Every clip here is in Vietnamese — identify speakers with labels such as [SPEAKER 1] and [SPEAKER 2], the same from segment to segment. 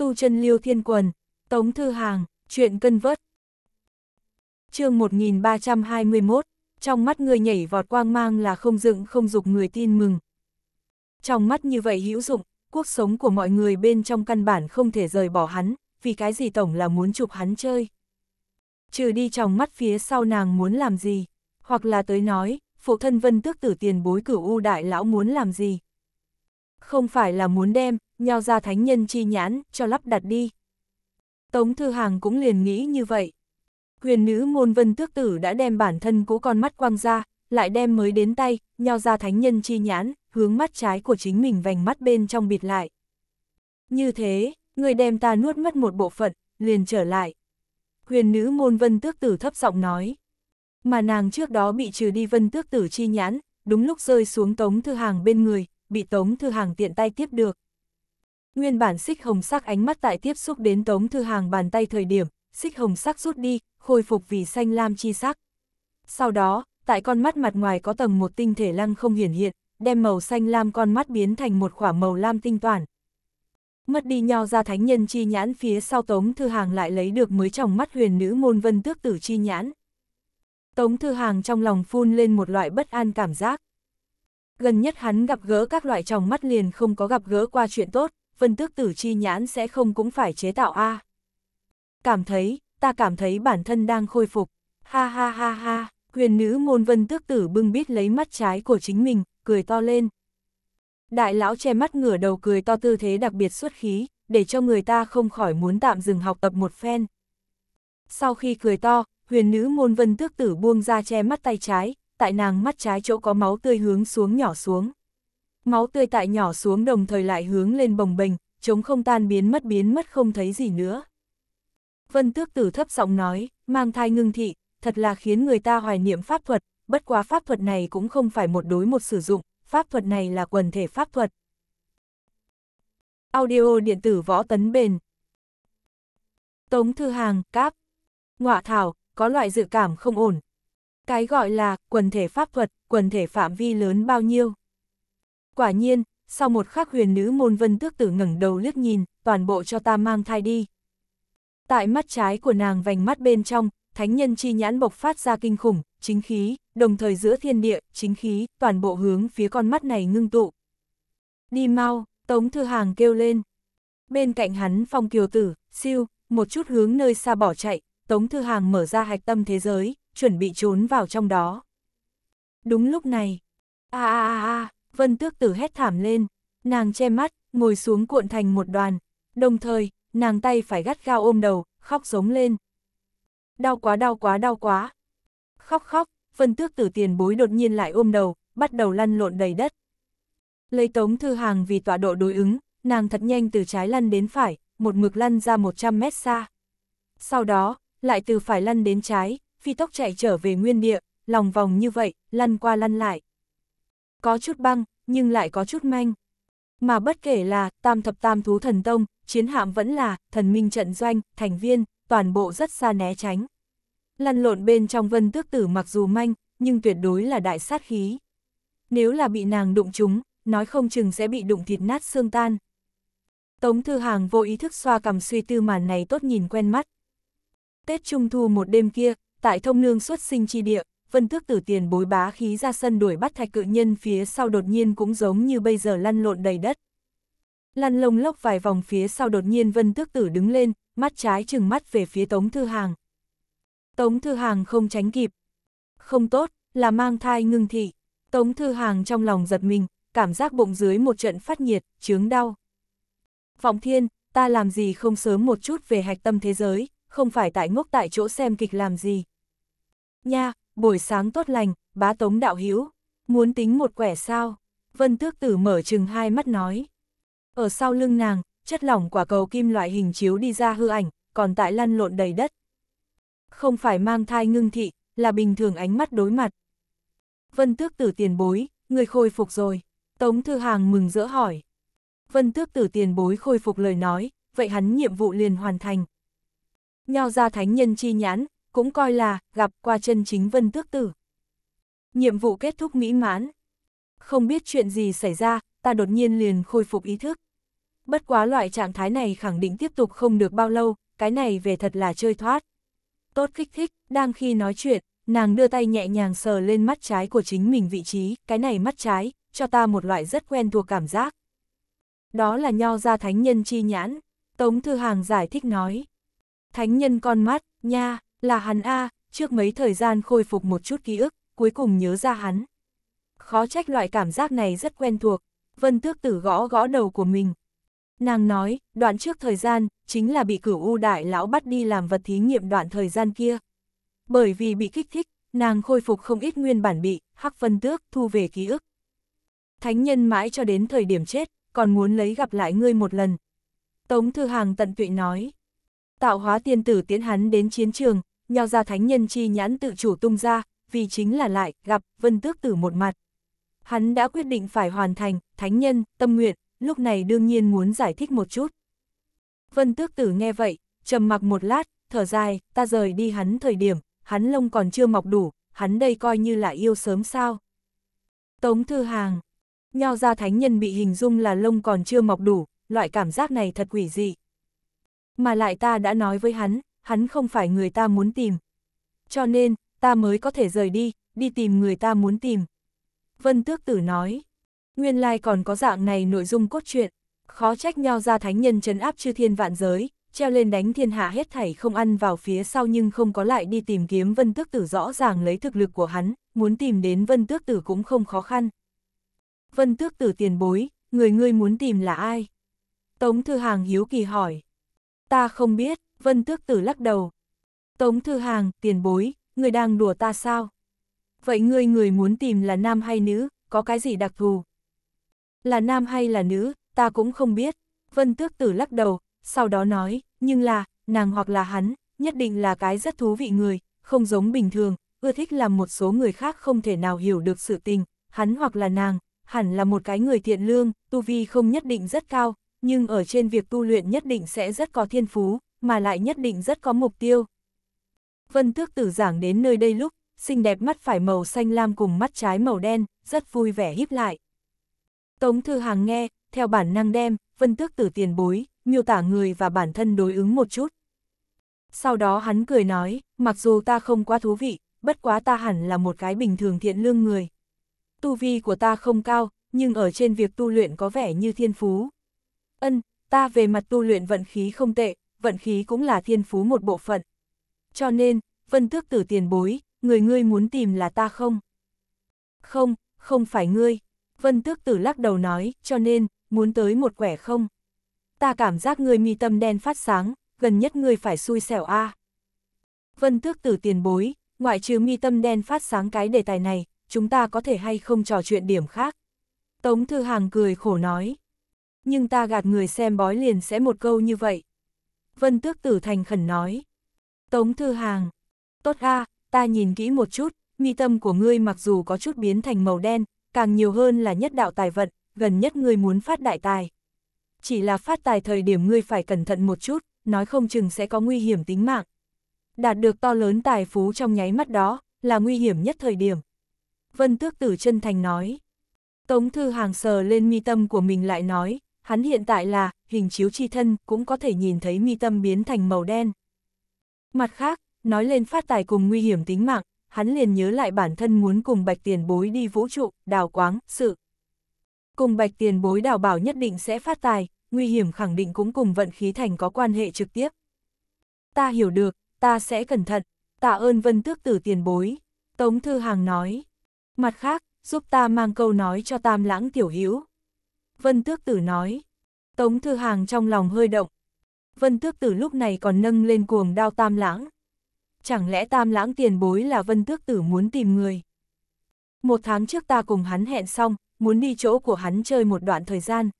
[SPEAKER 1] tu chân liêu thiên quần, tống thư hàng, chuyện cân vớt. chương 1321, trong mắt người nhảy vọt quang mang là không dựng không dục người tin mừng. Trong mắt như vậy hữu dụng, cuộc sống của mọi người bên trong căn bản không thể rời bỏ hắn, vì cái gì tổng là muốn chụp hắn chơi. Trừ đi trong mắt phía sau nàng muốn làm gì, hoặc là tới nói, phụ thân vân tước tử tiền bối cửu u đại lão muốn làm gì. Không phải là muốn đem, nho ra thánh nhân chi nhãn, cho lắp đặt đi. Tống Thư Hàng cũng liền nghĩ như vậy. Huyền nữ môn vân tước tử đã đem bản thân cú con mắt quang ra, lại đem mới đến tay, nho ra thánh nhân chi nhãn, hướng mắt trái của chính mình vành mắt bên trong bịt lại. Như thế, người đem ta nuốt mất một bộ phận, liền trở lại. Huyền nữ môn vân tước tử thấp giọng nói. Mà nàng trước đó bị trừ đi vân tước tử chi nhãn, đúng lúc rơi xuống tống thư hàng bên người, bị tống thư hàng tiện tay tiếp được, Nguyên bản xích hồng sắc ánh mắt tại tiếp xúc đến Tống Thư Hàng bàn tay thời điểm, xích hồng sắc rút đi, khôi phục vì xanh lam chi sắc. Sau đó, tại con mắt mặt ngoài có tầng một tinh thể lăng không hiển hiện, đem màu xanh lam con mắt biến thành một khỏa màu lam tinh toàn. Mất đi nho ra thánh nhân chi nhãn phía sau Tống Thư Hàng lại lấy được mới trong mắt huyền nữ môn vân tước tử chi nhãn. Tống Thư Hàng trong lòng phun lên một loại bất an cảm giác. Gần nhất hắn gặp gỡ các loại trong mắt liền không có gặp gỡ qua chuyện tốt, vân tước tử chi nhãn sẽ không cũng phải chế tạo a Cảm thấy, ta cảm thấy bản thân đang khôi phục. Ha ha ha ha, huyền nữ môn vân tước tử bưng bít lấy mắt trái của chính mình, cười to lên. Đại lão che mắt ngửa đầu cười to tư thế đặc biệt xuất khí, để cho người ta không khỏi muốn tạm dừng học tập một phen. Sau khi cười to, huyền nữ môn vân tước tử buông ra che mắt tay trái, tại nàng mắt trái chỗ có máu tươi hướng xuống nhỏ xuống. Máu tươi tại nhỏ xuống đồng thời lại hướng lên bồng bềnh, chống không tan biến mất biến mất không thấy gì nữa. Vân tước tử thấp giọng nói, mang thai ngưng thị, thật là khiến người ta hoài niệm pháp thuật, bất quá pháp thuật này cũng không phải một đối một sử dụng, pháp thuật này là quần thể pháp thuật. Audio điện tử võ tấn bền Tống thư hàng, cáp Ngọa thảo, có loại dự cảm không ổn. Cái gọi là quần thể pháp thuật, quần thể phạm vi lớn bao nhiêu? Quả nhiên, sau một khắc huyền nữ môn vân tước tử ngẩng đầu liếc nhìn, toàn bộ cho ta mang thai đi. Tại mắt trái của nàng vành mắt bên trong, thánh nhân chi nhãn bộc phát ra kinh khủng, chính khí, đồng thời giữa thiên địa, chính khí, toàn bộ hướng phía con mắt này ngưng tụ. Đi mau, Tống Thư Hàng kêu lên. Bên cạnh hắn phong kiều tử, siêu, một chút hướng nơi xa bỏ chạy, Tống Thư Hàng mở ra hạch tâm thế giới, chuẩn bị trốn vào trong đó. Đúng lúc này, a a a a, Vân Tước Tử hét thảm lên, nàng che mắt, ngồi xuống cuộn thành một đoàn, đồng thời, nàng tay phải gắt gao ôm đầu, khóc giống lên. Đau quá đau quá đau quá. Khóc khóc, Vân Tước Tử tiền bối đột nhiên lại ôm đầu, bắt đầu lăn lộn đầy đất. Lấy tống thư hàng vì tọa độ đối ứng, nàng thật nhanh từ trái lăn đến phải, một mực lăn ra 100 mét xa. Sau đó, lại từ phải lăn đến trái, phi tốc chạy trở về nguyên địa, lòng vòng như vậy, lăn qua lăn lại. Có chút băng, nhưng lại có chút manh. Mà bất kể là tam thập tam thú thần tông, chiến hạm vẫn là thần minh trận doanh, thành viên, toàn bộ rất xa né tránh. Lăn lộn bên trong vân tước tử mặc dù manh, nhưng tuyệt đối là đại sát khí. Nếu là bị nàng đụng chúng, nói không chừng sẽ bị đụng thịt nát xương tan. Tống Thư Hàng vô ý thức xoa cầm suy tư màn này tốt nhìn quen mắt. Tết Trung Thu một đêm kia, tại thông nương xuất sinh chi địa, vân Tước tử tiền bối bá khí ra sân đuổi bắt thạch cự nhân phía sau đột nhiên cũng giống như bây giờ lăn lộn đầy đất. Lăn lông lốc vài vòng phía sau đột nhiên vân tước tử đứng lên, mắt trái chừng mắt về phía Tống Thư Hàng. Tống Thư Hàng không tránh kịp. Không tốt, là mang thai ngưng thị. Tống Thư Hàng trong lòng giật mình, cảm giác bụng dưới một trận phát nhiệt, chướng đau. Vọng thiên, ta làm gì không sớm một chút về hạch tâm thế giới, không phải tại ngốc tại chỗ xem kịch làm gì. Nha, buổi sáng tốt lành, bá tống đạo hữu muốn tính một quẻ sao? Vân tước tử mở chừng hai mắt nói. Ở sau lưng nàng, chất lỏng quả cầu kim loại hình chiếu đi ra hư ảnh, còn tại lăn lộn đầy đất. Không phải mang thai ngưng thị, là bình thường ánh mắt đối mặt. Vân tước tử tiền bối, người khôi phục rồi. Tống thư hàng mừng rỡ hỏi. Vân tước tử tiền bối khôi phục lời nói, vậy hắn nhiệm vụ liền hoàn thành. Nho ra thánh nhân chi nhãn, cũng coi là gặp qua chân chính vân tước tử. Nhiệm vụ kết thúc mỹ mãn. Không biết chuyện gì xảy ra, ta đột nhiên liền khôi phục ý thức. Bất quá loại trạng thái này khẳng định tiếp tục không được bao lâu, cái này về thật là chơi thoát. Tốt kích thích, đang khi nói chuyện, nàng đưa tay nhẹ nhàng sờ lên mắt trái của chính mình vị trí, cái này mắt trái, cho ta một loại rất quen thuộc cảm giác. Đó là nho ra thánh nhân chi nhãn, Tống Thư Hàng giải thích nói. Thánh nhân con mắt, nha, là hắn A, trước mấy thời gian khôi phục một chút ký ức, cuối cùng nhớ ra hắn. Khó trách loại cảm giác này rất quen thuộc, vân tước tử gõ gõ đầu của mình. Nàng nói, đoạn trước thời gian, chính là bị cửu u đại lão bắt đi làm vật thí nghiệm đoạn thời gian kia. Bởi vì bị kích thích, nàng khôi phục không ít nguyên bản bị, hắc vân tước thu về ký ức. Thánh nhân mãi cho đến thời điểm chết, còn muốn lấy gặp lại ngươi một lần. Tống Thư Hàng tận tụy nói. Tạo hóa tiên tử tiến hắn đến chiến trường, nho ra thánh nhân chi nhãn tự chủ tung ra, vì chính là lại, gặp, vân tước tử một mặt. Hắn đã quyết định phải hoàn thành, thánh nhân, tâm nguyện, lúc này đương nhiên muốn giải thích một chút. Vân tước tử nghe vậy, trầm mặc một lát, thở dài, ta rời đi hắn thời điểm, hắn lông còn chưa mọc đủ, hắn đây coi như là yêu sớm sao. Tống Thư Hàng Nho ra thánh nhân bị hình dung là lông còn chưa mọc đủ, loại cảm giác này thật quỷ dị. Mà lại ta đã nói với hắn, hắn không phải người ta muốn tìm. Cho nên, ta mới có thể rời đi, đi tìm người ta muốn tìm. Vân Tước Tử nói, nguyên lai còn có dạng này nội dung cốt truyện, khó trách nhau ra thánh nhân trấn áp chư thiên vạn giới, treo lên đánh thiên hạ hết thảy không ăn vào phía sau nhưng không có lại đi tìm kiếm Vân Tước Tử rõ ràng lấy thực lực của hắn, muốn tìm đến Vân Tước Tử cũng không khó khăn. Vân Tước Tử tiền bối, người ngươi muốn tìm là ai? Tống Thư Hàng hiếu kỳ hỏi. Ta không biết, Vân Tước Tử lắc đầu. Tống Thư Hàng, tiền bối, người đang đùa ta sao? Vậy ngươi người muốn tìm là nam hay nữ, có cái gì đặc thù? Là nam hay là nữ, ta cũng không biết. Vân Tước Tử lắc đầu, sau đó nói, nhưng là, nàng hoặc là hắn, nhất định là cái rất thú vị người, không giống bình thường, ưa thích làm một số người khác không thể nào hiểu được sự tình, hắn hoặc là nàng, hẳn là một cái người thiện lương, tu vi không nhất định rất cao, nhưng ở trên việc tu luyện nhất định sẽ rất có thiên phú, mà lại nhất định rất có mục tiêu. Vân Tước Tử giảng đến nơi đây lúc, xinh đẹp mắt phải màu xanh lam cùng mắt trái màu đen, rất vui vẻ híp lại. Tống Thư Hàng nghe, theo bản năng đem, Vân Tước Tử tiền bối, miêu tả người và bản thân đối ứng một chút. Sau đó hắn cười nói, mặc dù ta không quá thú vị, bất quá ta hẳn là một cái bình thường thiện lương người. Tu vi của ta không cao, nhưng ở trên việc tu luyện có vẻ như thiên phú. Ân, ta về mặt tu luyện vận khí không tệ, vận khí cũng là thiên phú một bộ phận. Cho nên, vân tước tử tiền bối, người ngươi muốn tìm là ta không? Không, không phải ngươi. Vân tước tử lắc đầu nói, cho nên, muốn tới một quẻ không? Ta cảm giác ngươi mi tâm đen phát sáng, gần nhất ngươi phải xui xẻo a. Vân tước tử tiền bối, ngoại trừ mi tâm đen phát sáng cái đề tài này, chúng ta có thể hay không trò chuyện điểm khác. Tống Thư Hàng cười khổ nói. Nhưng ta gạt người xem bói liền sẽ một câu như vậy, Vân Tước Tử thành khẩn nói. Tống Thư Hàng, tốt a, ta nhìn kỹ một chút, mi tâm của ngươi mặc dù có chút biến thành màu đen, càng nhiều hơn là nhất đạo tài vận, gần nhất ngươi muốn phát đại tài. Chỉ là phát tài thời điểm ngươi phải cẩn thận một chút, nói không chừng sẽ có nguy hiểm tính mạng. Đạt được to lớn tài phú trong nháy mắt đó, là nguy hiểm nhất thời điểm. Vân Tước Tử chân thành nói. Tống Thư Hàng sờ lên mi tâm của mình lại nói, hắn hiện tại là, hình chiếu chi thân, cũng có thể nhìn thấy mi tâm biến thành màu đen. Mặt khác, nói lên phát tài cùng nguy hiểm tính mạng, hắn liền nhớ lại bản thân muốn cùng bạch tiền bối đi vũ trụ, đào quáng, sự. Cùng bạch tiền bối đào bảo nhất định sẽ phát tài, nguy hiểm khẳng định cũng cùng vận khí thành có quan hệ trực tiếp. Ta hiểu được, ta sẽ cẩn thận, tạ ơn vân tước tử tiền bối, Tống Thư Hàng nói. Mặt khác, giúp ta mang câu nói cho tam lãng tiểu hữu Vân Tước Tử nói. Tống Thư Hàng trong lòng hơi động. Vân Tước Tử lúc này còn nâng lên cuồng đao tam lãng. Chẳng lẽ tam lãng tiền bối là Vân Tước Tử muốn tìm người? Một tháng trước ta cùng hắn hẹn xong, muốn đi chỗ của hắn chơi một đoạn thời gian.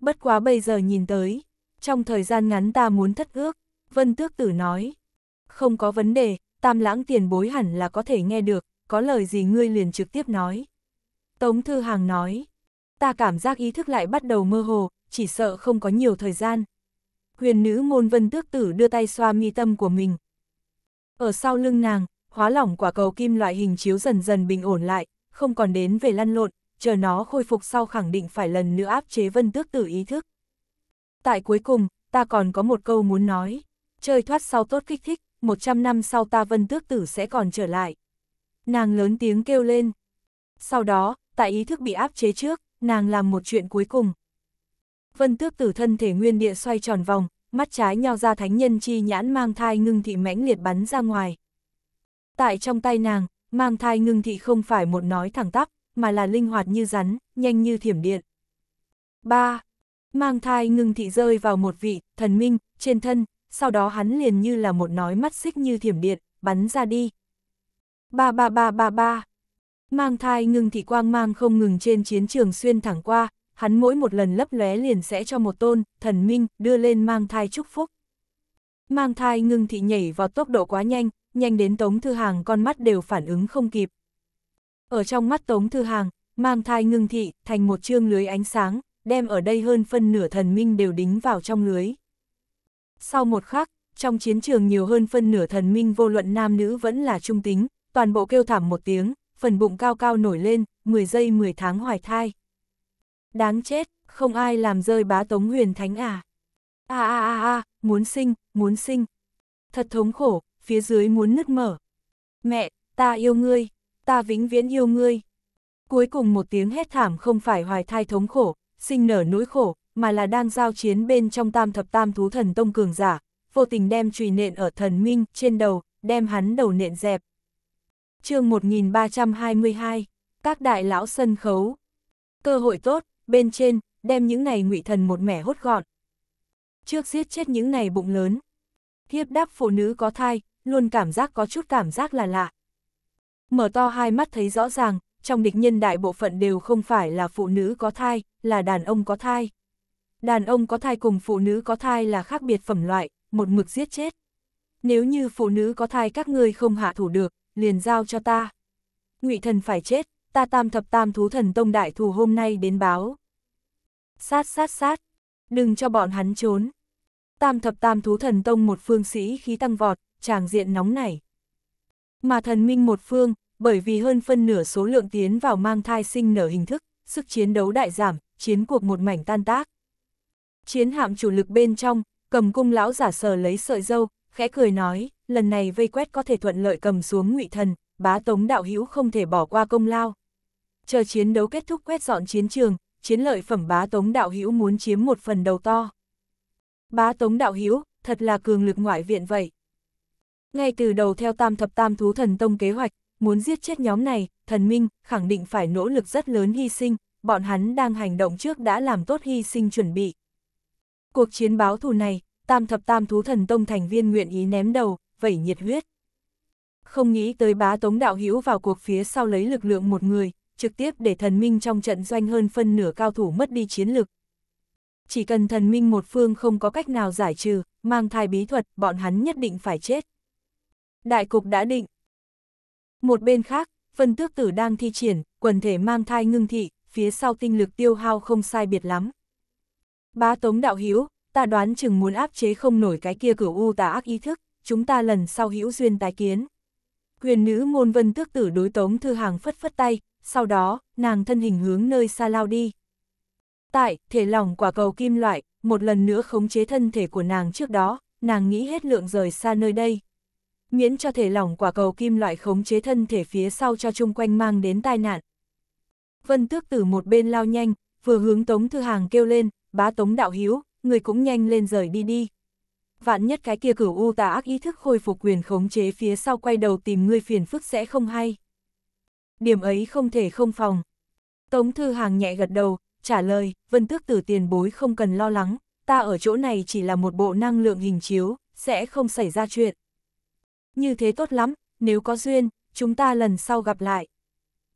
[SPEAKER 1] Bất quá bây giờ nhìn tới, trong thời gian ngắn ta muốn thất ước, Vân Tước Tử nói. Không có vấn đề, tam lãng tiền bối hẳn là có thể nghe được, có lời gì ngươi liền trực tiếp nói. Tống Thư Hàng nói, ta cảm giác ý thức lại bắt đầu mơ hồ, chỉ sợ không có nhiều thời gian. Huyền nữ môn vân tước tử đưa tay xoa mi tâm của mình. Ở sau lưng nàng, hóa lỏng quả cầu kim loại hình chiếu dần dần bình ổn lại, không còn đến về lăn lộn, chờ nó khôi phục sau khẳng định phải lần nữa áp chế vân tước tử ý thức. Tại cuối cùng, ta còn có một câu muốn nói. Chơi thoát sau tốt kích thích, 100 năm sau ta vân tước tử sẽ còn trở lại. Nàng lớn tiếng kêu lên. Sau đó, tại ý thức bị áp chế trước, nàng làm một chuyện cuối cùng. Vân tước tử thân thể nguyên địa xoay tròn vòng, mắt trái nhào ra thánh nhân chi nhãn mang thai ngưng thị mãnh liệt bắn ra ngoài. Tại trong tay nàng, mang thai ngưng thị không phải một nói thẳng tắp, mà là linh hoạt như rắn, nhanh như thiểm điện. 3. Mang thai ngưng thị rơi vào một vị, thần minh, trên thân, sau đó hắn liền như là một nói mắt xích như thiểm điện, bắn ra đi. Ba ba ba ba ba. Mang thai ngưng thì quang mang không ngừng trên chiến trường xuyên thẳng qua, hắn mỗi một lần lấp lóe liền sẽ cho một tôn, thần minh, đưa lên mang thai chúc phúc. Mang thai ngưng thị nhảy vào tốc độ quá nhanh, nhanh đến Tống Thư Hàng con mắt đều phản ứng không kịp. Ở trong mắt Tống Thư Hàng, mang thai ngưng thị, thành một chương lưới ánh sáng, đem ở đây hơn phân nửa thần minh đều đính vào trong lưới. Sau một khắc, trong chiến trường nhiều hơn phân nửa thần minh vô luận nam nữ vẫn là trung tính, toàn bộ kêu thảm một tiếng, phần bụng cao cao nổi lên, 10 giây 10 tháng hoài thai. Đáng chết, không ai làm rơi bá tống huyền thánh à. a a a a muốn sinh, muốn sinh. Thật thống khổ, phía dưới muốn nứt mở. Mẹ, ta yêu ngươi, ta vĩnh viễn yêu ngươi. Cuối cùng một tiếng hét thảm không phải hoài thai thống khổ, sinh nở nỗi khổ, mà là đang giao chiến bên trong tam thập tam thú thần tông cường giả, vô tình đem trùy nện ở thần minh trên đầu, đem hắn đầu nện dẹp, chương 1322, các đại lão sân khấu. Cơ hội tốt, bên trên, đem những này ngụy thần một mẻ hốt gọn. Trước giết chết những này bụng lớn. Hiếp đáp phụ nữ có thai, luôn cảm giác có chút cảm giác là lạ. Mở to hai mắt thấy rõ ràng, trong địch nhân đại bộ phận đều không phải là phụ nữ có thai, là đàn ông có thai. Đàn ông có thai cùng phụ nữ có thai là khác biệt phẩm loại, một mực giết chết. Nếu như phụ nữ có thai các ngươi không hạ thủ được, liền giao cho ta. Ngụy thần phải chết, ta tam thập tam thú thần tông đại thù hôm nay đến báo. Sát sát sát, đừng cho bọn hắn trốn. Tam thập tam thú thần tông một phương sĩ khí tăng vọt, tràng diện nóng nảy. Mà thần minh một phương, bởi vì hơn phân nửa số lượng tiến vào mang thai sinh nở hình thức, sức chiến đấu đại giảm, chiến cuộc một mảnh tan tác. Chiến hạm chủ lực bên trong, cầm cung lão giả sờ lấy sợi dâu, khẽ cười nói, lần này vây quét có thể thuận lợi cầm xuống ngụy thần, bá tống đạo hữu không thể bỏ qua công lao. Chờ chiến đấu kết thúc quét dọn chiến trường, chiến lợi phẩm bá tống đạo hữu muốn chiếm một phần đầu to. Bá tống đạo hữu thật là cường lực ngoại viện vậy. Ngay từ đầu theo tam thập tam thú thần tông kế hoạch, muốn giết chết nhóm này, thần minh khẳng định phải nỗ lực rất lớn hy sinh, bọn hắn đang hành động trước đã làm tốt hy sinh chuẩn bị. Cuộc chiến báo thù này, tam thập tam thú thần tông thành viên nguyện ý ném đầu, vẩy nhiệt huyết. Không nghĩ tới bá tống đạo hữu vào cuộc phía sau lấy lực lượng một người, trực tiếp để thần minh trong trận doanh hơn phân nửa cao thủ mất đi chiến lực. Chỉ cần thần minh một phương không có cách nào giải trừ, mang thai bí thuật, bọn hắn nhất định phải chết. Đại cục đã định. Một bên khác, phân tước tử đang thi triển, quần thể mang thai ngưng thị, phía sau tinh lực tiêu hao không sai biệt lắm. Bá tống đạo hiếu, ta đoán chừng muốn áp chế không nổi cái kia cửu u tà ác ý thức, chúng ta lần sau hữu duyên tái kiến. Quyền nữ ngôn vân tước tử đối tống thư hàng phất phất tay, sau đó, nàng thân hình hướng nơi xa lao đi. Tại, thể lỏng quả cầu kim loại, một lần nữa khống chế thân thể của nàng trước đó, nàng nghĩ hết lượng rời xa nơi đây. Miễn cho thể lỏng quả cầu kim loại khống chế thân thể phía sau cho chung quanh mang đến tai nạn. Vân tước tử một bên lao nhanh, vừa hướng tống thư hàng kêu lên, bá tống đạo hiếu, người cũng nhanh lên rời đi đi. Vạn nhất cái kia cửu u tà ác ý thức khôi phục quyền khống chế phía sau quay đầu tìm ngươi phiền phức sẽ không hay. Điểm ấy không thể không phòng. Tống Thư Hàng nhẹ gật đầu, trả lời, vân tước tử tiền bối không cần lo lắng, ta ở chỗ này chỉ là một bộ năng lượng hình chiếu, sẽ không xảy ra chuyện. Như thế tốt lắm, nếu có duyên, chúng ta lần sau gặp lại.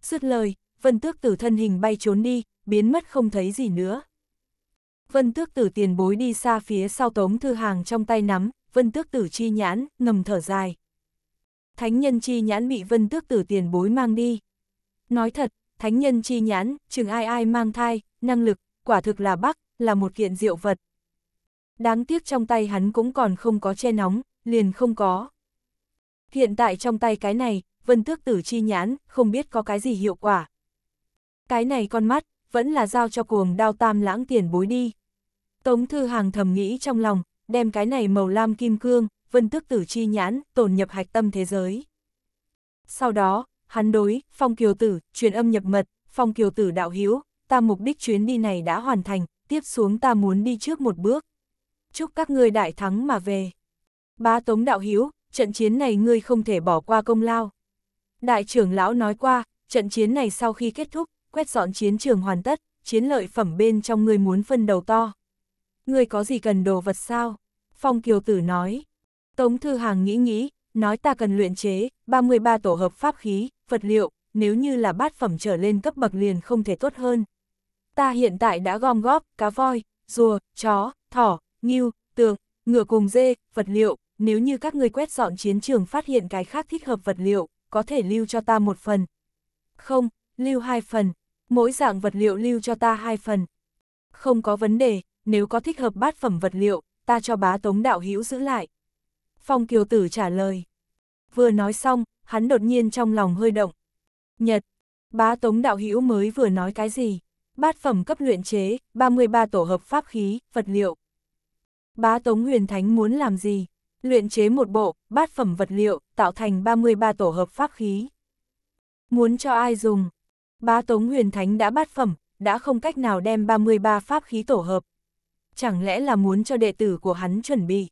[SPEAKER 1] Dứt lời, vân tước tử thân hình bay trốn đi, biến mất không thấy gì nữa. Vân Tước Tử tiền bối đi xa phía sau Tống Thư Hàng trong tay nắm, Vân Tước Tử chi nhãn, ngầm thở dài. Thánh nhân chi nhãn bị Vân Tước Tử tiền bối mang đi. Nói thật, thánh nhân chi nhãn, chừng ai ai mang thai, năng lực, quả thực là bắc, là một kiện diệu vật. Đáng tiếc trong tay hắn cũng còn không có che nóng, liền không có. Hiện tại trong tay cái này, Vân Tước Tử chi nhãn, không biết có cái gì hiệu quả. Cái này con mắt, vẫn là giao cho cuồng đao tam lãng tiền bối đi. Tống Thư Hàng thầm nghĩ trong lòng, đem cái này màu lam kim cương, vân tước tử chi nhãn, tổn nhập hạch tâm thế giới. Sau đó, hắn đối, phong kiều tử, truyền âm nhập mật, phong kiều tử đạo hiếu, ta mục đích chuyến đi này đã hoàn thành, tiếp xuống ta muốn đi trước một bước. Chúc các ngươi đại thắng mà về. ba Tống đạo hiếu, trận chiến này ngươi không thể bỏ qua công lao. Đại trưởng lão nói qua, trận chiến này sau khi kết thúc, quét dọn chiến trường hoàn tất, chiến lợi phẩm bên trong ngươi muốn phân đầu to ngươi có gì cần đồ vật sao? Phong Kiều Tử nói. Tống Thư Hàng nghĩ nghĩ, nói ta cần luyện chế, 33 tổ hợp pháp khí, vật liệu, nếu như là bát phẩm trở lên cấp bậc liền không thể tốt hơn. Ta hiện tại đã gom góp, cá voi, rùa, chó, thỏ, nghiêu, tường, ngựa cùng dê, vật liệu, nếu như các ngươi quét dọn chiến trường phát hiện cái khác thích hợp vật liệu, có thể lưu cho ta một phần. Không, lưu hai phần, mỗi dạng vật liệu lưu cho ta hai phần. Không có vấn đề, nếu có thích hợp bát phẩm vật liệu, ta cho bá tống đạo hữu giữ lại. Phong Kiều Tử trả lời. Vừa nói xong, hắn đột nhiên trong lòng hơi động. Nhật, bá tống đạo hữu mới vừa nói cái gì? Bát phẩm cấp luyện chế, 33 tổ hợp pháp khí, vật liệu. Bá tống huyền thánh muốn làm gì? Luyện chế một bộ, bát phẩm vật liệu, tạo thành 33 tổ hợp pháp khí. Muốn cho ai dùng? Bá tống huyền thánh đã bát phẩm, đã không cách nào đem 33 pháp khí tổ hợp chẳng lẽ là muốn cho đệ tử của hắn chuẩn bị.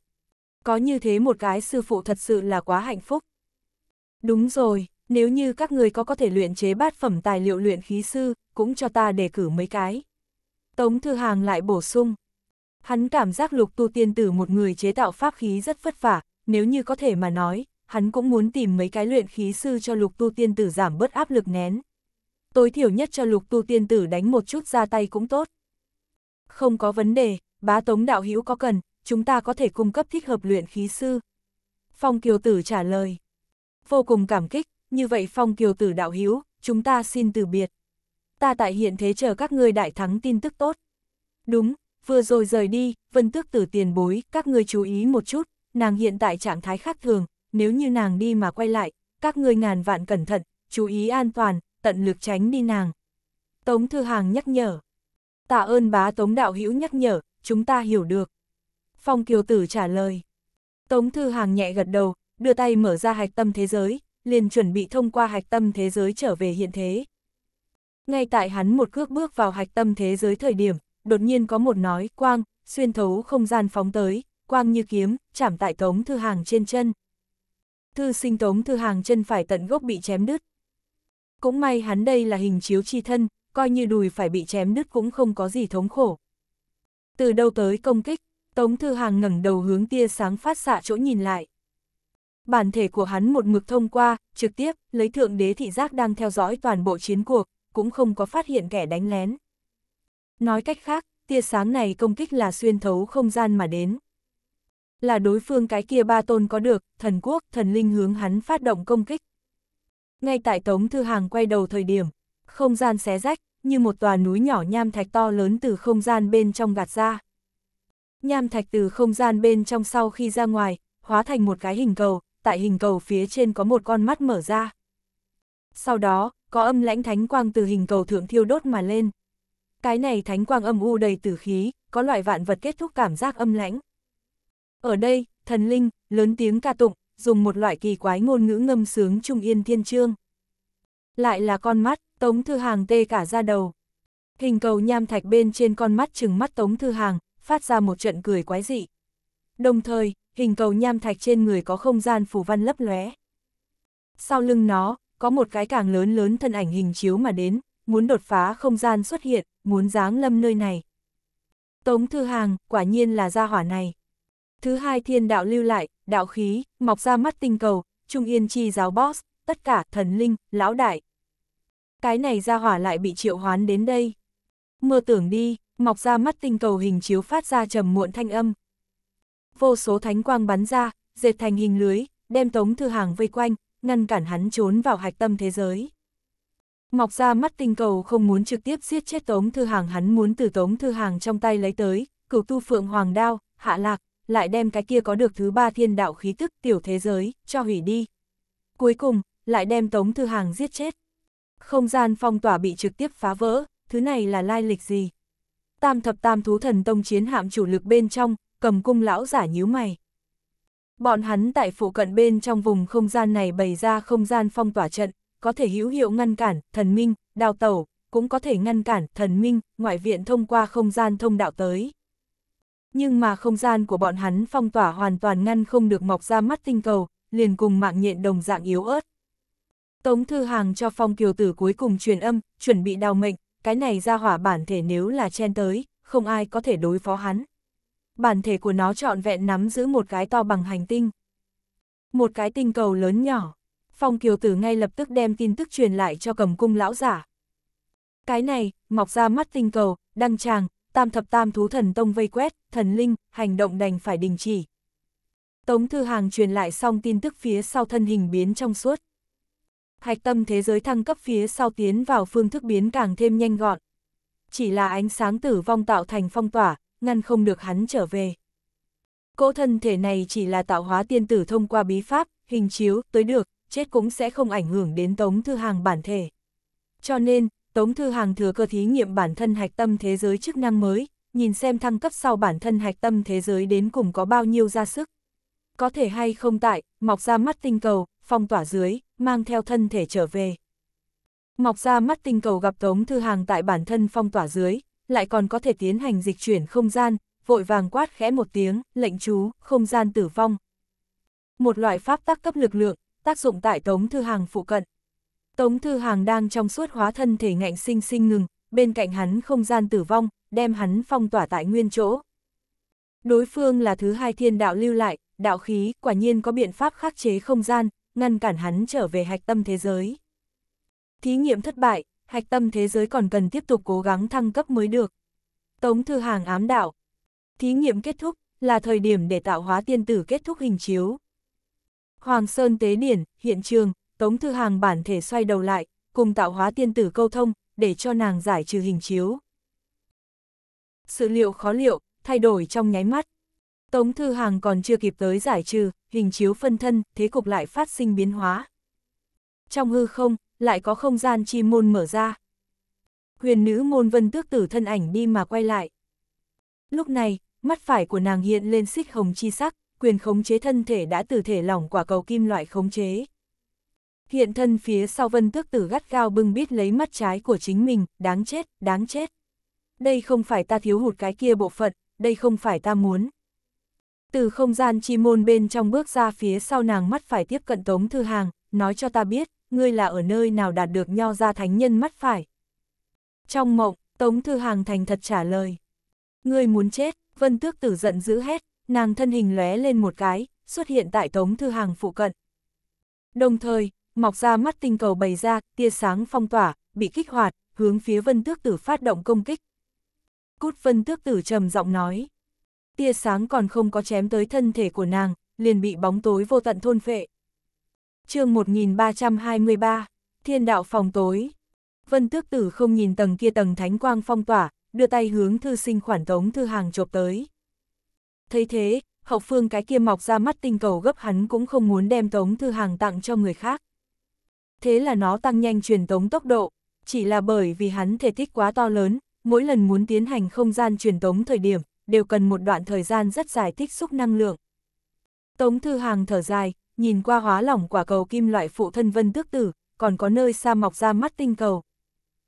[SPEAKER 1] Có như thế một cái sư phụ thật sự là quá hạnh phúc. Đúng rồi, nếu như các người có có thể luyện chế bát phẩm tài liệu luyện khí sư, cũng cho ta đề cử mấy cái. Tống Thư Hàng lại bổ sung. Hắn cảm giác lục tu tiên tử một người chế tạo pháp khí rất vất vả, nếu như có thể mà nói, hắn cũng muốn tìm mấy cái luyện khí sư cho lục tu tiên tử giảm bớt áp lực nén. Tối thiểu nhất cho lục tu tiên tử đánh một chút ra tay cũng tốt. Không có vấn đề, bá tống đạo hữu có cần, chúng ta có thể cung cấp thích hợp luyện khí sư. Phong Kiều Tử trả lời. Vô cùng cảm kích, như vậy Phong Kiều Tử đạo hữu chúng ta xin từ biệt. Ta tại hiện thế chờ các ngươi đại thắng tin tức tốt. Đúng, vừa rồi rời đi, vân tước tử tiền bối, các ngươi chú ý một chút, nàng hiện tại trạng thái khác thường, nếu như nàng đi mà quay lại, các ngươi ngàn vạn cẩn thận, chú ý an toàn, tận lực tránh đi nàng. Tống Thư Hàng nhắc nhở. Tạ ơn bá Tống Đạo Hữu nhắc nhở, chúng ta hiểu được. Phong Kiều Tử trả lời. Tống Thư Hàng nhẹ gật đầu, đưa tay mở ra hạch tâm thế giới, liền chuẩn bị thông qua hạch tâm thế giới trở về hiện thế. Ngay tại hắn một cước bước vào hạch tâm thế giới thời điểm, đột nhiên có một nói quang, xuyên thấu không gian phóng tới, quang như kiếm, chạm tại Tống Thư Hàng trên chân. Thư sinh Tống Thư Hàng chân phải tận gốc bị chém đứt. Cũng may hắn đây là hình chiếu chi thân, coi như đùi phải bị chém đứt cũng không có gì thống khổ từ đâu tới công kích, Tống Thư Hàng ngẩng đầu hướng tia sáng phát xạ chỗ nhìn lại. Bản thể của hắn một mực thông qua, trực tiếp, lấy thượng đế thị giác đang theo dõi toàn bộ chiến cuộc, cũng không có phát hiện kẻ đánh lén. Nói cách khác, tia sáng này công kích là xuyên thấu không gian mà đến. Là đối phương cái kia ba tôn có được, thần quốc, thần linh hướng hắn phát động công kích. Ngay tại Tống Thư Hàng quay đầu thời điểm, không gian xé rách, như một tòa núi nhỏ nham thạch to lớn từ không gian bên trong gạt ra. Nham thạch từ không gian bên trong sau khi ra ngoài, hóa thành một cái hình cầu, tại hình cầu phía trên có một con mắt mở ra. Sau đó, có âm lãnh thánh quang từ hình cầu thượng thiêu đốt mà lên. Cái này thánh quang âm u đầy tử khí, có loại vạn vật kết thúc cảm giác âm lãnh. Ở đây, thần linh, lớn tiếng ca tụng, dùng một loại kỳ quái ngôn ngữ ngâm sướng trung yên thiên trương. Lại là con mắt. Tống Thư Hàng tê cả ra đầu. Hình cầu nham thạch bên trên con mắt chừng mắt Tống Thư Hàng, phát ra một trận cười quái dị. Đồng thời, hình cầu nham thạch trên người có không gian phủ văn lấp lóe. Sau lưng nó, có một cái càng lớn lớn thân ảnh hình chiếu mà đến, muốn đột phá không gian xuất hiện, muốn giáng lâm nơi này. Tống Thư Hàng, quả nhiên là gia hỏa này. Thứ hai thiên đạo lưu lại, đạo khí, mọc ra mắt tinh cầu, trung yên chi giáo boss, tất cả thần linh, lão đại, cái này ra hỏa lại bị triệu hoán đến đây. Mơ tưởng đi, mọc ra mắt tinh cầu hình chiếu phát ra trầm muộn thanh âm. Vô số thánh quang bắn ra, dệt thành hình lưới, đem tống thư hàng vây quanh, ngăn cản hắn trốn vào hạch tâm thế giới. Mọc ra mắt tinh cầu không muốn trực tiếp giết chết tống thư hàng hắn muốn từ tống thư hàng trong tay lấy tới, cửu tu phượng hoàng đao, hạ lạc, lại đem cái kia có được thứ ba thiên đạo khí tức tiểu thế giới, cho hủy đi. Cuối cùng, lại đem tống thư hàng giết chết. Không gian phong tỏa bị trực tiếp phá vỡ, thứ này là lai lịch gì? Tam thập tam thú thần tông chiến hạm chủ lực bên trong, cầm cung lão giả nhíu mày. Bọn hắn tại phụ cận bên trong vùng không gian này bày ra không gian phong tỏa trận, có thể hữu hiệu ngăn cản, thần minh, đào tẩu, cũng có thể ngăn cản, thần minh, ngoại viện thông qua không gian thông đạo tới. Nhưng mà không gian của bọn hắn phong tỏa hoàn toàn ngăn không được mọc ra mắt tinh cầu, liền cùng mạng nhện đồng dạng yếu ớt. Tống Thư Hàng cho Phong Kiều Tử cuối cùng truyền âm, chuẩn bị đào mệnh, cái này ra hỏa bản thể nếu là chen tới, không ai có thể đối phó hắn. Bản thể của nó trọn vẹn nắm giữ một cái to bằng hành tinh. Một cái tinh cầu lớn nhỏ, Phong Kiều Tử ngay lập tức đem tin tức truyền lại cho cầm cung lão giả. Cái này, mọc ra mắt tinh cầu, đăng tràng, tam thập tam thú thần tông vây quét, thần linh, hành động đành phải đình chỉ. Tống Thư Hàng truyền lại xong tin tức phía sau thân hình biến trong suốt hạch tâm thế giới thăng cấp phía sau tiến vào phương thức biến càng thêm nhanh gọn. Chỉ là ánh sáng tử vong tạo thành phong tỏa, ngăn không được hắn trở về. Cỗ thân thể này chỉ là tạo hóa tiên tử thông qua bí pháp, hình chiếu, tới được, chết cũng sẽ không ảnh hưởng đến Tống Thư Hàng bản thể. Cho nên, Tống Thư Hàng thừa cơ thí nghiệm bản thân hạch tâm thế giới chức năng mới, nhìn xem thăng cấp sau bản thân hạch tâm thế giới đến cùng có bao nhiêu ra sức. Có thể hay không tại, mọc ra mắt tinh cầu, phong tỏa dưới, mang theo thân thể trở về. Mọc ra mắt tinh cầu gặp Tống Thư Hàng tại bản thân phong tỏa dưới, lại còn có thể tiến hành dịch chuyển không gian, vội vàng quát khẽ một tiếng, lệnh chú, không gian tử vong. Một loại pháp tác cấp lực lượng, tác dụng tại Tống Thư Hàng phụ cận. Tống Thư Hàng đang trong suốt hóa thân thể ngạnh sinh sinh ngừng, bên cạnh hắn không gian tử vong, đem hắn phong tỏa tại nguyên chỗ. Đối phương là thứ hai thiên đạo lưu lại, đạo khí quả nhiên có biện pháp khắc chế không gian, ngăn cản hắn trở về hạch tâm thế giới. Thí nghiệm thất bại, hạch tâm thế giới còn cần tiếp tục cố gắng thăng cấp mới được. Tống Thư Hàng ám đạo. Thí nghiệm kết thúc, là thời điểm để tạo hóa tiên tử kết thúc hình chiếu. Hoàng Sơn Tế Điển, hiện trường, Tống Thư Hàng bản thể xoay đầu lại, cùng tạo hóa tiên tử câu thông, để cho nàng giải trừ hình chiếu. Sự liệu khó liệu, thay đổi trong nháy mắt, Tống Thư Hàng còn chưa kịp tới giải trừ, hình chiếu phân thân, thế cục lại phát sinh biến hóa. Trong hư không, lại có không gian chi môn mở ra. Huyền nữ môn vân tước tử thân ảnh đi mà quay lại. Lúc này, mắt phải của nàng hiện lên xích hồng chi sắc, quyền khống chế thân thể đã từ thể lỏng quả cầu kim loại khống chế. Hiện thân phía sau vân tước tử gắt gao bưng bít lấy mắt trái của chính mình, đáng chết, đáng chết. Đây không phải ta thiếu hụt cái kia bộ phận, đây không phải ta muốn. Từ không gian chi môn bên trong bước ra phía sau nàng mắt phải tiếp cận Tống Thư Hàng, nói cho ta biết, ngươi là ở nơi nào đạt được nho ra thánh nhân mắt phải. Trong mộng, Tống Thư Hàng thành thật trả lời. Ngươi muốn chết, Vân Tước Tử giận dữ hét, nàng thân hình lóe lên một cái, xuất hiện tại Tống Thư Hàng phụ cận. Đồng thời, mọc ra mắt tinh cầu bày ra, tia sáng phong tỏa, bị kích hoạt, hướng phía Vân Tước Tử phát động công kích. Cút Vân Tước Tử trầm giọng nói tia sáng còn không có chém tới thân thể của nàng, liền bị bóng tối vô tận thôn phệ. chương 1323, Thiên đạo phòng tối. Vân tước tử không nhìn tầng kia tầng thánh quang phong tỏa, đưa tay hướng thư sinh khoản tống thư hàng chộp tới. thấy thế, hậu phương cái kia mọc ra mắt tinh cầu gấp hắn cũng không muốn đem tống thư hàng tặng cho người khác. Thế là nó tăng nhanh truyền tống tốc độ, chỉ là bởi vì hắn thể tích quá to lớn, mỗi lần muốn tiến hành không gian truyền tống thời điểm, đều cần một đoạn thời gian rất dài tích xúc năng lượng. Tống Thư Hàng thở dài, nhìn qua hóa lỏng quả cầu kim loại phụ thân vân tước tử, còn có nơi xa mọc ra mắt tinh cầu.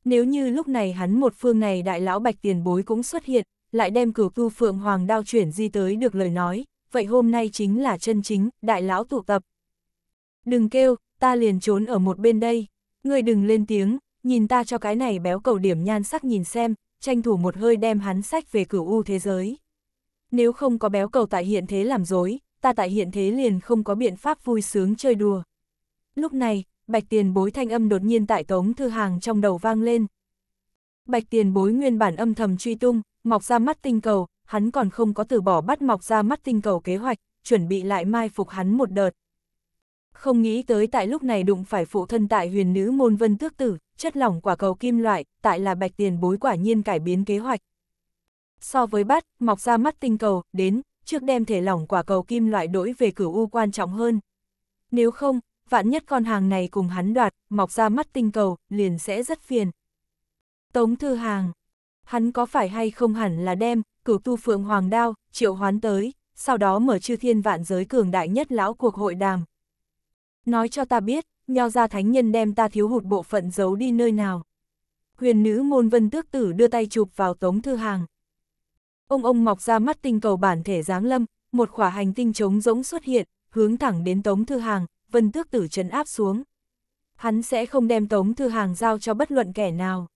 [SPEAKER 1] Nếu như lúc này hắn một phương này đại lão bạch tiền bối cũng xuất hiện, lại đem cửu tu phượng hoàng đao chuyển di tới được lời nói, vậy hôm nay chính là chân chính, đại lão tụ tập. Đừng kêu, ta liền trốn ở một bên đây, người đừng lên tiếng, nhìn ta cho cái này béo cầu điểm nhan sắc nhìn xem, tranh thủ một hơi đem hắn sách về cửu u thế giới. Nếu không có béo cầu tại hiện thế làm dối, ta tại hiện thế liền không có biện pháp vui sướng chơi đùa. Lúc này, bạch tiền bối thanh âm đột nhiên tại tống thư hàng trong đầu vang lên. Bạch tiền bối nguyên bản âm thầm truy tung, mọc ra mắt tinh cầu, hắn còn không có từ bỏ bắt mọc ra mắt tinh cầu kế hoạch, chuẩn bị lại mai phục hắn một đợt. Không nghĩ tới tại lúc này đụng phải phụ thân tại huyền nữ môn vân tước tử, chất lỏng quả cầu kim loại, tại là bạch tiền bối quả nhiên cải biến kế hoạch. So với bắt, mọc ra mắt tinh cầu, đến, trước đem thể lỏng quả cầu kim loại đổi về cửu u quan trọng hơn. Nếu không, vạn nhất con hàng này cùng hắn đoạt, mọc ra mắt tinh cầu, liền sẽ rất phiền. Tống Thư Hàng, hắn có phải hay không hẳn là đem, cửu tu phượng hoàng đao, triệu hoán tới, sau đó mở chư thiên vạn giới cường đại nhất lão cuộc hội đàm. Nói cho ta biết, nho ra thánh nhân đem ta thiếu hụt bộ phận giấu đi nơi nào. Huyền nữ môn vân tước tử đưa tay chụp vào tống thư hàng. Ông ông mọc ra mắt tinh cầu bản thể giáng lâm, một khỏa hành tinh trống rỗng xuất hiện, hướng thẳng đến tống thư hàng, vân tước tử trấn áp xuống. Hắn sẽ không đem tống thư hàng giao cho bất luận kẻ nào.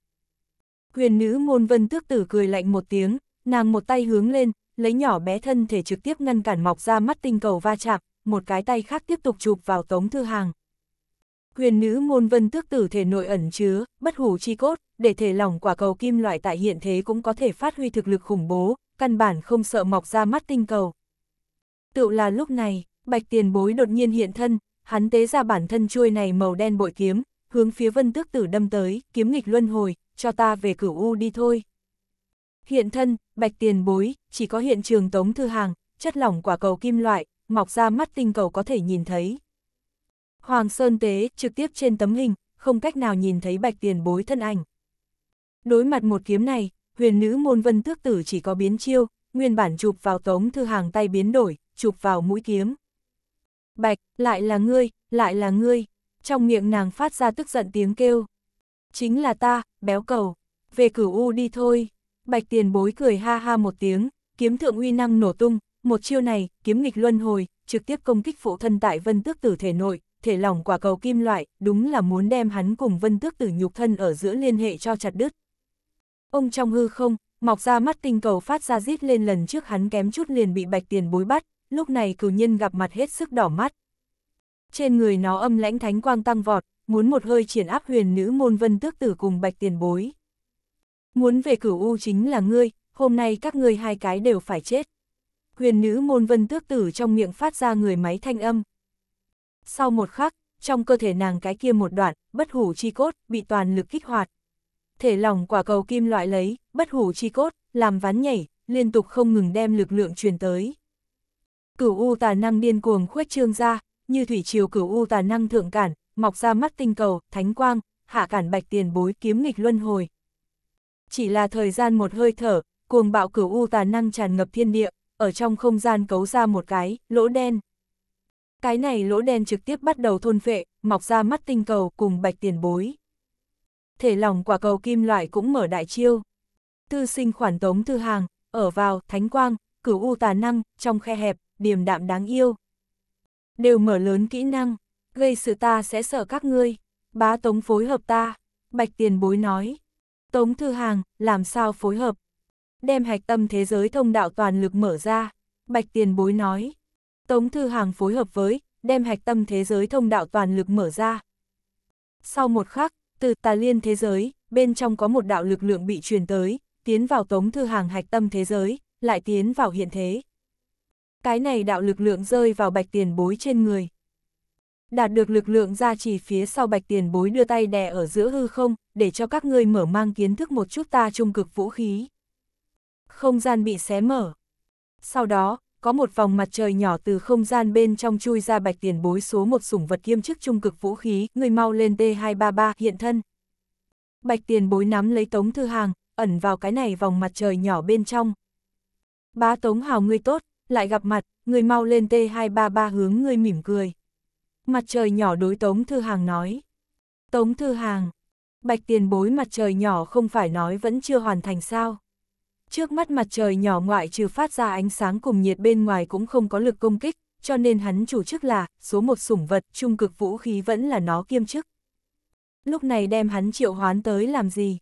[SPEAKER 1] Huyền nữ môn vân tước tử cười lạnh một tiếng, nàng một tay hướng lên, lấy nhỏ bé thân thể trực tiếp ngăn cản mọc ra mắt tinh cầu va chạm, một cái tay khác tiếp tục chụp vào tống thư hàng, huyền nữ môn vân tước tử thể nội ẩn chứa, bất hủ chi cốt, để thể lỏng quả cầu kim loại tại hiện thế cũng có thể phát huy thực lực khủng bố, căn bản không sợ mọc ra mắt tinh cầu. Tự là lúc này, bạch tiền bối đột nhiên hiện thân, hắn tế ra bản thân chuôi này màu đen bội kiếm, hướng phía vân tước tử đâm tới, kiếm nghịch luân hồi, cho ta về cửu u đi thôi. Hiện thân, bạch tiền bối, chỉ có hiện trường tống thư hàng, chất lỏng quả cầu kim loại, mọc ra mắt tinh cầu có thể nhìn thấy. Hoàng Sơn Tế trực tiếp trên tấm hình, không cách nào nhìn thấy bạch tiền bối thân ảnh. Đối mặt một kiếm này, huyền nữ môn vân tước tử chỉ có biến chiêu, nguyên bản chụp vào tống thư hàng tay biến đổi, chụp vào mũi kiếm. Bạch, lại là ngươi, lại là ngươi, trong miệng nàng phát ra tức giận tiếng kêu. Chính là ta, béo cầu, về cửu u đi thôi. Bạch tiền bối cười ha ha một tiếng, kiếm thượng uy năng nổ tung, một chiêu này, kiếm nghịch luân hồi, trực tiếp công kích phụ thân tại vân tước tử thể nội, thể lỏng quả cầu kim loại, đúng là muốn đem hắn cùng vân tước tử nhục thân ở giữa liên hệ cho chặt đứt. Ông trong hư không, mọc ra mắt tinh cầu phát ra rít lên lần trước hắn kém chút liền bị bạch tiền bối bắt, lúc này cử nhân gặp mặt hết sức đỏ mắt. Trên người nó âm lãnh thánh quang tăng vọt, muốn một hơi triển áp huyền nữ môn vân tước tử cùng bạch tiền bối. Muốn về cửu u chính là ngươi, hôm nay các ngươi hai cái đều phải chết. Huyền nữ môn vân tước tử trong miệng phát ra người máy thanh âm, sau một khắc, trong cơ thể nàng cái kia một đoạn, bất hủ chi cốt, bị toàn lực kích hoạt. Thể lòng quả cầu kim loại lấy, bất hủ chi cốt, làm ván nhảy, liên tục không ngừng đem lực lượng truyền tới. Cửu U tà năng điên cuồng khuếch trương ra, như thủy chiều cửu U tà năng thượng cản, mọc ra mắt tinh cầu, thánh quang, hạ cản bạch tiền bối kiếm nghịch luân hồi. Chỉ là thời gian một hơi thở, cuồng bạo cửu U tà năng tràn ngập thiên địa, ở trong không gian cấu ra một cái, lỗ đen. Cái này lỗ đen trực tiếp bắt đầu thôn phệ, mọc ra mắt tinh cầu cùng bạch tiền bối. Thể lòng quả cầu kim loại cũng mở đại chiêu. Tư sinh khoản tống thư hàng, ở vào, thánh quang, cửu u tà năng, trong khe hẹp, điềm đạm đáng yêu. Đều mở lớn kỹ năng, gây sự ta sẽ sợ các ngươi, bá tống phối hợp ta, bạch tiền bối nói. Tống thư hàng, làm sao phối hợp? Đem hạch tâm thế giới thông đạo toàn lực mở ra, bạch tiền bối nói. Tống Thư Hàng phối hợp với, đem hạch tâm thế giới thông đạo toàn lực mở ra. Sau một khắc, từ tà liên thế giới, bên trong có một đạo lực lượng bị truyền tới, tiến vào Tống Thư Hàng hạch tâm thế giới, lại tiến vào hiện thế. Cái này đạo lực lượng rơi vào bạch tiền bối trên người. Đạt được lực lượng ra chỉ phía sau bạch tiền bối đưa tay đè ở giữa hư không, để cho các ngươi mở mang kiến thức một chút ta trung cực vũ khí. Không gian bị xé mở. Sau đó, có một vòng mặt trời nhỏ từ không gian bên trong chui ra bạch tiền bối số một sủng vật kiêm chức trung cực vũ khí, người mau lên T233 hiện thân. Bạch tiền bối nắm lấy tống thư hàng, ẩn vào cái này vòng mặt trời nhỏ bên trong. Bá tống hào ngươi tốt, lại gặp mặt, người mau lên T233 hướng ngươi mỉm cười. Mặt trời nhỏ đối tống thư hàng nói. Tống thư hàng, bạch tiền bối mặt trời nhỏ không phải nói vẫn chưa hoàn thành sao. Trước mắt mặt trời nhỏ ngoại trừ phát ra ánh sáng cùng nhiệt bên ngoài cũng không có lực công kích, cho nên hắn chủ chức là, số một sủng vật, trung cực vũ khí vẫn là nó kiêm chức. Lúc này đem hắn triệu hoán tới làm gì?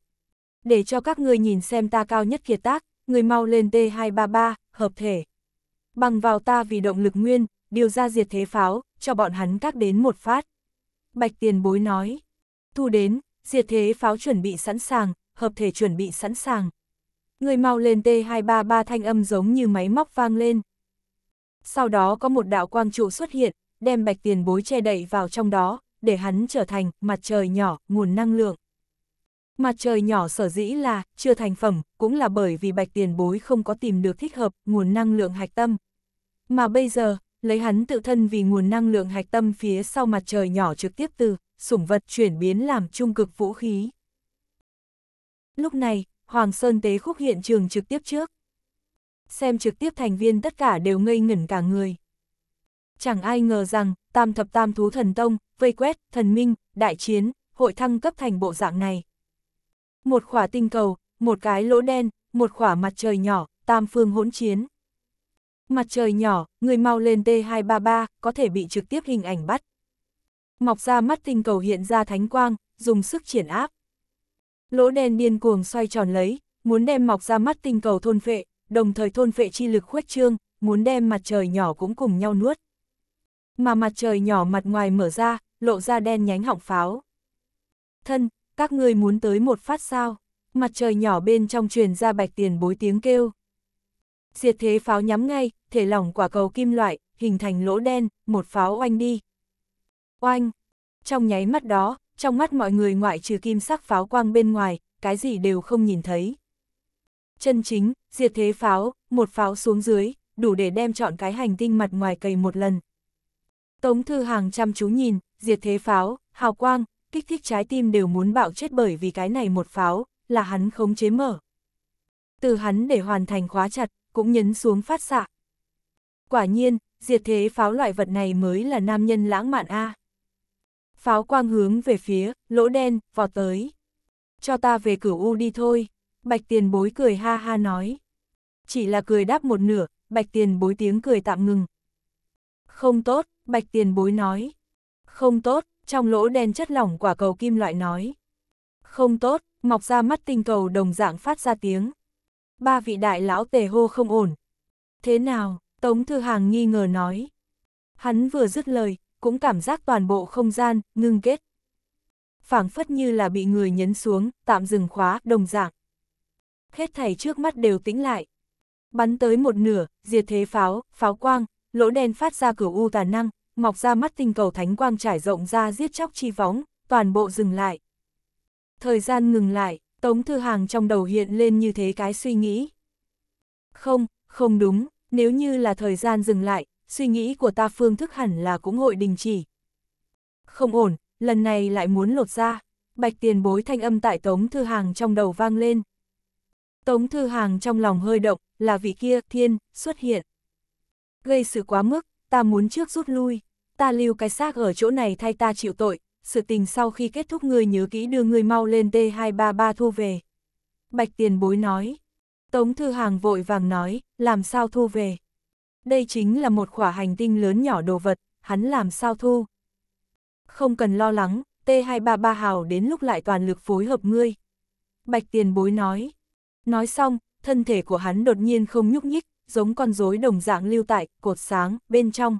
[SPEAKER 1] Để cho các ngươi nhìn xem ta cao nhất kiệt tác, người mau lên T233, hợp thể. Bằng vào ta vì động lực nguyên, điều ra diệt thế pháo, cho bọn hắn các đến một phát. Bạch tiền bối nói, thu đến, diệt thế pháo chuẩn bị sẵn sàng, hợp thể chuẩn bị sẵn sàng. Người mau lên T233 thanh âm giống như máy móc vang lên. Sau đó có một đạo quang trụ xuất hiện, đem bạch tiền bối che đậy vào trong đó, để hắn trở thành mặt trời nhỏ, nguồn năng lượng. Mặt trời nhỏ sở dĩ là chưa thành phẩm, cũng là bởi vì bạch tiền bối không có tìm được thích hợp nguồn năng lượng hạch tâm. Mà bây giờ, lấy hắn tự thân vì nguồn năng lượng hạch tâm phía sau mặt trời nhỏ trực tiếp từ sủng vật chuyển biến làm trung cực vũ khí. Lúc này, Hoàng Sơn Tế Khúc hiện trường trực tiếp trước. Xem trực tiếp thành viên tất cả đều ngây ngẩn cả người. Chẳng ai ngờ rằng, tam thập tam thú thần tông, vây quét, thần minh, đại chiến, hội thăng cấp thành bộ dạng này. Một khỏa tinh cầu, một cái lỗ đen, một khỏa mặt trời nhỏ, tam phương hỗn chiến. Mặt trời nhỏ, người mau lên T233, có thể bị trực tiếp hình ảnh bắt. Mọc ra mắt tinh cầu hiện ra thánh quang, dùng sức triển áp. Lỗ đen điên cuồng xoay tròn lấy, muốn đem mọc ra mắt tinh cầu thôn phệ, đồng thời thôn phệ chi lực khuếch trương, muốn đem mặt trời nhỏ cũng cùng nhau nuốt. Mà mặt trời nhỏ mặt ngoài mở ra, lộ ra đen nhánh họng pháo. Thân, các ngươi muốn tới một phát sao? Mặt trời nhỏ bên trong truyền ra bạch tiền bối tiếng kêu. Diệt thế pháo nhắm ngay, thể lỏng quả cầu kim loại, hình thành lỗ đen, một pháo oanh đi. Oanh! Trong nháy mắt đó, trong mắt mọi người ngoại trừ kim sắc pháo quang bên ngoài, cái gì đều không nhìn thấy. Chân chính, diệt thế pháo, một pháo xuống dưới, đủ để đem chọn cái hành tinh mặt ngoài cầy một lần. Tống Thư Hàng trăm chú nhìn, diệt thế pháo, hào quang, kích thích trái tim đều muốn bạo chết bởi vì cái này một pháo, là hắn khống chế mở. Từ hắn để hoàn thành khóa chặt, cũng nhấn xuống phát xạ. Quả nhiên, diệt thế pháo loại vật này mới là nam nhân lãng mạn A. À pháo quang hướng về phía, lỗ đen, vọt tới. Cho ta về cửu U đi thôi, bạch tiền bối cười ha ha nói. Chỉ là cười đáp một nửa, bạch tiền bối tiếng cười tạm ngừng. Không tốt, bạch tiền bối nói. Không tốt, trong lỗ đen chất lỏng quả cầu kim loại nói. Không tốt, mọc ra mắt tinh cầu đồng dạng phát ra tiếng. Ba vị đại lão tề hô không ổn. Thế nào, Tống Thư Hàng nghi ngờ nói. Hắn vừa dứt lời, cũng cảm giác toàn bộ không gian, ngưng kết. phảng phất như là bị người nhấn xuống, tạm dừng khóa, đồng dạng. Hết thảy trước mắt đều tĩnh lại. Bắn tới một nửa, diệt thế pháo, pháo quang, lỗ đen phát ra cửa u tà năng, mọc ra mắt tinh cầu thánh quang trải rộng ra giết chóc chi vóng, toàn bộ dừng lại. Thời gian ngừng lại, Tống Thư Hàng trong đầu hiện lên như thế cái suy nghĩ. Không, không đúng, nếu như là thời gian dừng lại, suy nghĩ của ta phương thức hẳn là cũng hội đình chỉ. Không ổn, lần này lại muốn lột ra, bạch tiền bối thanh âm tại Tống Thư Hàng trong đầu vang lên. Tống Thư Hàng trong lòng hơi động, là vị kia, thiên, xuất hiện. Gây sự quá mức, ta muốn trước rút lui, ta lưu cái xác ở chỗ này thay ta chịu tội, sự tình sau khi kết thúc người nhớ kỹ đưa người mau lên T233 thu về. Bạch tiền bối nói. Tống Thư Hàng vội vàng nói, làm sao thu về đây chính là một khỏa hành tinh lớn nhỏ đồ vật, hắn làm sao thu. Không cần lo lắng, T233 hào đến lúc lại toàn lực phối hợp ngươi. Bạch tiền bối nói. Nói xong, thân thể của hắn đột nhiên không nhúc nhích, giống con rối đồng dạng lưu tại, cột sáng, bên trong.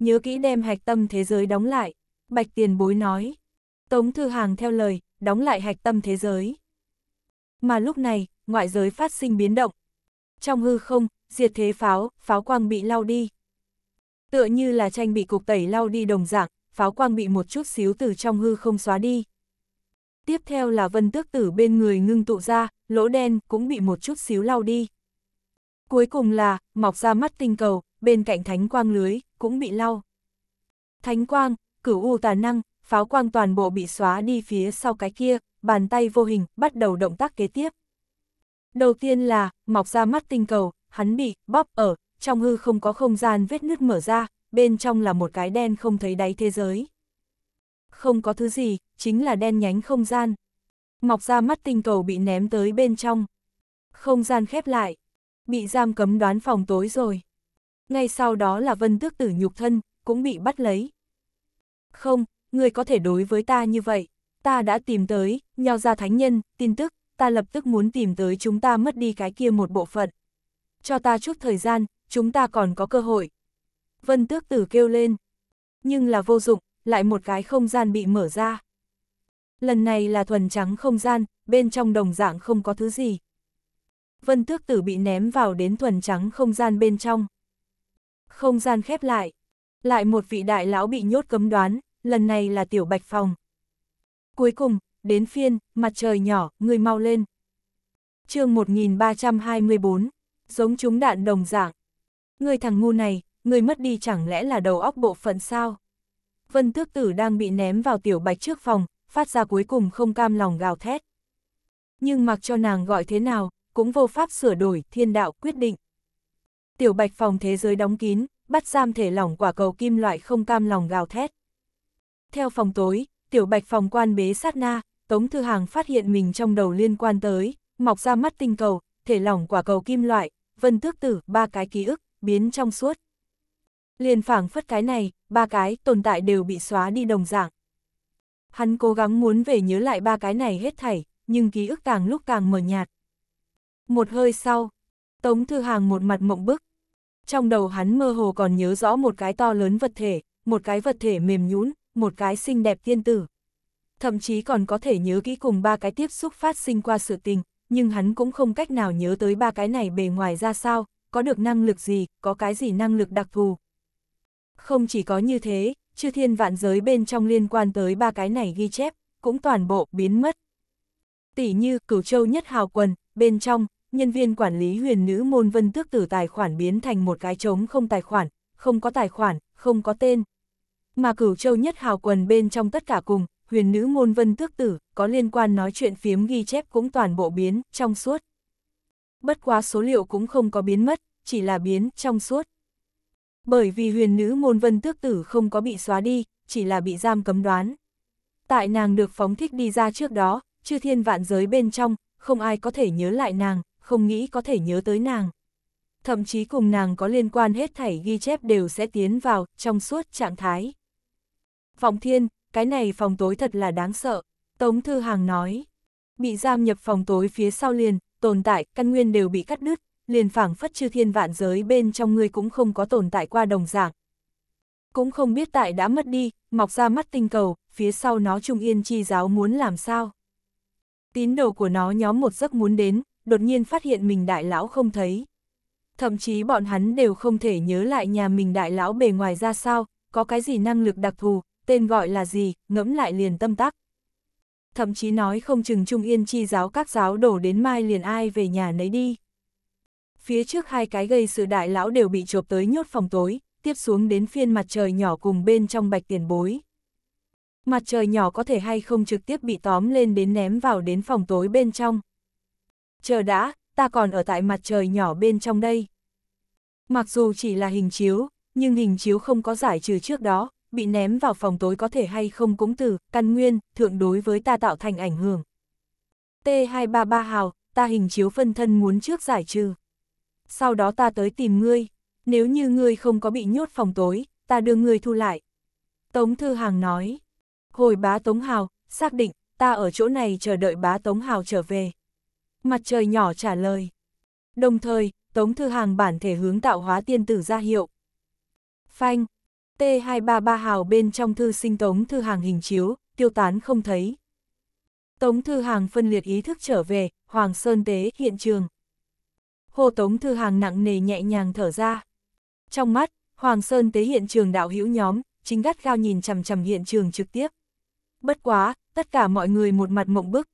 [SPEAKER 1] Nhớ kỹ đem hạch tâm thế giới đóng lại, bạch tiền bối nói. Tống Thư Hàng theo lời, đóng lại hạch tâm thế giới. Mà lúc này, ngoại giới phát sinh biến động. Trong hư không, diệt thế pháo, pháo quang bị lau đi. Tựa như là tranh bị cục tẩy lau đi đồng dạng, pháo quang bị một chút xíu từ trong hư không xóa đi. Tiếp theo là vân tước tử bên người ngưng tụ ra, lỗ đen cũng bị một chút xíu lau đi. Cuối cùng là, mọc ra mắt tinh cầu, bên cạnh thánh quang lưới, cũng bị lau. Thánh quang, cửu u tà năng, pháo quang toàn bộ bị xóa đi phía sau cái kia, bàn tay vô hình, bắt đầu động tác kế tiếp. Đầu tiên là, mọc ra mắt tinh cầu, hắn bị bóp ở, trong hư không có không gian vết nứt mở ra, bên trong là một cái đen không thấy đáy thế giới. Không có thứ gì, chính là đen nhánh không gian. Mọc ra mắt tinh cầu bị ném tới bên trong. Không gian khép lại, bị giam cấm đoán phòng tối rồi. Ngay sau đó là vân tước tử nhục thân, cũng bị bắt lấy. Không, người có thể đối với ta như vậy. Ta đã tìm tới, nho ra thánh nhân, tin tức, ta lập tức muốn tìm tới chúng ta mất đi cái kia một bộ phận cho ta chút thời gian, chúng ta còn có cơ hội. Vân tước tử kêu lên. Nhưng là vô dụng, lại một cái không gian bị mở ra. Lần này là thuần trắng không gian, bên trong đồng dạng không có thứ gì. Vân tước tử bị ném vào đến thuần trắng không gian bên trong. Không gian khép lại. Lại một vị đại lão bị nhốt cấm đoán, lần này là tiểu bạch phòng. Cuối cùng, đến phiên, mặt trời nhỏ, người mau lên. chương 1324 giống chúng đạn đồng dạng. Người thằng ngu này, người mất đi chẳng lẽ là đầu óc bộ phận sao? Vân tước tử đang bị ném vào tiểu bạch trước phòng, phát ra cuối cùng không cam lòng gào thét. Nhưng mặc cho nàng gọi thế nào, cũng vô pháp sửa đổi, thiên đạo quyết định. Tiểu bạch phòng thế giới đóng kín, bắt giam thể lỏng quả cầu kim loại không cam lòng gào thét. Theo phòng tối, tiểu bạch phòng quan bế sát na, Tống Thư Hàng phát hiện mình trong đầu liên quan tới, mọc ra mắt tinh cầu, thể lỏng quả cầu kim loại, vân tước tử, ba cái ký ức, biến trong suốt. Liền phảng phất cái này, ba cái tồn tại đều bị xóa đi đồng dạng. Hắn cố gắng muốn về nhớ lại ba cái này hết thảy, nhưng ký ức càng lúc càng mờ nhạt. Một hơi sau, Tống Thư Hàng một mặt mộng bức. Trong đầu hắn mơ hồ còn nhớ rõ một cái to lớn vật thể, một cái vật thể mềm nhũn, một cái xinh đẹp tiên tử. Thậm chí còn có thể nhớ kỹ cùng ba cái tiếp xúc phát sinh qua sự tình, nhưng hắn cũng không cách nào nhớ tới ba cái này bề ngoài ra sao, có được năng lực gì, có cái gì năng lực đặc thù. Không chỉ có như thế, chư thiên vạn giới bên trong liên quan tới ba cái này ghi chép, cũng toàn bộ biến mất. Tỷ như cửu châu nhất hào quần, bên trong, nhân viên quản lý huyền nữ môn vân tước tử tài khoản biến thành một cái trống không tài khoản, không có tài khoản, không có tên. Mà cửu châu nhất hào quần bên trong tất cả cùng, huyền nữ môn vân tước tử, có liên quan nói chuyện phiếm ghi chép cũng toàn bộ biến, trong suốt. Bất quá số liệu cũng không có biến mất, chỉ là biến, trong suốt. Bởi vì huyền nữ môn vân tước tử không có bị xóa đi, chỉ là bị giam cấm đoán. Tại nàng được phóng thích đi ra trước đó, chư thiên vạn giới bên trong, không ai có thể nhớ lại nàng, không nghĩ có thể nhớ tới nàng. Thậm chí cùng nàng có liên quan hết thảy ghi chép đều sẽ tiến vào, trong suốt trạng thái. Vọng thiên, cái này phòng tối thật là đáng sợ, Tống Thư Hàng nói. Bị giam nhập phòng tối phía sau liền, tồn tại, căn nguyên đều bị cắt đứt, liền phảng phất chư thiên vạn giới bên trong ngươi cũng không có tồn tại qua đồng dạng. Cũng không biết tại đã mất đi, mọc ra mắt tinh cầu, phía sau nó trung yên chi giáo muốn làm sao. Tín đồ của nó nhóm một giấc muốn đến, đột nhiên phát hiện mình đại lão không thấy. Thậm chí bọn hắn đều không thể nhớ lại nhà mình đại lão bề ngoài ra sao, có cái gì năng lực đặc thù, tên gọi là gì, ngẫm lại liền tâm tắc. Thậm chí nói không chừng Trung Yên chi giáo các giáo đổ đến mai liền ai về nhà nấy đi. Phía trước hai cái gây sự đại lão đều bị chộp tới nhốt phòng tối, tiếp xuống đến phiên mặt trời nhỏ cùng bên trong bạch tiền bối. Mặt trời nhỏ có thể hay không trực tiếp bị tóm lên đến ném vào đến phòng tối bên trong. Chờ đã, ta còn ở tại mặt trời nhỏ bên trong đây. Mặc dù chỉ là hình chiếu, nhưng hình chiếu không có giải trừ trước đó, bị ném vào phòng tối có thể hay không cũng từ, căn nguyên, thượng đối với ta tạo thành ảnh hưởng. T233 hào, ta hình chiếu phân thân muốn trước giải trừ. Sau đó ta tới tìm ngươi, nếu như ngươi không có bị nhốt phòng tối, ta đưa ngươi thu lại. Tống Thư Hàng nói, hồi bá Tống Hào, xác định, ta ở chỗ này chờ đợi bá Tống Hào trở về. Mặt trời nhỏ trả lời. Đồng thời, Tống Thư Hàng bản thể hướng tạo hóa tiên tử ra hiệu. Phanh, T233 hào bên trong thư sinh Tống Thư Hàng hình chiếu, tiêu tán không thấy. Tống Thư Hàng phân liệt ý thức trở về, Hoàng Sơn Tế hiện trường. Hồ Tống Thư Hàng nặng nề nhẹ nhàng thở ra. Trong mắt, Hoàng Sơn Tế hiện trường đạo hữu nhóm, chính gắt gao nhìn chằm chằm hiện trường trực tiếp. Bất quá, tất cả mọi người một mặt mộng bức.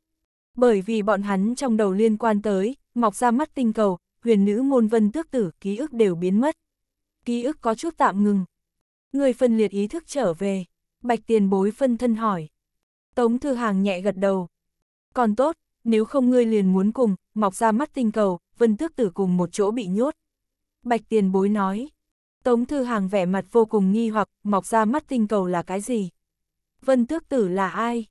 [SPEAKER 1] Bởi vì bọn hắn trong đầu liên quan tới, mọc ra mắt tinh cầu, huyền nữ môn vân tước tử, ký ức đều biến mất. Ký ức có chút tạm ngừng, Người phân liệt ý thức trở về. Bạch tiền bối phân thân hỏi. Tống thư hàng nhẹ gật đầu. Còn tốt, nếu không ngươi liền muốn cùng, mọc ra mắt tinh cầu, vân tước tử cùng một chỗ bị nhốt. Bạch tiền bối nói. Tống thư hàng vẻ mặt vô cùng nghi hoặc, mọc ra mắt tinh cầu là cái gì? Vân tước tử là ai?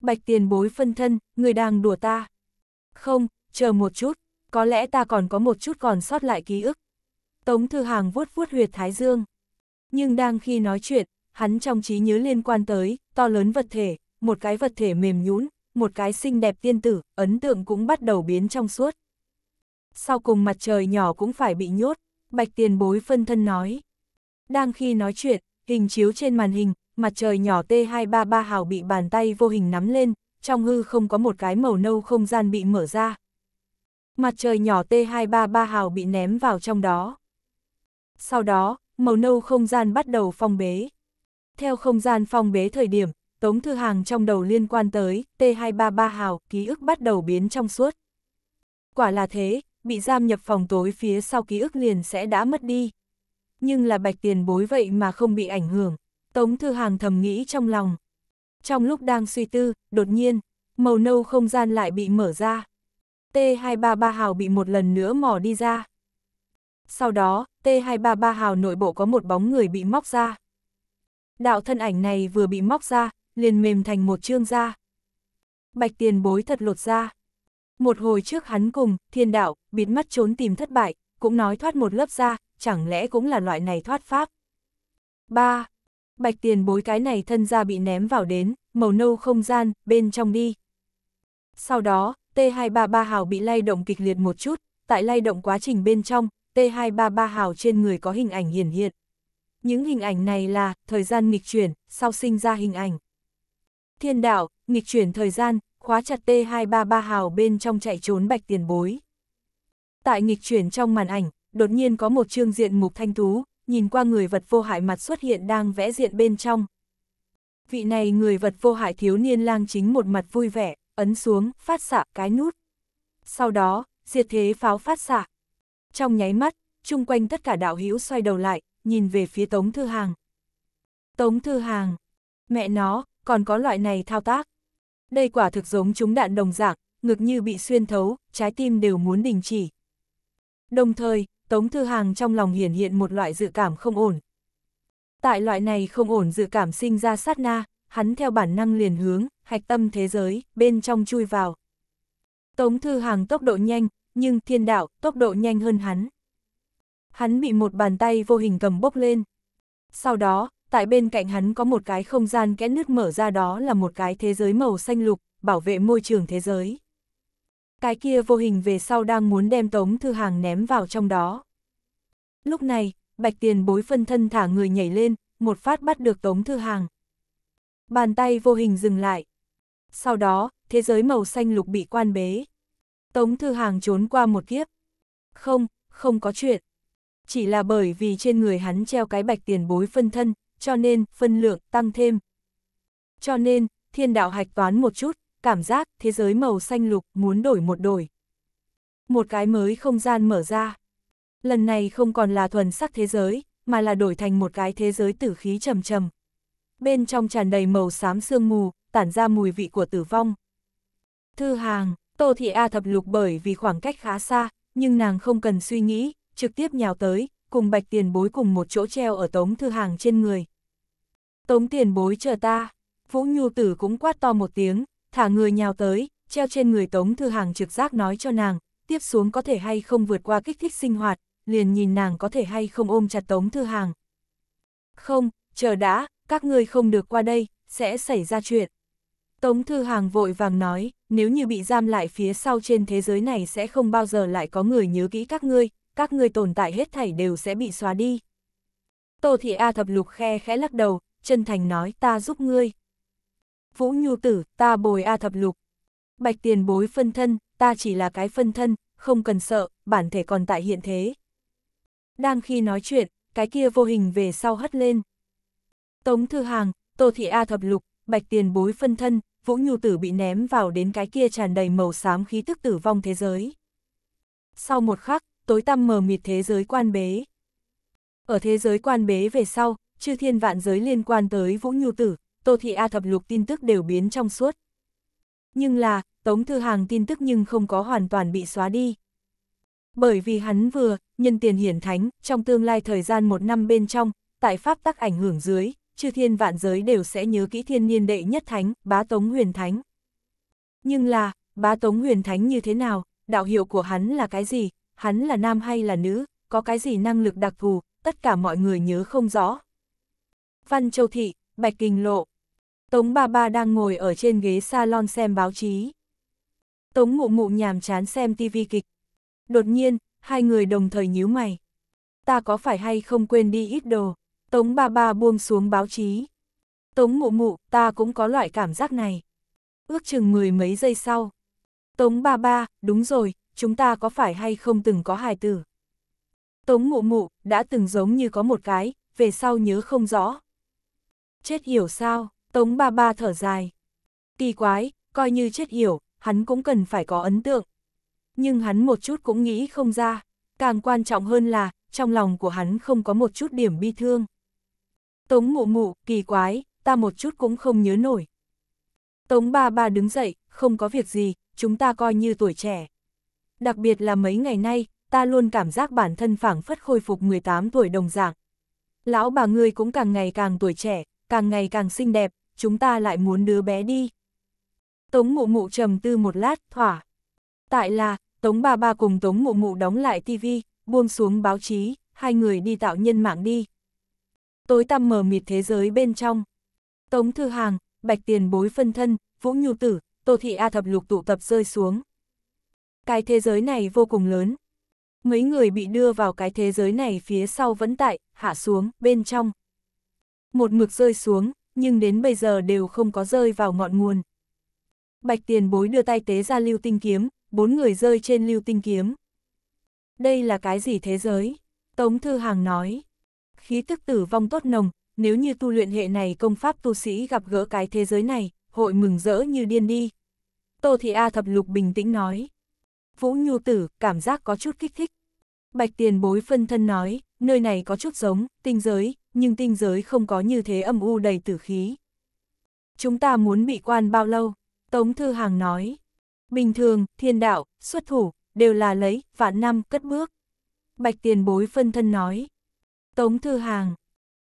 [SPEAKER 1] Bạch tiền bối phân thân, người đang đùa ta. Không, chờ một chút, có lẽ ta còn có một chút còn sót lại ký ức. Tống thư hàng vuốt vuốt huyệt thái dương. Nhưng đang khi nói chuyện, hắn trong trí nhớ liên quan tới, to lớn vật thể, một cái vật thể mềm nhũn, một cái xinh đẹp tiên tử, ấn tượng cũng bắt đầu biến trong suốt. Sau cùng mặt trời nhỏ cũng phải bị nhốt, bạch tiền bối phân thân nói. Đang khi nói chuyện, hình chiếu trên màn hình, mặt trời nhỏ T233 hào bị bàn tay vô hình nắm lên, trong hư không có một cái màu nâu không gian bị mở ra. Mặt trời nhỏ T233 hào bị ném vào trong đó. Sau đó, màu nâu không gian bắt đầu phong bế. Theo không gian phong bế thời điểm, Tống Thư Hàng trong đầu liên quan tới T233 hào, ký ức bắt đầu biến trong suốt. Quả là thế, bị giam nhập phòng tối phía sau ký ức liền sẽ đã mất đi. Nhưng là bạch tiền bối vậy mà không bị ảnh hưởng, Tống Thư Hàng thầm nghĩ trong lòng. Trong lúc đang suy tư, đột nhiên, màu nâu không gian lại bị mở ra. T233 hào bị một lần nữa mỏ đi ra. Sau đó, T233 hào nội bộ có một bóng người bị móc ra. Đạo thân ảnh này vừa bị móc ra, liền mềm thành một chương da. Bạch tiền bối thật lột ra. Một hồi trước hắn cùng, thiên đạo, bịt mắt trốn tìm thất bại, cũng nói thoát một lớp da, chẳng lẽ cũng là loại này thoát pháp. 3. Bạch tiền bối cái này thân da bị ném vào đến, màu nâu không gian, bên trong đi. Sau đó, T233 hào bị lay động kịch liệt một chút, tại lay động quá trình bên trong, T233 hào trên người có hình ảnh hiển hiện. Những hình ảnh này là thời gian nghịch chuyển, sau sinh ra hình ảnh. Thiên đạo, nghịch chuyển thời gian, khóa chặt T233 hào bên trong chạy trốn bạch tiền bối. Tại nghịch chuyển trong màn ảnh, đột nhiên có một chương diện mục thanh thú, nhìn qua người vật vô hại mặt xuất hiện đang vẽ diện bên trong. Vị này người vật vô hại thiếu niên lang chính một mặt vui vẻ, ấn xuống, phát xạ cái nút. Sau đó, diệt thế pháo phát xạ, trong nháy mắt, chung quanh tất cả đạo hữu xoay đầu lại, nhìn về phía Tống Thư Hàng. Tống Thư Hàng, mẹ nó, còn có loại này thao tác. Đây quả thực giống chúng đạn đồng dạng, ngực như bị xuyên thấu, trái tim đều muốn đình chỉ. Đồng thời, Tống Thư Hàng trong lòng hiển hiện một loại dự cảm không ổn. Tại loại này không ổn dự cảm sinh ra sát na, hắn theo bản năng liền hướng, hạch tâm thế giới, bên trong chui vào. Tống Thư Hàng tốc độ nhanh, nhưng thiên đạo tốc độ nhanh hơn hắn. Hắn bị một bàn tay vô hình cầm bốc lên. Sau đó, tại bên cạnh hắn có một cái không gian kẽ nứt mở ra đó là một cái thế giới màu xanh lục, bảo vệ môi trường thế giới. Cái kia vô hình về sau đang muốn đem tống thư hàng ném vào trong đó. Lúc này, bạch tiền bối phân thân thả người nhảy lên, một phát bắt được tống thư hàng. Bàn tay vô hình dừng lại. Sau đó, thế giới màu xanh lục bị quan bế. Tống Thư Hàng trốn qua một kiếp. Không, không có chuyện. Chỉ là bởi vì trên người hắn treo cái bạch tiền bối phân thân, cho nên phân lượng tăng thêm. Cho nên, thiên đạo hạch toán một chút, cảm giác thế giới màu xanh lục muốn đổi một đổi. Một cái mới không gian mở ra. Lần này không còn là thuần sắc thế giới, mà là đổi thành một cái thế giới tử khí trầm trầm. Bên trong tràn đầy màu xám sương mù, tản ra mùi vị của tử vong. Thư hàng, Tô Thị A thập lục bởi vì khoảng cách khá xa, nhưng nàng không cần suy nghĩ, trực tiếp nhào tới, cùng bạch tiền bối cùng một chỗ treo ở tống thư hàng trên người. Tống tiền bối chờ ta, Vũ Nhu Tử cũng quát to một tiếng, thả người nhào tới, treo trên người tống thư hàng trực giác nói cho nàng, tiếp xuống có thể hay không vượt qua kích thích sinh hoạt, liền nhìn nàng có thể hay không ôm chặt tống thư hàng. Không, chờ đã, các ngươi không được qua đây, sẽ xảy ra chuyện. Tống Thư Hàng vội vàng nói, nếu như bị giam lại phía sau trên thế giới này sẽ không bao giờ lại có người nhớ kỹ các ngươi, các ngươi tồn tại hết thảy đều sẽ bị xóa đi. Tô Thị A thập lục khe khẽ lắc đầu, chân thành nói ta giúp ngươi. Vũ Nhu Tử, ta bồi A thập lục. Bạch tiền bối phân thân, ta chỉ là cái phân thân, không cần sợ, bản thể còn tại hiện thế. Đang khi nói chuyện, cái kia vô hình về sau hất lên. Tống Thư Hàng, Tô Thị A thập lục, bạch tiền bối phân thân, Vũ Nhu Tử bị ném vào đến cái kia tràn đầy màu xám khí tức tử vong thế giới. Sau một khắc, tối tăm mờ mịt thế giới quan bế. Ở thế giới quan bế về sau, chư thiên vạn giới liên quan tới Vũ Nhu Tử, Tô Thị A Thập Lục tin tức đều biến trong suốt. Nhưng là, Tống Thư Hàng tin tức nhưng không có hoàn toàn bị xóa đi. Bởi vì hắn vừa, nhân tiền hiển thánh, trong tương lai thời gian một năm bên trong, tại pháp tắc ảnh hưởng dưới, chư thiên vạn giới đều sẽ nhớ kỹ thiên niên đệ nhất thánh, bá tống huyền thánh. Nhưng là, bá tống huyền thánh như thế nào, đạo hiệu của hắn là cái gì, hắn là nam hay là nữ, có cái gì năng lực đặc thù, tất cả mọi người nhớ không rõ. Văn Châu Thị, Bạch Kinh Lộ Tống ba ba đang ngồi ở trên ghế salon xem báo chí. Tống mụ mụ nhàm chán xem tivi kịch. Đột nhiên, hai người đồng thời nhíu mày. Ta có phải hay không quên đi ít đồ? Tống ba ba buông xuống báo chí. Tống mụ mụ, ta cũng có loại cảm giác này. Ước chừng mười mấy giây sau. Tống ba ba, đúng rồi, chúng ta có phải hay không từng có hài tử? Tống mụ mụ, đã từng giống như có một cái, về sau nhớ không rõ. Chết hiểu sao, tống ba ba thở dài. Kỳ quái, coi như chết hiểu, hắn cũng cần phải có ấn tượng. Nhưng hắn một chút cũng nghĩ không ra, càng quan trọng hơn là, trong lòng của hắn không có một chút điểm bi thương. Tống mụ mụ, kỳ quái, ta một chút cũng không nhớ nổi. Tống ba ba đứng dậy, không có việc gì, chúng ta coi như tuổi trẻ. Đặc biệt là mấy ngày nay, ta luôn cảm giác bản thân phảng phất khôi phục 18 tuổi đồng dạng. Lão bà ngươi cũng càng ngày càng tuổi trẻ, càng ngày càng xinh đẹp, chúng ta lại muốn đứa bé đi. Tống mụ mụ trầm tư một lát, thỏa. Tại là, Tống ba ba cùng Tống mụ mụ đóng lại tivi, buông xuống báo chí, hai người đi tạo nhân mạng đi tối tăm mờ mịt thế giới bên trong. Tống Thư Hàng, Bạch Tiền Bối phân thân, Vũ Nhu Tử, Tô Thị A Thập Lục tụ tập rơi xuống. Cái thế giới này vô cùng lớn. Mấy người bị đưa vào cái thế giới này phía sau vẫn tại, hạ xuống, bên trong. Một mực rơi xuống, nhưng đến bây giờ đều không có rơi vào ngọn nguồn. Bạch Tiền Bối đưa tay tế ra lưu tinh kiếm, bốn người rơi trên lưu tinh kiếm. Đây là cái gì thế giới? Tống Thư Hàng nói, khí tức tử vong tốt nồng, nếu như tu luyện hệ này công pháp tu sĩ gặp gỡ cái thế giới này, hội mừng rỡ như điên đi. Tô Thị A thập lục bình tĩnh nói. Vũ Nhu Tử, cảm giác có chút kích thích. Bạch tiền bối phân thân nói, nơi này có chút giống, tinh giới, nhưng tinh giới không có như thế âm u đầy tử khí. Chúng ta muốn bị quan bao lâu? Tống Thư Hàng nói. Bình thường, thiên đạo, xuất thủ, đều là lấy, vạn năm, cất bước. Bạch tiền bối phân thân nói. Tống Thư Hàng,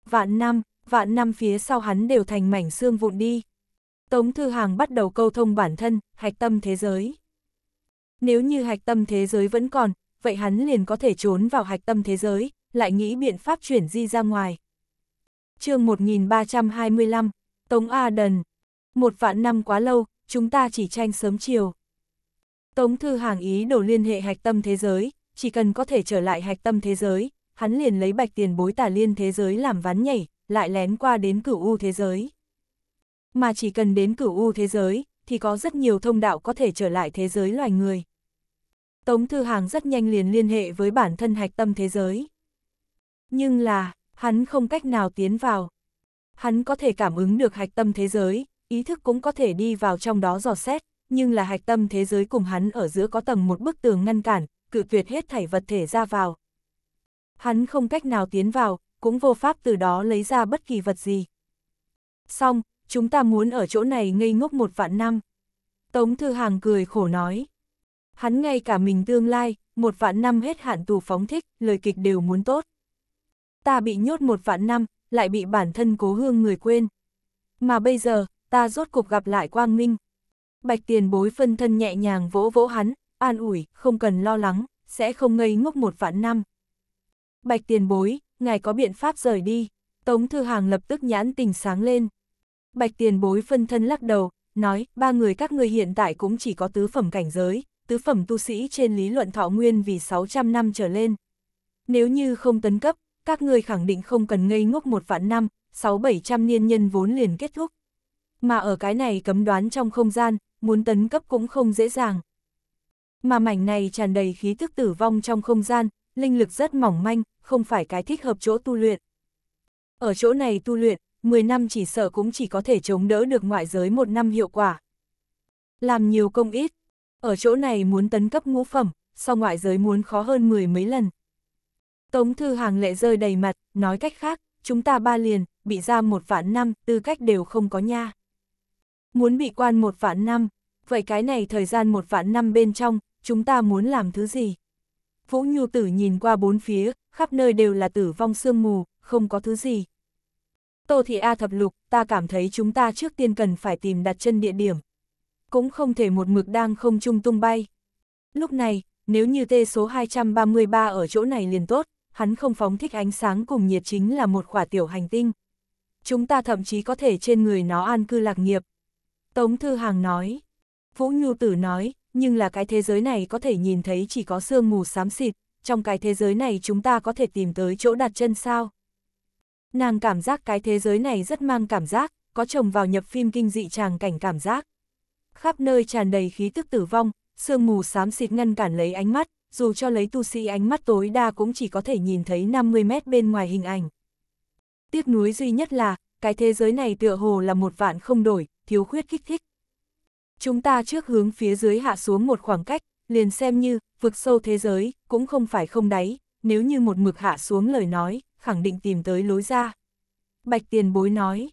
[SPEAKER 1] vạn năm, vạn năm phía sau hắn đều thành mảnh xương vụn đi. Tống Thư Hàng bắt đầu câu thông bản thân, hạch tâm thế giới. Nếu như hạch tâm thế giới vẫn còn, vậy hắn liền có thể trốn vào hạch tâm thế giới, lại nghĩ biện pháp chuyển di ra ngoài. chương 1325, Tống A Đần, một vạn năm quá lâu, chúng ta chỉ tranh sớm chiều. Tống Thư Hàng ý đồ liên hệ hạch tâm thế giới, chỉ cần có thể trở lại hạch tâm thế giới, hắn liền lấy bạch tiền bối tả liên thế giới làm ván nhảy, lại lén qua đến cửu u thế giới. Mà chỉ cần đến cửu u thế giới, thì có rất nhiều thông đạo có thể trở lại thế giới loài người. Tống Thư Hàng rất nhanh liền liên hệ với bản thân hạch tâm thế giới. Nhưng là, hắn không cách nào tiến vào. Hắn có thể cảm ứng được hạch tâm thế giới, ý thức cũng có thể đi vào trong đó dò xét, nhưng là hạch tâm thế giới cùng hắn ở giữa có tầng một bức tường ngăn cản, cự tuyệt hết thảy vật thể ra vào, Hắn không cách nào tiến vào, cũng vô pháp từ đó lấy ra bất kỳ vật gì. Xong, chúng ta muốn ở chỗ này ngây ngốc một vạn năm. Tống Thư Hàng cười khổ nói. Hắn ngay cả mình tương lai, một vạn năm hết hạn tù phóng thích, lời kịch đều muốn tốt. Ta bị nhốt một vạn năm, lại bị bản thân cố hương người quên. Mà bây giờ, ta rốt cục gặp lại Quang Minh. Bạch tiền bối phân thân nhẹ nhàng vỗ vỗ hắn, an ủi, không cần lo lắng, sẽ không ngây ngốc một vạn năm. Bạch tiền bối, ngài có biện pháp rời đi. Tống Thư Hàng lập tức nhãn tình sáng lên. Bạch tiền bối phân thân lắc đầu, nói, ba người các ngươi hiện tại cũng chỉ có tứ phẩm cảnh giới, tứ phẩm tu sĩ trên lý luận thọ nguyên vì 600 năm trở lên. Nếu như không tấn cấp, các ngươi khẳng định không cần ngây ngốc một vạn năm, 6-700 niên nhân vốn liền kết thúc. Mà ở cái này cấm đoán trong không gian, muốn tấn cấp cũng không dễ dàng. Mà mảnh này tràn đầy khí thức tử vong trong không gian, linh lực rất mỏng manh, không phải cái thích hợp chỗ tu luyện. Ở chỗ này tu luyện, 10 năm chỉ sợ cũng chỉ có thể chống đỡ được ngoại giới một năm hiệu quả. Làm nhiều công ít, ở chỗ này muốn tấn cấp ngũ phẩm, so ngoại giới muốn khó hơn mười mấy lần. Tống thư hàng lệ rơi đầy mặt, nói cách khác, chúng ta ba liền, bị ra một vạn năm, tư cách đều không có nha. Muốn bị quan một vạn năm, vậy cái này thời gian một vạn năm bên trong, chúng ta muốn làm thứ gì? Vũ Nhu Tử nhìn qua bốn phía, khắp nơi đều là tử vong sương mù, không có thứ gì. Tô Thị A thập lục, ta cảm thấy chúng ta trước tiên cần phải tìm đặt chân địa điểm. Cũng không thể một mực đang không trung tung bay. Lúc này, nếu như tê số 233 ở chỗ này liền tốt, hắn không phóng thích ánh sáng cùng nhiệt chính là một quả tiểu hành tinh. Chúng ta thậm chí có thể trên người nó an cư lạc nghiệp. Tống Thư Hàng nói, Vũ Nhu Tử nói, nhưng là cái thế giới này có thể nhìn thấy chỉ có sương mù xám xịt, trong cái thế giới này chúng ta có thể tìm tới chỗ đặt chân sao? Nàng cảm giác cái thế giới này rất mang cảm giác, có chồng vào nhập phim kinh dị tràng cảnh cảm giác. Khắp nơi tràn đầy khí tức tử vong, sương mù xám xịt ngăn cản lấy ánh mắt, dù cho lấy tu sĩ ánh mắt tối đa cũng chỉ có thể nhìn thấy 50 mét bên ngoài hình ảnh. Tiếc nuối duy nhất là, cái thế giới này tựa hồ là một vạn không đổi, thiếu khuyết kích thích. Chúng ta trước hướng phía dưới hạ xuống một khoảng cách, liền xem như, vực sâu thế giới, cũng không phải không đáy, nếu như một mực hạ xuống lời nói, khẳng định tìm tới lối ra. Bạch tiền bối nói,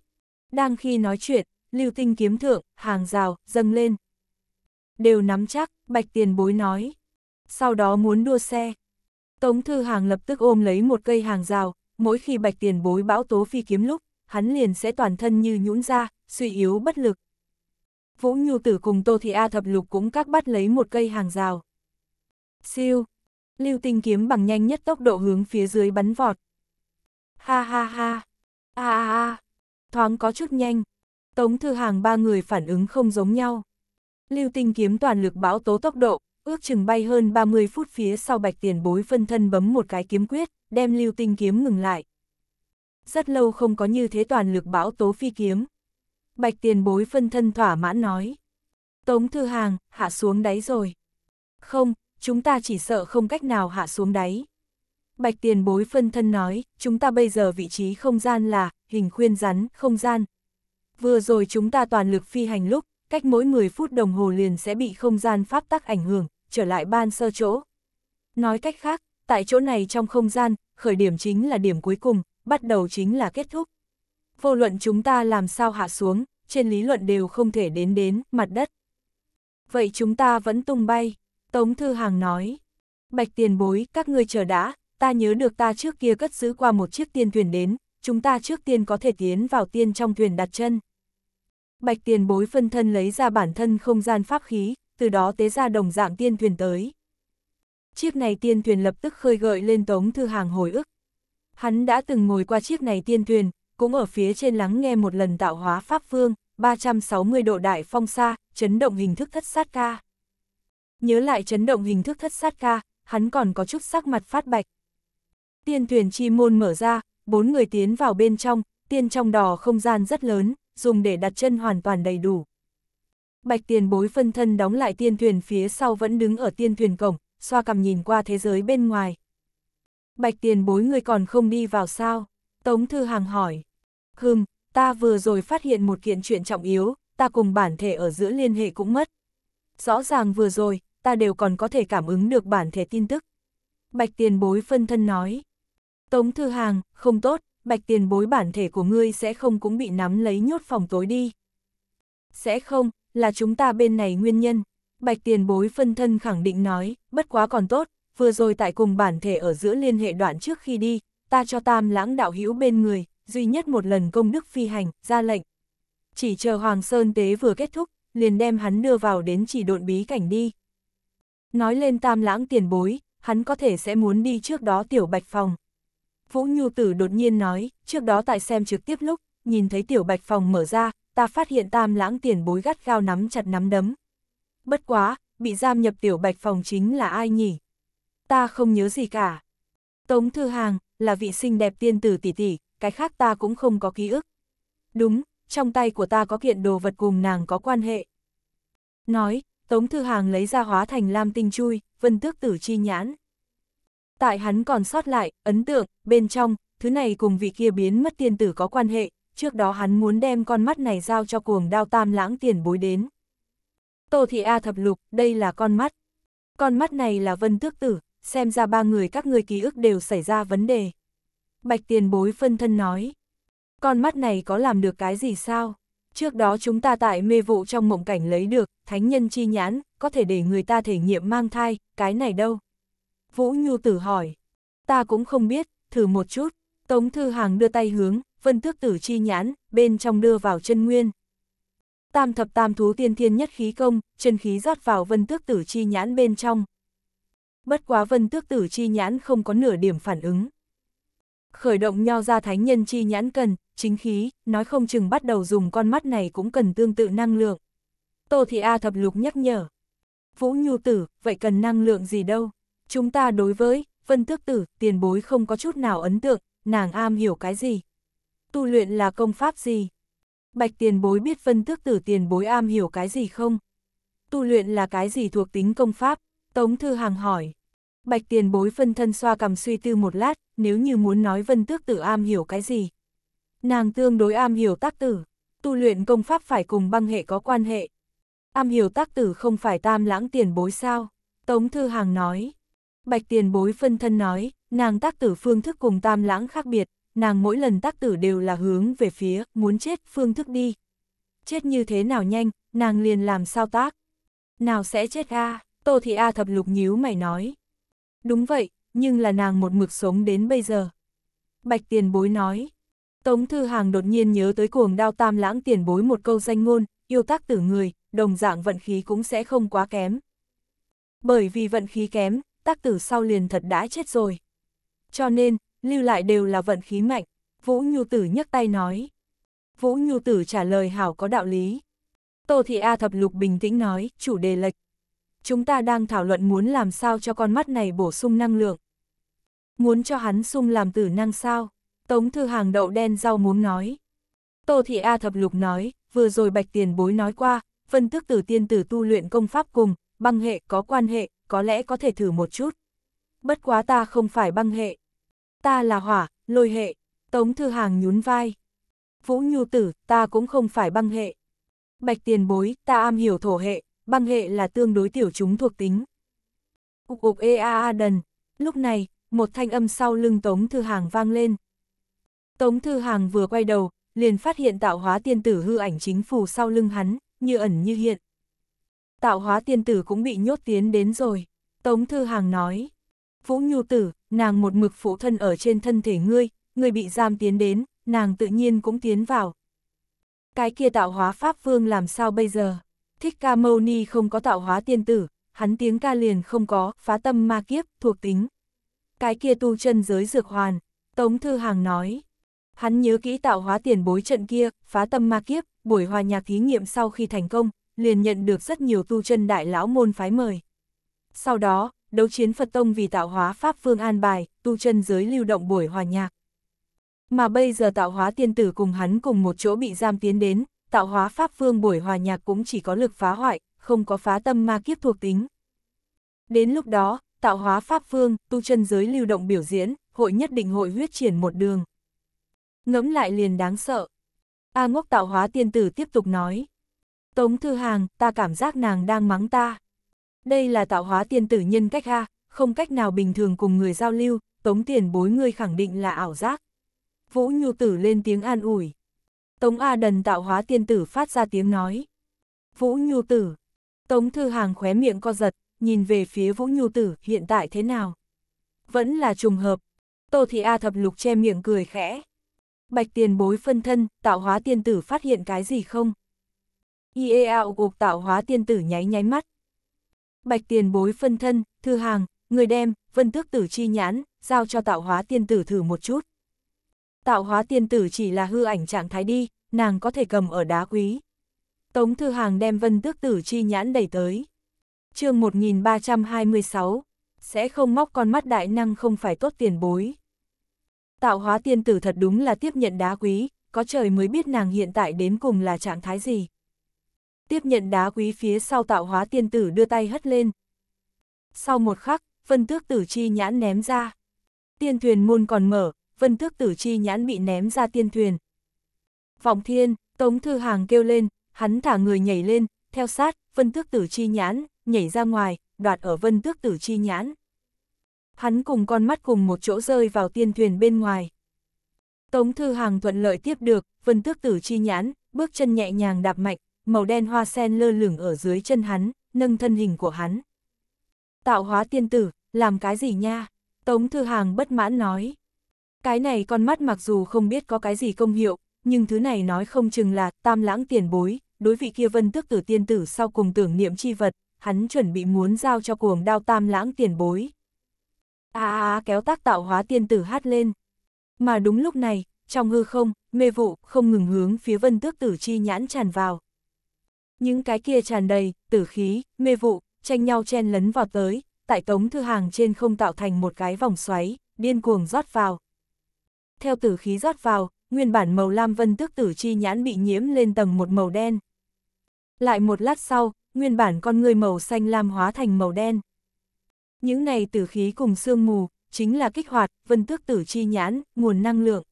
[SPEAKER 1] đang khi nói chuyện, lưu tinh kiếm thượng, hàng rào, dâng lên. Đều nắm chắc, bạch tiền bối nói. Sau đó muốn đua xe. Tống thư hàng lập tức ôm lấy một cây hàng rào, mỗi khi bạch tiền bối bão tố phi kiếm lúc, hắn liền sẽ toàn thân như nhũn ra, suy yếu bất lực, Vũ Nhu Tử cùng Tô Thị A thập lục cũng các bắt lấy một cây hàng rào. Siêu! Lưu tinh kiếm bằng nhanh nhất tốc độ hướng phía dưới bắn vọt. Ha ha ha! a à, a à. Thoáng có chút nhanh. Tống thư hàng ba người phản ứng không giống nhau. Lưu tinh kiếm toàn lực bão tố tốc độ, ước chừng bay hơn 30 phút phía sau bạch tiền bối phân thân bấm một cái kiếm quyết, đem lưu tinh kiếm ngừng lại. Rất lâu không có như thế toàn lực bão tố phi kiếm. Bạch tiền bối phân thân thỏa mãn nói. Tống thư hàng, hạ xuống đáy rồi. Không, chúng ta chỉ sợ không cách nào hạ xuống đáy. Bạch tiền bối phân thân nói, chúng ta bây giờ vị trí không gian là, hình khuyên rắn, không gian. Vừa rồi chúng ta toàn lực phi hành lúc, cách mỗi 10 phút đồng hồ liền sẽ bị không gian pháp tắc ảnh hưởng, trở lại ban sơ chỗ. Nói cách khác, tại chỗ này trong không gian, khởi điểm chính là điểm cuối cùng, bắt đầu chính là kết thúc vô luận chúng ta làm sao hạ xuống, trên lý luận đều không thể đến đến mặt đất. Vậy chúng ta vẫn tung bay, Tống Thư Hàng nói. Bạch tiền bối, các ngươi chờ đã, ta nhớ được ta trước kia cất giữ qua một chiếc tiên thuyền đến, chúng ta trước tiên có thể tiến vào tiên trong thuyền đặt chân. Bạch tiền bối phân thân lấy ra bản thân không gian pháp khí, từ đó tế ra đồng dạng tiên thuyền tới. Chiếc này tiên thuyền lập tức khơi gợi lên Tống Thư Hàng hồi ức. Hắn đã từng ngồi qua chiếc này tiên thuyền, cũng ở phía trên lắng nghe một lần tạo hóa pháp phương, 360 độ đại phong xa, chấn động hình thức thất sát ca. Nhớ lại chấn động hình thức thất sát ca, hắn còn có chút sắc mặt phát bạch. Tiên thuyền chi môn mở ra, bốn người tiến vào bên trong, tiên trong đò không gian rất lớn, dùng để đặt chân hoàn toàn đầy đủ. Bạch tiền bối phân thân đóng lại tiên thuyền phía sau vẫn đứng ở tiên thuyền cổng, xoa cầm nhìn qua thế giới bên ngoài. Bạch tiền bối người còn không đi vào sao? Tống Thư Hàng hỏi. Hừm, ta vừa rồi phát hiện một kiện chuyện trọng yếu, ta cùng bản thể ở giữa liên hệ cũng mất. Rõ ràng vừa rồi, ta đều còn có thể cảm ứng được bản thể tin tức. Bạch tiền bối phân thân nói. Tống thư hàng, không tốt, bạch tiền bối bản thể của ngươi sẽ không cũng bị nắm lấy nhốt phòng tối đi. Sẽ không, là chúng ta bên này nguyên nhân. Bạch tiền bối phân thân khẳng định nói, bất quá còn tốt, vừa rồi tại cùng bản thể ở giữa liên hệ đoạn trước khi đi, ta cho tam lãng đạo hữu bên người, duy nhất một lần công đức phi hành, ra lệnh. Chỉ chờ Hoàng Sơn Tế vừa kết thúc, liền đem hắn đưa vào đến chỉ độn bí cảnh đi. Nói lên tam lãng tiền bối, hắn có thể sẽ muốn đi trước đó tiểu bạch phòng. Vũ Nhu Tử đột nhiên nói, trước đó tại xem trực tiếp lúc, nhìn thấy tiểu bạch phòng mở ra, ta phát hiện tam lãng tiền bối gắt gao nắm chặt nắm đấm. Bất quá, bị giam nhập tiểu bạch phòng chính là ai nhỉ? Ta không nhớ gì cả. Tống Thư Hàng, là vị xinh đẹp tiên tử tỷ tỷ, cái khác ta cũng không có ký ức. Đúng, trong tay của ta có kiện đồ vật cùng nàng có quan hệ. Nói, Tống Thư Hàng lấy ra hóa thành lam tinh chui, vân tước tử chi nhãn. Tại hắn còn sót lại, ấn tượng, bên trong, thứ này cùng vị kia biến mất tiên tử có quan hệ, trước đó hắn muốn đem con mắt này giao cho cuồng đao tam lãng tiền bối đến. Tô Thị A thập lục, đây là con mắt. Con mắt này là vân tước tử, xem ra ba người các người ký ức đều xảy ra vấn đề. Bạch tiền bối phân thân nói. Con mắt này có làm được cái gì sao? Trước đó chúng ta tại mê vụ trong mộng cảnh lấy được, thánh nhân chi nhãn, có thể để người ta thể nghiệm mang thai, cái này đâu? Vũ Nhu tử hỏi. Ta cũng không biết, thử một chút. Tống Thư Hàng đưa tay hướng, vân tước tử chi nhãn, bên trong đưa vào chân nguyên. Tam thập tam thú tiên thiên nhất khí công, chân khí rót vào vân tước tử chi nhãn bên trong. Bất quá vân tước tử chi nhãn không có nửa điểm phản ứng. Khởi động nho ra thánh nhân chi nhãn cần, chính khí, nói không chừng bắt đầu dùng con mắt này cũng cần tương tự năng lượng. Tô Thị A thập lục nhắc nhở. Vũ Nhu Tử, vậy cần năng lượng gì đâu? Chúng ta đối với, Vân Tước Tử, tiền bối không có chút nào ấn tượng, nàng am hiểu cái gì? Tu luyện là công pháp gì? Bạch tiền bối biết Vân Tước Tử tiền bối am hiểu cái gì không? Tu luyện là cái gì thuộc tính công pháp? Tống Thư Hàng hỏi. Bạch tiền bối phân thân xoa cầm suy tư một lát, nếu như muốn nói vân tước tử am hiểu cái gì. Nàng tương đối am hiểu tác tử, tu luyện công pháp phải cùng băng hệ có quan hệ. Am hiểu tác tử không phải tam lãng tiền bối sao, Tống Thư Hàng nói. Bạch tiền bối phân thân nói, nàng tác tử phương thức cùng tam lãng khác biệt, nàng mỗi lần tác tử đều là hướng về phía, muốn chết phương thức đi. Chết như thế nào nhanh, nàng liền làm sao tác. Nào sẽ chết a Tô Thị A thập lục nhíu mày nói. Đúng vậy, nhưng là nàng một mực sống đến bây giờ. Bạch tiền bối nói. Tống Thư Hàng đột nhiên nhớ tới cuồng đao tam lãng tiền bối một câu danh ngôn, yêu tác tử người, đồng dạng vận khí cũng sẽ không quá kém. Bởi vì vận khí kém, tác tử sau liền thật đã chết rồi. Cho nên, lưu lại đều là vận khí mạnh, Vũ Nhu Tử nhấc tay nói. Vũ Nhu Tử trả lời hảo có đạo lý. Tô Thị A Thập Lục bình tĩnh nói, chủ đề lệch, chúng ta đang thảo luận muốn làm sao cho con mắt này bổ sung năng lượng. Muốn cho hắn sung làm tử năng sao? Tống thư hàng đậu đen rau muốn nói. Tô Thị A Thập Lục nói, vừa rồi Bạch Tiền Bối nói qua, phân tức tử tiên tử tu luyện công pháp cùng, băng hệ có quan hệ, có lẽ có thể thử một chút. Bất quá ta không phải băng hệ. Ta là hỏa, lôi hệ. Tống Thư Hàng nhún vai. Vũ Nhu Tử, ta cũng không phải băng hệ. Bạch Tiền Bối, ta am hiểu thổ hệ, băng hệ là tương đối tiểu chúng thuộc tính. Úc ục e a a đần, lúc này, một thanh âm sau lưng Tống Thư Hàng vang lên. Tống Thư Hàng vừa quay đầu, liền phát hiện tạo hóa tiên tử hư ảnh chính phủ sau lưng hắn, như ẩn như hiện. Tạo hóa tiên tử cũng bị nhốt tiến đến rồi, Tống Thư Hàng nói. Vũ Nhu Tử, nàng một mực phụ thân ở trên thân thể ngươi, ngươi bị giam tiến đến, nàng tự nhiên cũng tiến vào. Cái kia tạo hóa Pháp Vương làm sao bây giờ? Thích ca mâu ni không có tạo hóa tiên tử, hắn tiếng ca liền không có, phá tâm ma kiếp, thuộc tính. Cái kia tu chân giới dược hoàn, Tống Thư Hàng nói. Hắn nhớ kỹ tạo hóa tiền bối trận kia, phá tâm ma kiếp, buổi hòa nhạc thí nghiệm sau khi thành công, liền nhận được rất nhiều tu chân đại lão môn phái mời. Sau đó, đấu chiến Phật Tông vì tạo hóa Pháp Phương an bài, tu chân giới lưu động buổi hòa nhạc. Mà bây giờ tạo hóa tiên tử cùng hắn cùng một chỗ bị giam tiến đến, tạo hóa Pháp Vương buổi hòa nhạc cũng chỉ có lực phá hoại, không có phá tâm ma kiếp thuộc tính. Đến lúc đó, tạo hóa Pháp Vương, tu chân giới lưu động biểu diễn, hội nhất định hội huyết triển một đường. Ngẫm lại liền đáng sợ. A ngốc tạo hóa tiên tử tiếp tục nói. Tống Thư Hàng, ta cảm giác nàng đang mắng ta. Đây là tạo hóa tiên tử nhân cách ha, không cách nào bình thường cùng người giao lưu, tống tiền bối ngươi khẳng định là ảo giác. Vũ Nhu Tử lên tiếng an ủi. Tống A Đần tạo hóa tiên tử phát ra tiếng nói. Vũ Nhu Tử. Tống Thư Hàng khóe miệng co giật, nhìn về phía Vũ Nhu Tử hiện tại thế nào. Vẫn là trùng hợp. Tô Thị A thập lục che miệng cười khẽ. Bạch tiền bối phân thân, tạo hóa tiên tử phát hiện cái gì không? Iaeo e gục tạo hóa tiên tử nháy nháy mắt. Bạch tiền bối phân thân, thư hàng, người đem, vân tước tử chi nhãn, giao cho tạo hóa tiên tử thử một chút. Tạo hóa tiên tử chỉ là hư ảnh trạng thái đi, nàng có thể cầm ở đá quý. Tống Thư Hàng đem vân tước tử chi nhãn đẩy tới. chương 1326, sẽ không móc con mắt đại năng không phải tốt tiền bối. Tạo hóa tiên tử thật đúng là tiếp nhận đá quý, có trời mới biết nàng hiện tại đến cùng là trạng thái gì. Tiếp nhận đá quý phía sau tạo hóa tiên tử đưa tay hất lên. Sau một khắc, phân tước tử chi nhãn ném ra. Tiên thuyền môn còn mở, vân Tước tử chi nhãn bị ném ra tiên thuyền. Vọng thiên, Tống Thư Hàng kêu lên, hắn thả người nhảy lên, theo sát, vân tước tử chi nhãn, nhảy ra ngoài, đoạt ở vân tước tử chi nhãn. Hắn cùng con mắt cùng một chỗ rơi vào tiên thuyền bên ngoài. Tống Thư Hàng thuận lợi tiếp được, vân tước tử chi nhãn, bước chân nhẹ nhàng đạp mạnh, màu đen hoa sen lơ lửng ở dưới chân hắn, nâng thân hình của hắn. Tạo hóa tiên tử, làm cái gì nha? Tống Thư Hàng bất mãn nói. Cái này con mắt mặc dù không biết có cái gì công hiệu, nhưng thứ này nói không chừng là tam lãng tiền bối, đối vị kia vân tước tử tiên tử sau cùng tưởng niệm chi vật, hắn chuẩn bị muốn giao cho cuồng đao tam lãng tiền bối. À, à, à, kéo tác tạo hóa tiên tử hát lên. Mà đúng lúc này, trong hư không, mê vụ không ngừng hướng phía vân tước tử chi nhãn tràn vào. Những cái kia tràn đầy, tử khí, mê vụ, tranh nhau chen lấn vào tới, tại tống thư hàng trên không tạo thành một cái vòng xoáy, điên cuồng rót vào theo tử khí rót vào, nguyên bản màu lam vân tước tử chi nhãn bị nhiễm lên tầng một màu đen. Lại một lát sau, nguyên bản con người màu xanh lam hóa thành màu đen. Những này tử khí cùng sương mù, chính là kích hoạt, vân tước tử chi nhãn, nguồn năng lượng.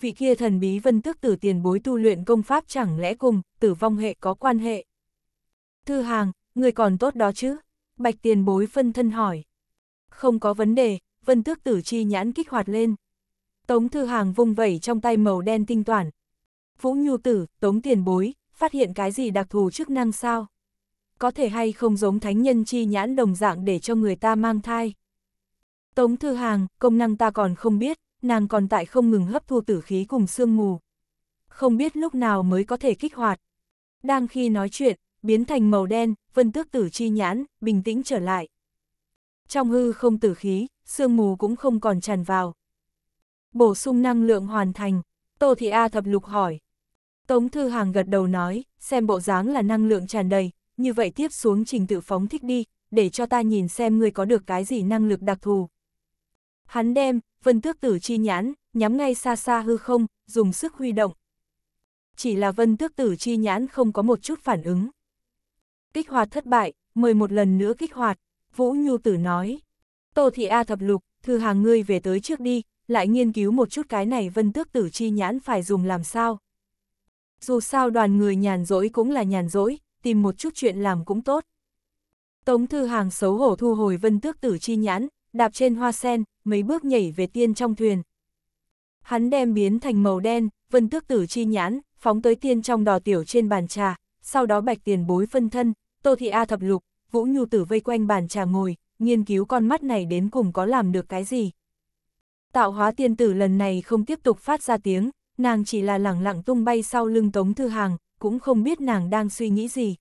[SPEAKER 1] Vị kia thần bí vân tước tử tiền bối tu luyện công pháp chẳng lẽ cùng, tử vong hệ có quan hệ. Thư hàng, người còn tốt đó chứ? Bạch tiền bối phân thân hỏi. Không có vấn đề, vân tước tử chi nhãn kích hoạt lên. Tống Thư Hàng vung vẩy trong tay màu đen tinh toàn, Vũ Nhu Tử, Tống Tiền Bối, phát hiện cái gì đặc thù chức năng sao? Có thể hay không giống thánh nhân chi nhãn đồng dạng để cho người ta mang thai? Tống Thư Hàng, công năng ta còn không biết, nàng còn tại không ngừng hấp thu tử khí cùng sương mù. Không biết lúc nào mới có thể kích hoạt. Đang khi nói chuyện, biến thành màu đen, vân tước tử chi nhãn, bình tĩnh trở lại. Trong hư không tử khí, sương mù cũng không còn tràn vào. Bổ sung năng lượng hoàn thành, Tô Thị A thập lục hỏi. Tống Thư Hàng gật đầu nói, xem bộ dáng là năng lượng tràn đầy, như vậy tiếp xuống trình tự phóng thích đi, để cho ta nhìn xem ngươi có được cái gì năng lực đặc thù. Hắn đem, vân tước tử chi nhãn, nhắm ngay xa xa hư không, dùng sức huy động. Chỉ là vân tước tử chi nhãn không có một chút phản ứng. Kích hoạt thất bại, mời một lần nữa kích hoạt, Vũ Nhu Tử nói. Tô Thị A thập lục, thư hàng ngươi về tới trước đi, lại nghiên cứu một chút cái này vân tước tử chi nhãn phải dùng làm sao. Dù sao đoàn người nhàn rỗi cũng là nhàn rỗi, tìm một chút chuyện làm cũng tốt. Tống Thư Hàng xấu hổ thu hồi vân tước tử chi nhãn, đạp trên hoa sen, mấy bước nhảy về tiên trong thuyền. Hắn đem biến thành màu đen, vân tước tử chi nhãn, phóng tới tiên trong đò tiểu trên bàn trà, sau đó bạch tiền bối phân thân, tô thị A thập lục, vũ nhu tử vây quanh bàn trà ngồi, nghiên cứu con mắt này đến cùng có làm được cái gì. Tạo hóa tiên tử lần này không tiếp tục phát ra tiếng, nàng chỉ là lẳng lặng tung bay sau lưng Tống Thư Hàng, cũng không biết nàng đang suy nghĩ gì.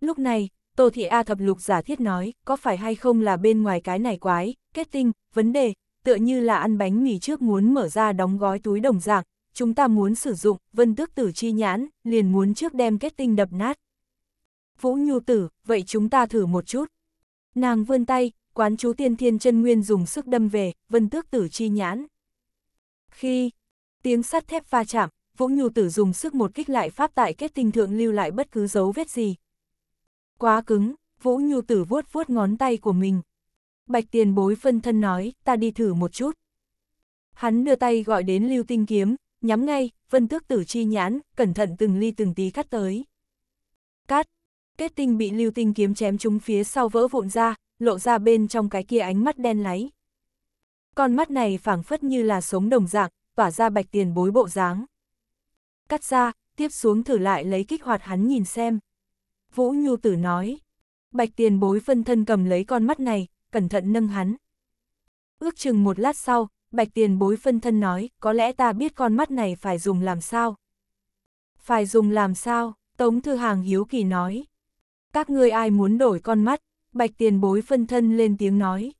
[SPEAKER 1] Lúc này, Tô Thị A thập lục giả thiết nói, có phải hay không là bên ngoài cái này quái, kết tinh, vấn đề, tựa như là ăn bánh mì trước muốn mở ra đóng gói túi đồng dạng, chúng ta muốn sử dụng, vân tước tử chi nhãn, liền muốn trước đem kết tinh đập nát. Vũ Nhu Tử, vậy chúng ta thử một chút. Nàng vươn tay, quán chú tiên thiên chân nguyên dùng sức đâm về, vân tước tử chi nhãn. Khi tiếng sắt thép va chạm, Vũ Nhu Tử dùng sức một kích lại pháp tại kết tinh thượng lưu lại bất cứ dấu vết gì. Quá cứng, Vũ Nhu Tử vuốt vuốt ngón tay của mình. Bạch tiền bối phân thân nói, ta đi thử một chút. Hắn đưa tay gọi đến lưu tinh kiếm, nhắm ngay, vân tước tử chi nhãn, cẩn thận từng ly từng tí cắt tới. Cắt, kết tinh bị lưu tinh kiếm chém trúng phía sau vỡ vụn ra, lộ ra bên trong cái kia ánh mắt đen láy. Con mắt này phảng phất như là sống đồng dạng, tỏa ra bạch tiền bối bộ dáng. Cắt ra, tiếp xuống thử lại lấy kích hoạt hắn nhìn xem. Vũ Nhu Tử nói, bạch tiền bối phân thân cầm lấy con mắt này, cẩn thận nâng hắn. Ước chừng một lát sau, bạch tiền bối phân thân nói, có lẽ ta biết con mắt này phải dùng làm sao. Phải dùng làm sao, Tống Thư Hàng hiếu kỳ nói. Các ngươi ai muốn đổi con mắt, bạch tiền bối phân thân lên tiếng nói.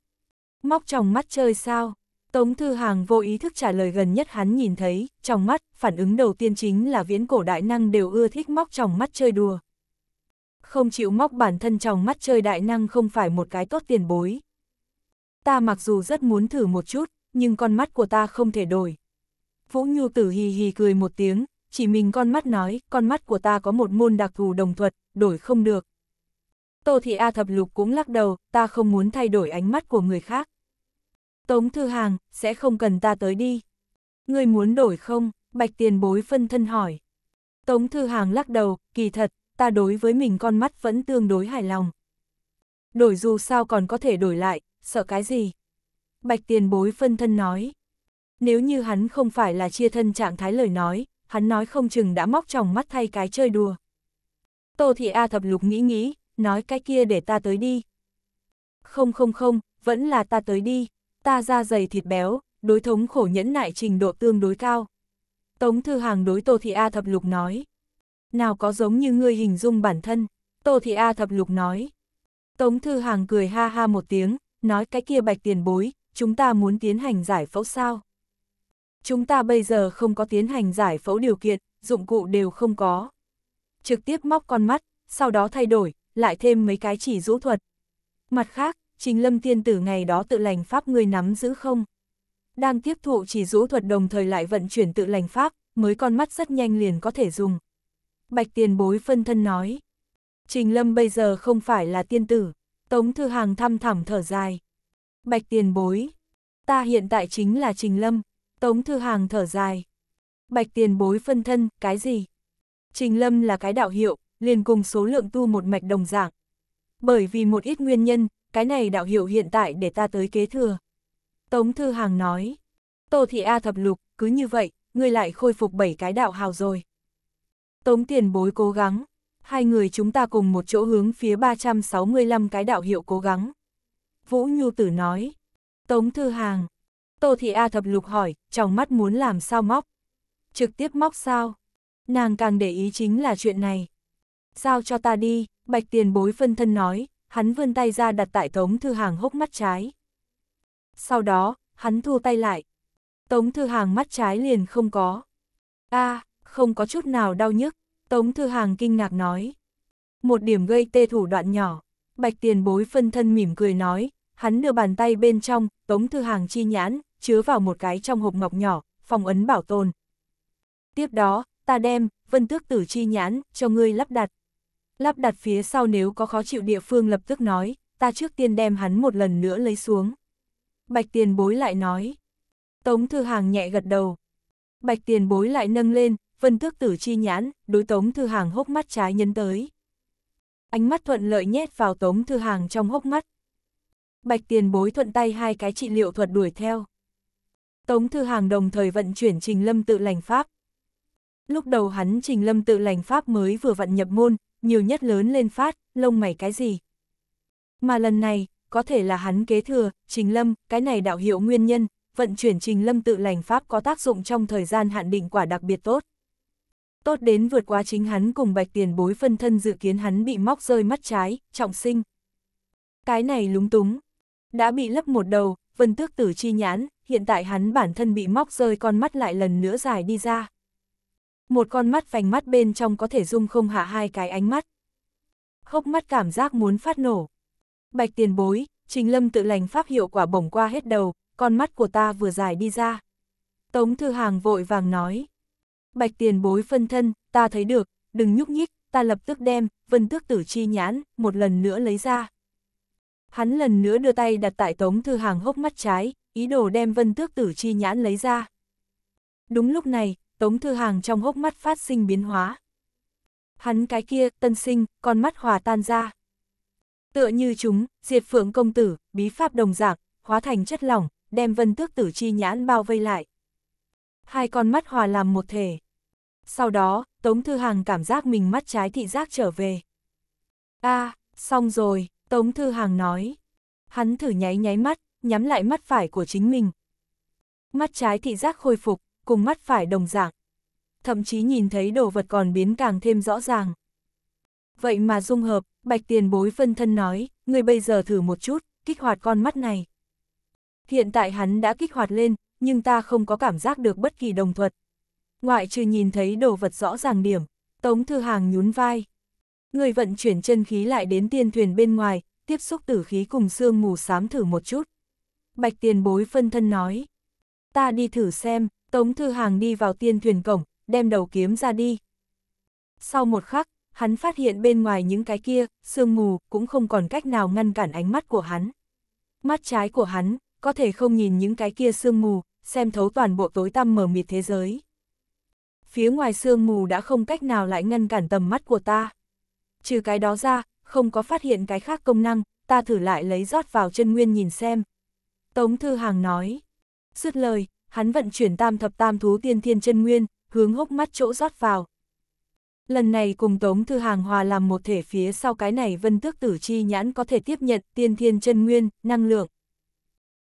[SPEAKER 1] Móc trong mắt chơi sao? Tống Thư Hàng vô ý thức trả lời gần nhất hắn nhìn thấy, trong mắt, phản ứng đầu tiên chính là viễn cổ đại năng đều ưa thích móc trong mắt chơi đùa. Không chịu móc bản thân trong mắt chơi đại năng không phải một cái tốt tiền bối. Ta mặc dù rất muốn thử một chút, nhưng con mắt của ta không thể đổi. Vũ Nhu Tử hì hì cười một tiếng, chỉ mình con mắt nói, con mắt của ta có một môn đặc thù đồng thuật, đổi không được. Tô Thị A Thập Lục cũng lắc đầu, ta không muốn thay đổi ánh mắt của người khác. Tống Thư Hàng, sẽ không cần ta tới đi. Người muốn đổi không? Bạch tiền bối phân thân hỏi. Tống Thư Hàng lắc đầu, kỳ thật, ta đối với mình con mắt vẫn tương đối hài lòng. Đổi dù sao còn có thể đổi lại, sợ cái gì? Bạch tiền bối phân thân nói. Nếu như hắn không phải là chia thân trạng thái lời nói, hắn nói không chừng đã móc tròng mắt thay cái chơi đùa. Tô Thị A Thập Lục nghĩ nghĩ, nói cái kia để ta tới đi. Không không không, vẫn là ta tới đi, ta da dày thịt béo, đối thống khổ nhẫn nại trình độ tương đối cao. Tống Thư Hàng đối Tô Thị A Thập Lục nói. Nào có giống như ngươi hình dung bản thân, Tô Thị A Thập Lục nói. Tống Thư Hàng cười ha ha một tiếng, nói cái kia bạch tiền bối, chúng ta muốn tiến hành giải phẫu sao? Chúng ta bây giờ không có tiến hành giải phẫu điều kiện, dụng cụ đều không có. Trực tiếp móc con mắt, sau đó thay đổi, lại thêm mấy cái chỉ rũ thuật. Mặt khác, trình lâm tiên tử ngày đó tự lành pháp người nắm giữ không? Đang tiếp thụ chỉ rũ thuật đồng thời lại vận chuyển tự lành pháp, mới con mắt rất nhanh liền có thể dùng. Bạch tiền bối phân thân nói. Trình lâm bây giờ không phải là tiên tử, tống thư hàng thăm thẳm thở dài. Bạch tiền bối, ta hiện tại chính là trình lâm, tống thư hàng thở dài. Bạch tiền bối phân thân, cái gì? Trình lâm là cái đạo hiệu, liền cùng số lượng tu một mạch đồng dạng. Bởi vì một ít nguyên nhân, cái này đạo hiệu hiện tại để ta tới kế thừa. Tống Thư Hàng nói, Tô Thị A thập lục, cứ như vậy, ngươi lại khôi phục bảy cái đạo hào rồi. Tống tiền bối cố gắng, hai người chúng ta cùng một chỗ hướng phía 365 cái đạo hiệu cố gắng. Vũ Nhu Tử nói, Tống Thư Hàng, Tô Thị A thập lục hỏi, trong mắt muốn làm sao móc? Trực tiếp móc sao? Nàng càng để ý chính là chuyện này giao cho ta đi, bạch tiền bối phân thân nói, hắn vươn tay ra đặt tại Tống Thư Hàng hốc mắt trái. Sau đó, hắn thu tay lại. Tống Thư Hàng mắt trái liền không có. a à, không có chút nào đau nhức, Tống Thư Hàng kinh ngạc nói. Một điểm gây tê thủ đoạn nhỏ, bạch tiền bối phân thân mỉm cười nói, hắn đưa bàn tay bên trong, Tống Thư Hàng chi nhãn, chứa vào một cái trong hộp ngọc nhỏ, phòng ấn bảo tồn. Tiếp đó, ta đem, vân tước tử chi nhãn, cho ngươi lắp đặt. Lắp đặt phía sau nếu có khó chịu địa phương lập tức nói, ta trước tiên đem hắn một lần nữa lấy xuống. Bạch tiền bối lại nói. Tống thư hàng nhẹ gật đầu. Bạch tiền bối lại nâng lên, phân tước tử chi nhãn, đối tống thư hàng hốc mắt trái nhấn tới. Ánh mắt thuận lợi nhét vào tống thư hàng trong hốc mắt. Bạch tiền bối thuận tay hai cái trị liệu thuật đuổi theo. Tống thư hàng đồng thời vận chuyển trình lâm tự lành pháp. Lúc đầu hắn trình lâm tự lành pháp mới vừa vận nhập môn, nhiều nhất lớn lên phát, lông mày cái gì. Mà lần này, có thể là hắn kế thừa, Trình Lâm, cái này đạo hiệu nguyên nhân, vận chuyển Trình Lâm tự lành pháp có tác dụng trong thời gian hạn định quả đặc biệt tốt. Tốt đến vượt qua chính hắn cùng bạch tiền bối phân thân dự kiến hắn bị móc rơi mắt trái, trọng sinh. Cái này lúng túng. Đã bị lấp một đầu, vân tước tử chi nhãn, hiện tại hắn bản thân bị móc rơi con mắt lại lần nữa dài đi ra một con mắt vành mắt bên trong có thể dung không hạ hai cái ánh mắt. Hốc mắt cảm giác muốn phát nổ. Bạch tiền bối, Trình Lâm tự lành pháp hiệu quả bổng qua hết đầu, con mắt của ta vừa dài đi ra. Tống Thư Hàng vội vàng nói. Bạch tiền bối phân thân, ta thấy được, đừng nhúc nhích, ta lập tức đem, vân tước tử chi nhãn, một lần nữa lấy ra. Hắn lần nữa đưa tay đặt tại Tống Thư Hàng hốc mắt trái, ý đồ đem vân tước tử chi nhãn lấy ra. Đúng lúc này, Tống Thư Hàng trong hốc mắt phát sinh biến hóa. Hắn cái kia, tân sinh, con mắt hòa tan ra. Tựa như chúng, diệt phượng công tử, bí pháp đồng dạng, hóa thành chất lỏng, đem vân tước tử chi nhãn bao vây lại. Hai con mắt hòa làm một thể. Sau đó, Tống Thư Hàng cảm giác mình mắt trái thị giác trở về. a à, xong rồi, Tống Thư Hàng nói. Hắn thử nháy nháy mắt, nhắm lại mắt phải của chính mình. Mắt trái thị giác khôi phục, cùng mắt phải đồng dạng. Thậm chí nhìn thấy đồ vật còn biến càng thêm rõ ràng. Vậy mà dung hợp, bạch tiền bối phân thân nói, người bây giờ thử một chút, kích hoạt con mắt này. Hiện tại hắn đã kích hoạt lên, nhưng ta không có cảm giác được bất kỳ đồng thuật. Ngoại trừ nhìn thấy đồ vật rõ ràng điểm, Tống Thư Hàng nhún vai. Người vận chuyển chân khí lại đến tiên thuyền bên ngoài, tiếp xúc tử khí cùng xương mù xám thử một chút. Bạch tiền bối phân thân nói. Ta đi thử xem, Tống Thư Hàng đi vào tiên thuyền cổng, đem đầu kiếm ra đi. Sau một khắc, hắn phát hiện bên ngoài những cái kia, sương mù, cũng không còn cách nào ngăn cản ánh mắt của hắn. Mắt trái của hắn, có thể không nhìn những cái kia sương mù, xem thấu toàn bộ tối tăm mờ mịt thế giới. Phía ngoài sương mù đã không cách nào lại ngăn cản tầm mắt của ta. Trừ cái đó ra, không có phát hiện cái khác công năng, ta thử lại lấy rót vào chân nguyên nhìn xem. Tống Thư Hàng nói. Dứt lời, hắn vận chuyển tam thập tam thú tiên thiên chân nguyên, hướng hốc mắt chỗ rót vào. Lần này cùng Tống Thư Hàng hòa làm một thể phía sau cái này vân tước tử chi nhãn có thể tiếp nhận tiên thiên chân nguyên, năng lượng.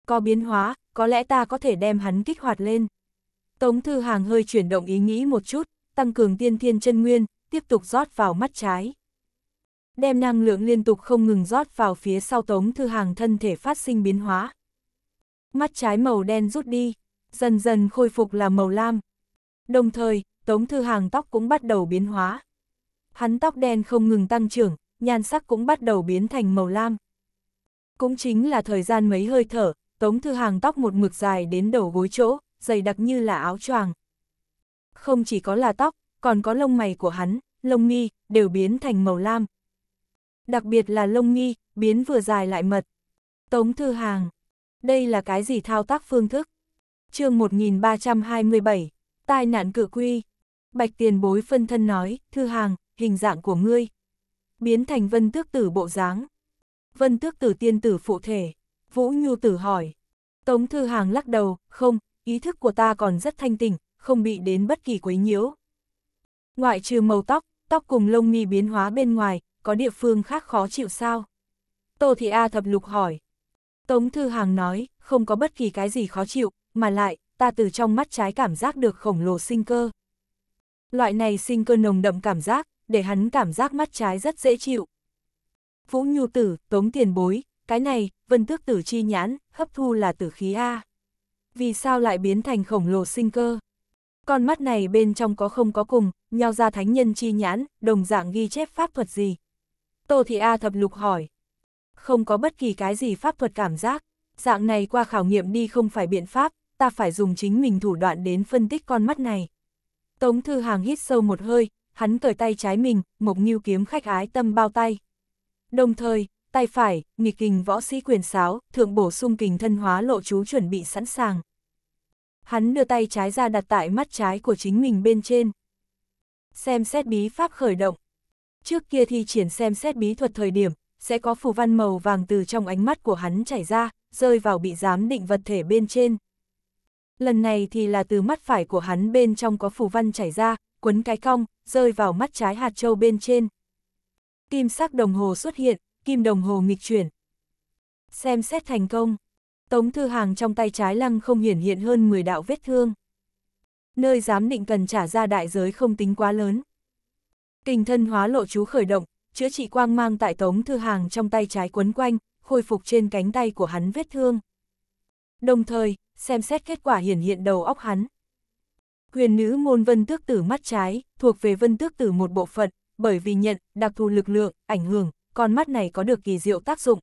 [SPEAKER 1] Có biến hóa, có lẽ ta có thể đem hắn kích hoạt lên. Tống Thư Hàng hơi chuyển động ý nghĩ một chút, tăng cường tiên thiên chân nguyên, tiếp tục rót vào mắt trái. Đem năng lượng liên tục không ngừng rót vào phía sau Tống Thư Hàng thân thể phát sinh biến hóa. Mắt trái màu đen rút đi, dần dần khôi phục là màu lam. Đồng thời, Tống Thư Hàng tóc cũng bắt đầu biến hóa. Hắn tóc đen không ngừng tăng trưởng, nhan sắc cũng bắt đầu biến thành màu lam. Cũng chính là thời gian mấy hơi thở, Tống Thư Hàng tóc một mực dài đến đầu gối chỗ, dày đặc như là áo choàng. Không chỉ có là tóc, còn có lông mày của hắn, lông mi, đều biến thành màu lam. Đặc biệt là lông mi, biến vừa dài lại mật. Tống Thư Hàng, đây là cái gì thao tác phương thức? chương 1327, tai nạn cự quy. Bạch tiền bối phân thân nói, thư hàng, hình dạng của ngươi. Biến thành vân tước tử bộ dáng. Vân tước tử tiên tử phụ thể. Vũ Nhu tử hỏi. Tống thư hàng lắc đầu, không, ý thức của ta còn rất thanh tịnh không bị đến bất kỳ quấy nhiễu. Ngoại trừ màu tóc, tóc cùng lông mi biến hóa bên ngoài, có địa phương khác khó chịu sao? Tô Thị A thập lục hỏi. Tống Thư Hàng nói, không có bất kỳ cái gì khó chịu, mà lại, ta từ trong mắt trái cảm giác được khổng lồ sinh cơ. Loại này sinh cơ nồng đậm cảm giác, để hắn cảm giác mắt trái rất dễ chịu. Vũ Nhu Tử, Tống Tiền Bối, cái này, vân tước tử chi nhãn, hấp thu là tử khí A. Vì sao lại biến thành khổng lồ sinh cơ? Con mắt này bên trong có không có cùng, nhau ra thánh nhân chi nhãn, đồng dạng ghi chép pháp thuật gì? Tô Thị A thập lục hỏi. Không có bất kỳ cái gì pháp thuật cảm giác, dạng này qua khảo nghiệm đi không phải biện pháp, ta phải dùng chính mình thủ đoạn đến phân tích con mắt này. Tống Thư Hàng hít sâu một hơi, hắn cởi tay trái mình, mộc nghiêu kiếm khách ái tâm bao tay. Đồng thời, tay phải, nghịch kình võ sĩ quyền sáo, thượng bổ sung kình thân hóa lộ chú chuẩn bị sẵn sàng. Hắn đưa tay trái ra đặt tại mắt trái của chính mình bên trên. Xem xét bí pháp khởi động. Trước kia thi triển xem xét bí thuật thời điểm, sẽ có phù văn màu vàng từ trong ánh mắt của hắn chảy ra, rơi vào bị giám định vật thể bên trên. Lần này thì là từ mắt phải của hắn bên trong có phù văn chảy ra, quấn cái cong, rơi vào mắt trái hạt châu bên trên. Kim sắc đồng hồ xuất hiện, kim đồng hồ nghịch chuyển. Xem xét thành công, Tống Thư Hàng trong tay trái lăng không hiển hiện hơn 10 đạo vết thương. Nơi giám định cần trả ra đại giới không tính quá lớn. Kình thân hóa lộ chú khởi động, chữa trị quang mang tại Tống Thư Hàng trong tay trái quấn quanh, khôi phục trên cánh tay của hắn vết thương. Đồng thời, xem xét kết quả hiển hiện đầu óc hắn. Quyền nữ môn vân tước tử mắt trái, thuộc về vân tước tử một bộ phận, bởi vì nhận, đặc thù lực lượng, ảnh hưởng, con mắt này có được kỳ diệu tác dụng.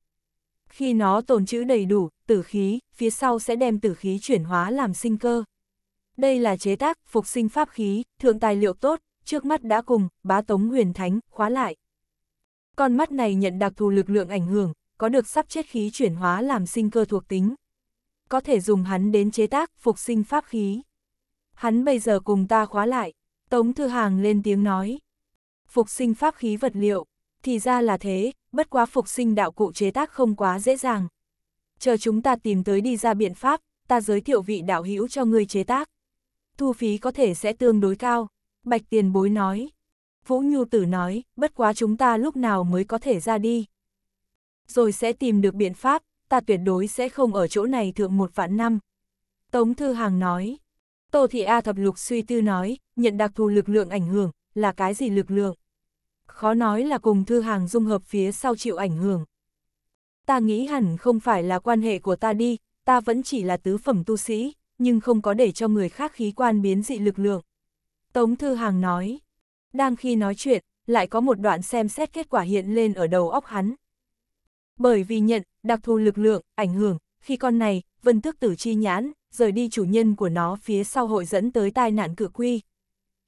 [SPEAKER 1] Khi nó tồn trữ đầy đủ, tử khí, phía sau sẽ đem tử khí chuyển hóa làm sinh cơ. Đây là chế tác, phục sinh pháp khí, thượng tài liệu tốt, trước mắt đã cùng, bá tống huyền thánh, khóa lại. Con mắt này nhận đặc thù lực lượng ảnh hưởng, có được sắp chết khí chuyển hóa làm sinh cơ thuộc tính có thể dùng hắn đến chế tác phục sinh pháp khí. Hắn bây giờ cùng ta khóa lại, Tống Thư Hàng lên tiếng nói. Phục sinh pháp khí vật liệu, thì ra là thế, bất quá phục sinh đạo cụ chế tác không quá dễ dàng. Chờ chúng ta tìm tới đi ra biện pháp, ta giới thiệu vị đạo hữu cho người chế tác. Thu phí có thể sẽ tương đối cao, Bạch Tiền Bối nói. Vũ Nhu Tử nói, bất quá chúng ta lúc nào mới có thể ra đi. Rồi sẽ tìm được biện pháp, ta tuyệt đối sẽ không ở chỗ này thượng một vạn năm. Tống Thư Hàng nói, Tô Thị A Thập Lục suy tư nói, nhận đặc thù lực lượng ảnh hưởng, là cái gì lực lượng? Khó nói là cùng Thư Hàng dung hợp phía sau chịu ảnh hưởng. Ta nghĩ hẳn không phải là quan hệ của ta đi, ta vẫn chỉ là tứ phẩm tu sĩ, nhưng không có để cho người khác khí quan biến dị lực lượng. Tống Thư Hàng nói, đang khi nói chuyện, lại có một đoạn xem xét kết quả hiện lên ở đầu óc hắn. Bởi vì nhận, đặc thù lực lượng, ảnh hưởng, khi con này, vân tước tử chi nhãn, rời đi chủ nhân của nó phía sau hội dẫn tới tai nạn cử quy.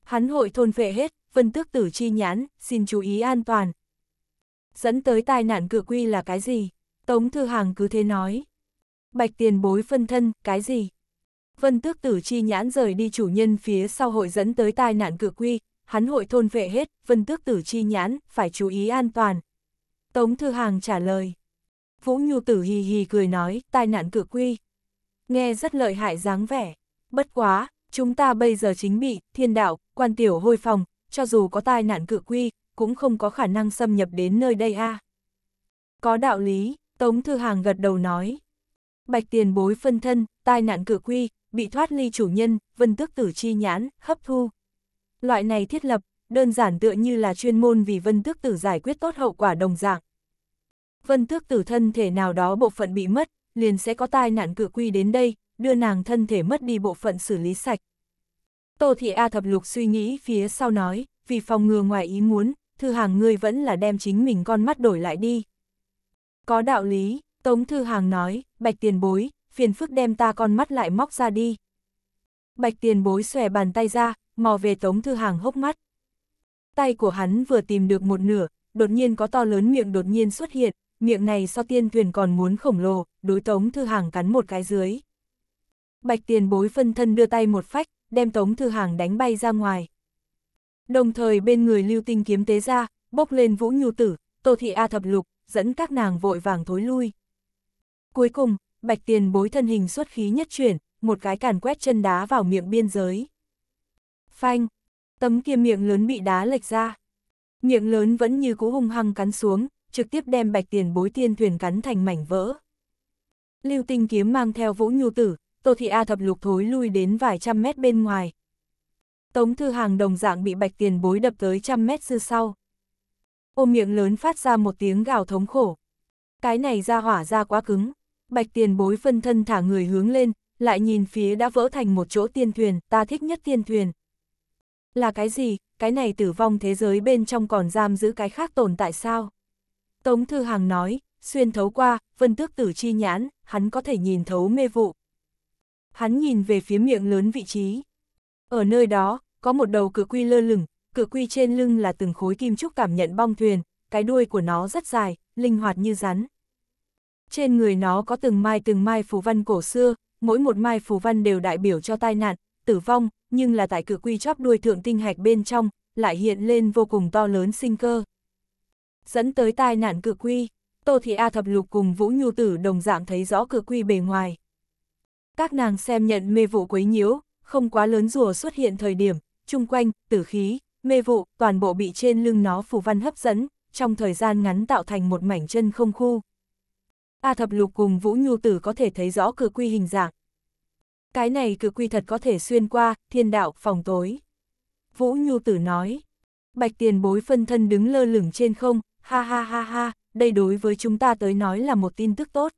[SPEAKER 1] Hắn hội thôn vệ hết, vân tước tử chi nhãn, xin chú ý an toàn. Dẫn tới tai nạn cử quy là cái gì? Tống Thư Hàng cứ thế nói. Bạch tiền bối phân thân, cái gì? Vân tước tử chi nhãn rời đi chủ nhân phía sau hội dẫn tới tai nạn cử quy, hắn hội thôn vệ hết, vân tước tử chi nhãn, phải chú ý an toàn. Tống Thư Hàng trả lời. Vũ Nhu Tử hì hì cười nói, tai nạn cửa quy. Nghe rất lợi hại dáng vẻ. Bất quá, chúng ta bây giờ chính bị, thiên đạo, quan tiểu hôi phòng, cho dù có tai nạn cửa quy, cũng không có khả năng xâm nhập đến nơi đây a Có đạo lý, Tống Thư Hàng gật đầu nói. Bạch tiền bối phân thân, tai nạn cửa quy, bị thoát ly chủ nhân, vân tước tử chi nhãn, hấp thu. Loại này thiết lập, đơn giản tựa như là chuyên môn vì vân tước tử giải quyết tốt hậu quả đồng dạng vân tước tử thân thể nào đó bộ phận bị mất, liền sẽ có tai nạn cử quy đến đây, đưa nàng thân thể mất đi bộ phận xử lý sạch. Tô Thị A Thập Lục suy nghĩ phía sau nói, vì phòng ngừa ngoài ý muốn, Thư Hàng ngươi vẫn là đem chính mình con mắt đổi lại đi. Có đạo lý, Tống Thư Hàng nói, bạch tiền bối, phiền phức đem ta con mắt lại móc ra đi. Bạch tiền bối xòe bàn tay ra, mò về Tống Thư Hàng hốc mắt. Tay của hắn vừa tìm được một nửa, đột nhiên có to lớn miệng đột nhiên xuất hiện, miệng này so tiên thuyền còn muốn khổng lồ, đối Tống Thư Hàng cắn một cái dưới. Bạch tiền bối phân thân đưa tay một phách, đem Tống Thư Hàng đánh bay ra ngoài. Đồng thời bên người lưu tinh kiếm tế ra, bốc lên vũ nhu tử, tô thị A thập lục, dẫn các nàng vội vàng thối lui. Cuối cùng, bạch tiền bối thân hình xuất khí nhất chuyển, một cái càn quét chân đá vào miệng biên giới. Phanh, tấm kia miệng lớn bị đá lệch ra. Miệng lớn vẫn như cú hung hăng cắn xuống, trực tiếp đem bạch tiền bối tiên thuyền cắn thành mảnh vỡ. Lưu tinh kiếm mang theo vũ nhu tử, Tô Thị A thập lục thối lui đến vài trăm mét bên ngoài. Tống thư hàng đồng dạng bị bạch tiền bối đập tới trăm mét dư sau. Ôm miệng lớn phát ra một tiếng gào thống khổ. Cái này ra hỏa ra quá cứng. Bạch tiền bối phân thân thả người hướng lên, lại nhìn phía đã vỡ thành một chỗ tiên thuyền, ta thích nhất tiên thuyền. Là cái gì, cái này tử vong thế giới bên trong còn giam giữ cái khác tồn tại sao? Tống Thư Hàng nói, xuyên thấu qua, vân tước tử chi nhãn, hắn có thể nhìn thấu mê vụ. Hắn nhìn về phía miệng lớn vị trí. Ở nơi đó, có một đầu cửa quy lơ lửng, cửa quy trên lưng là từng khối kim trúc cảm nhận bong thuyền, cái đuôi của nó rất dài, linh hoạt như rắn. Trên người nó có từng mai từng mai phù văn cổ xưa, mỗi một mai phù văn đều đại biểu cho tai nạn, tử vong, nhưng là tại cửa quy chóp đuôi thượng tinh hạch bên trong, lại hiện lên vô cùng to lớn sinh cơ dẫn tới tai nạn cự quy. Tô Thị A Thập Lục cùng Vũ Nhu Tử đồng dạng thấy rõ cự quy bề ngoài. Các nàng xem nhận mê vụ quấy nhiễu, không quá lớn rùa xuất hiện thời điểm, chung quanh, tử khí, mê vụ, toàn bộ bị trên lưng nó phù văn hấp dẫn, trong thời gian ngắn tạo thành một mảnh chân không khu. A Thập Lục cùng Vũ Nhu Tử có thể thấy rõ cự quy hình dạng. Cái này cự quy thật có thể xuyên qua, thiên đạo, phòng tối. Vũ Nhu Tử nói. Bạch tiền bối phân thân đứng lơ lửng trên không, Ha ha ha ha, đây đối với chúng ta tới nói là một tin tức tốt.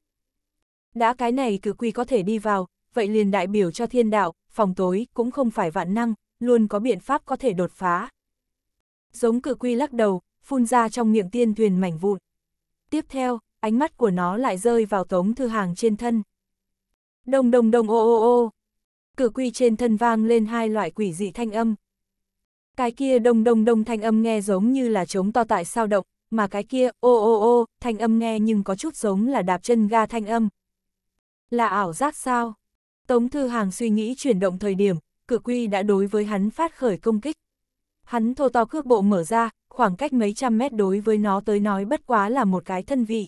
[SPEAKER 1] Đã cái này cử quy có thể đi vào, vậy liền đại biểu cho thiên đạo, phòng tối cũng không phải vạn năng, luôn có biện pháp có thể đột phá. Giống cử quy lắc đầu, phun ra trong miệng tiên thuyền mảnh vụn. Tiếp theo, ánh mắt của nó lại rơi vào tống thư hàng trên thân. Đông đông đông ô ô ô. Cử quy trên thân vang lên hai loại quỷ dị thanh âm. Cái kia đông đông đông thanh âm nghe giống như là trống to tại sao động, mà cái kia, ô ô ô, thanh âm nghe nhưng có chút giống là đạp chân ga thanh âm. Là ảo giác sao? Tống Thư Hàng suy nghĩ chuyển động thời điểm, cử quy đã đối với hắn phát khởi công kích. Hắn thô to cước bộ mở ra, khoảng cách mấy trăm mét đối với nó tới nói bất quá là một cái thân vị.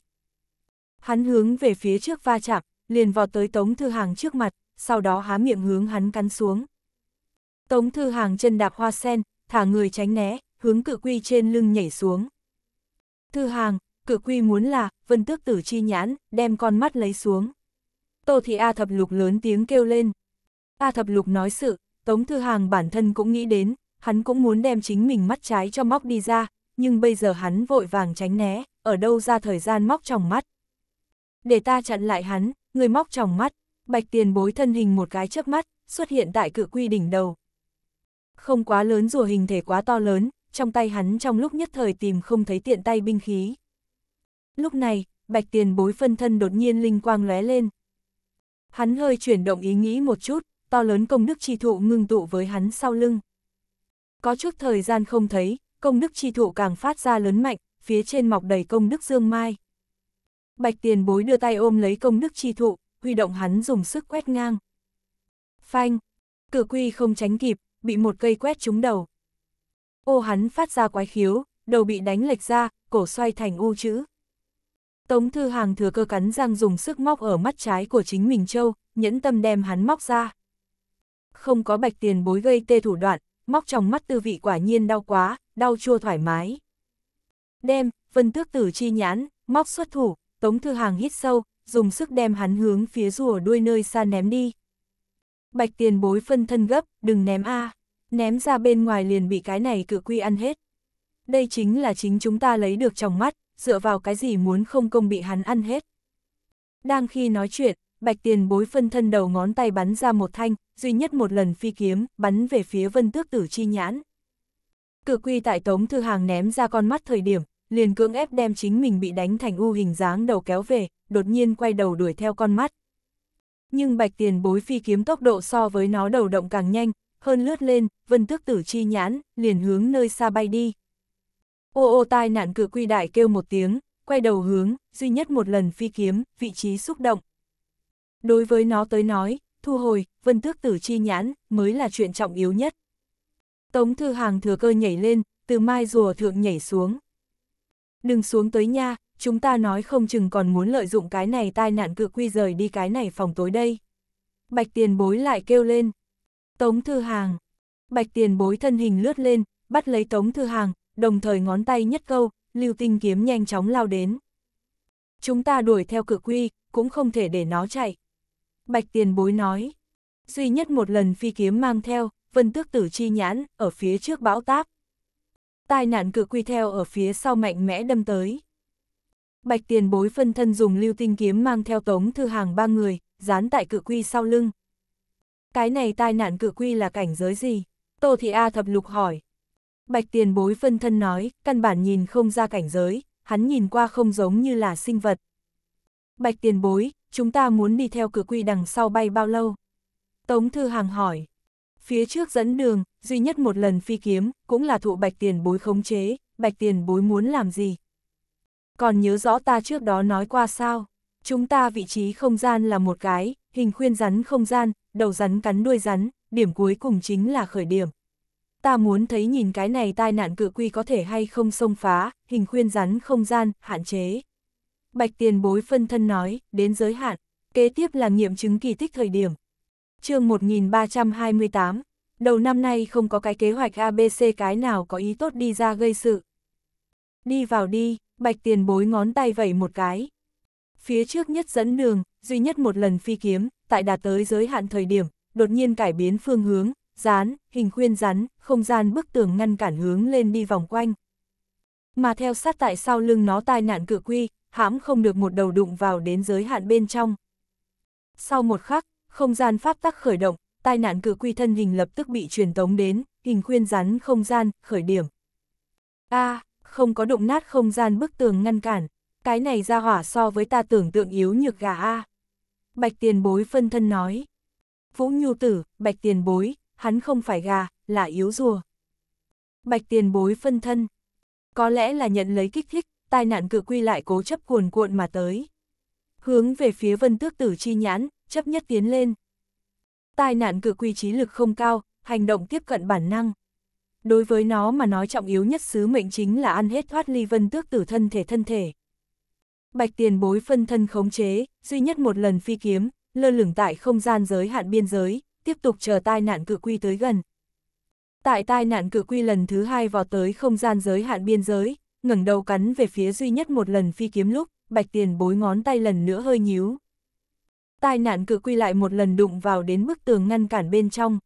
[SPEAKER 1] Hắn hướng về phía trước va chạm, liền vọt tới Tống Thư Hàng trước mặt, sau đó há miệng hướng hắn cắn xuống. Tống Thư Hàng chân đạp hoa sen, thả người tránh né, hướng cự quy trên lưng nhảy xuống. Thư hàng, cự quy muốn là, vân tước tử chi nhãn, đem con mắt lấy xuống. Tô thị A thập lục lớn tiếng kêu lên. A thập lục nói sự, Tống Thư Hàng bản thân cũng nghĩ đến, hắn cũng muốn đem chính mình mắt trái cho móc đi ra, nhưng bây giờ hắn vội vàng tránh né, ở đâu ra thời gian móc trong mắt. Để ta chặn lại hắn, người móc trong mắt, bạch tiền bối thân hình một cái chớp mắt, xuất hiện tại cự quy đỉnh đầu. Không quá lớn rùa hình thể quá to lớn, trong tay hắn trong lúc nhất thời tìm không thấy tiện tay binh khí. Lúc này, bạch tiền bối phân thân đột nhiên linh quang lóe lên. Hắn hơi chuyển động ý nghĩ một chút, to lớn công đức chi thụ ngưng tụ với hắn sau lưng. Có chút thời gian không thấy, công đức chi thụ càng phát ra lớn mạnh, phía trên mọc đầy công đức dương mai. Bạch tiền bối đưa tay ôm lấy công đức chi thụ, huy động hắn dùng sức quét ngang. Phanh, cử quy không tránh kịp, bị một cây quét trúng đầu ô hắn phát ra quái khiếu, đầu bị đánh lệch ra, cổ xoay thành u chữ. Tống Thư Hàng thừa cơ cắn răng dùng sức móc ở mắt trái của chính mình châu, nhẫn tâm đem hắn móc ra. Không có bạch tiền bối gây tê thủ đoạn, móc trong mắt tư vị quả nhiên đau quá, đau chua thoải mái. Đem, vân tước tử chi nhãn, móc xuất thủ, Tống Thư Hàng hít sâu, dùng sức đem hắn hướng phía rùa đuôi nơi xa ném đi. Bạch tiền bối phân thân gấp, đừng ném a à ném ra bên ngoài liền bị cái này cự quy ăn hết. Đây chính là chính chúng ta lấy được trong mắt, dựa vào cái gì muốn không công bị hắn ăn hết. Đang khi nói chuyện, bạch tiền bối phân thân đầu ngón tay bắn ra một thanh, duy nhất một lần phi kiếm, bắn về phía vân tước tử chi nhãn. Cự quy tại tống thư hàng ném ra con mắt thời điểm, liền cưỡng ép đem chính mình bị đánh thành u hình dáng đầu kéo về, đột nhiên quay đầu đuổi theo con mắt. Nhưng bạch tiền bối phi kiếm tốc độ so với nó đầu động càng nhanh, hơn lướt lên, vân tước tử chi nhãn, liền hướng nơi xa bay đi. Ô ô tai nạn cự quy đại kêu một tiếng, quay đầu hướng, duy nhất một lần phi kiếm, vị trí xúc động. Đối với nó tới nói, thu hồi, vân tước tử chi nhãn, mới là chuyện trọng yếu nhất. Tống thư hàng thừa cơ nhảy lên, từ mai rùa thượng nhảy xuống. Đừng xuống tới nha, chúng ta nói không chừng còn muốn lợi dụng cái này tai nạn cự quy rời đi cái này phòng tối đây. Bạch tiền bối lại kêu lên. Tống Thư Hàng. Bạch tiền bối thân hình lướt lên, bắt lấy Tống Thư Hàng, đồng thời ngón tay nhất câu, lưu tinh kiếm nhanh chóng lao đến. Chúng ta đuổi theo cự quy, cũng không thể để nó chạy. Bạch tiền bối nói. Duy nhất một lần phi kiếm mang theo, vân tước tử chi nhãn, ở phía trước bão táp. Tai nạn cự quy theo ở phía sau mạnh mẽ đâm tới. Bạch tiền bối phân thân dùng lưu tinh kiếm mang theo tống thư hàng ba người, dán tại cự quy sau lưng cái này tai nạn cự quy là cảnh giới gì? Tô Thị A thập lục hỏi. Bạch tiền bối phân thân nói, căn bản nhìn không ra cảnh giới, hắn nhìn qua không giống như là sinh vật. Bạch tiền bối, chúng ta muốn đi theo cự quy đằng sau bay bao lâu? Tống Thư Hàng hỏi. Phía trước dẫn đường, duy nhất một lần phi kiếm, cũng là thụ bạch tiền bối khống chế, bạch tiền bối muốn làm gì? Còn nhớ rõ ta trước đó nói qua sao? Chúng ta vị trí không gian là một cái, hình khuyên rắn không gian, đầu rắn cắn đuôi rắn, điểm cuối cùng chính là khởi điểm. Ta muốn thấy nhìn cái này tai nạn cự quy có thể hay không xông phá, hình khuyên rắn không gian, hạn chế. Bạch tiền bối phân thân nói, đến giới hạn, kế tiếp là nghiệm chứng kỳ tích thời điểm. chương 1328, đầu năm nay không có cái kế hoạch ABC cái nào có ý tốt đi ra gây sự. Đi vào đi, bạch tiền bối ngón tay vẩy một cái. Phía trước nhất dẫn đường, duy nhất một lần phi kiếm, tại đạt tới giới hạn thời điểm, đột nhiên cải biến phương hướng, rán, hình khuyên rắn, không gian bức tường ngăn cản hướng lên đi vòng quanh. Mà theo sát tại sau lưng nó tai nạn cự quy, hãm không được một đầu đụng vào đến giới hạn bên trong. Sau một khắc, không gian pháp tắc khởi động, tai nạn cự quy thân hình lập tức bị truyền tống đến, hình khuyên rắn không gian, khởi điểm. a không có đụng nát không gian bức tường ngăn cản, cái này ra hỏa so với ta tưởng tượng yếu nhược gà a Bạch tiền bối phân thân nói. Vũ nhu tử, bạch tiền bối, hắn không phải gà, là yếu rùa. Bạch tiền bối phân thân. Có lẽ là nhận lấy kích thích, tai nạn cự quy lại cố chấp cuồn cuộn mà tới. Hướng về phía vân tước tử chi nhãn, chấp nhất tiến lên. Tai nạn cự quy trí lực không cao, hành động tiếp cận bản năng. Đối với nó mà nói trọng yếu nhất sứ mệnh chính là ăn hết thoát ly vân tước tử thân thể thân thể bạch tiền bối phân thân khống chế, duy nhất một lần phi kiếm, lơ lửng tại không gian giới hạn biên giới, tiếp tục chờ tai nạn cự quy tới gần. Tại tai nạn cự quy lần thứ hai vào tới không gian giới hạn biên giới, ngẩng đầu cắn về phía duy nhất một lần phi kiếm lúc, bạch tiền bối ngón tay lần nữa hơi nhíu. Tai nạn cự quy lại một lần đụng vào đến bức tường ngăn cản bên trong.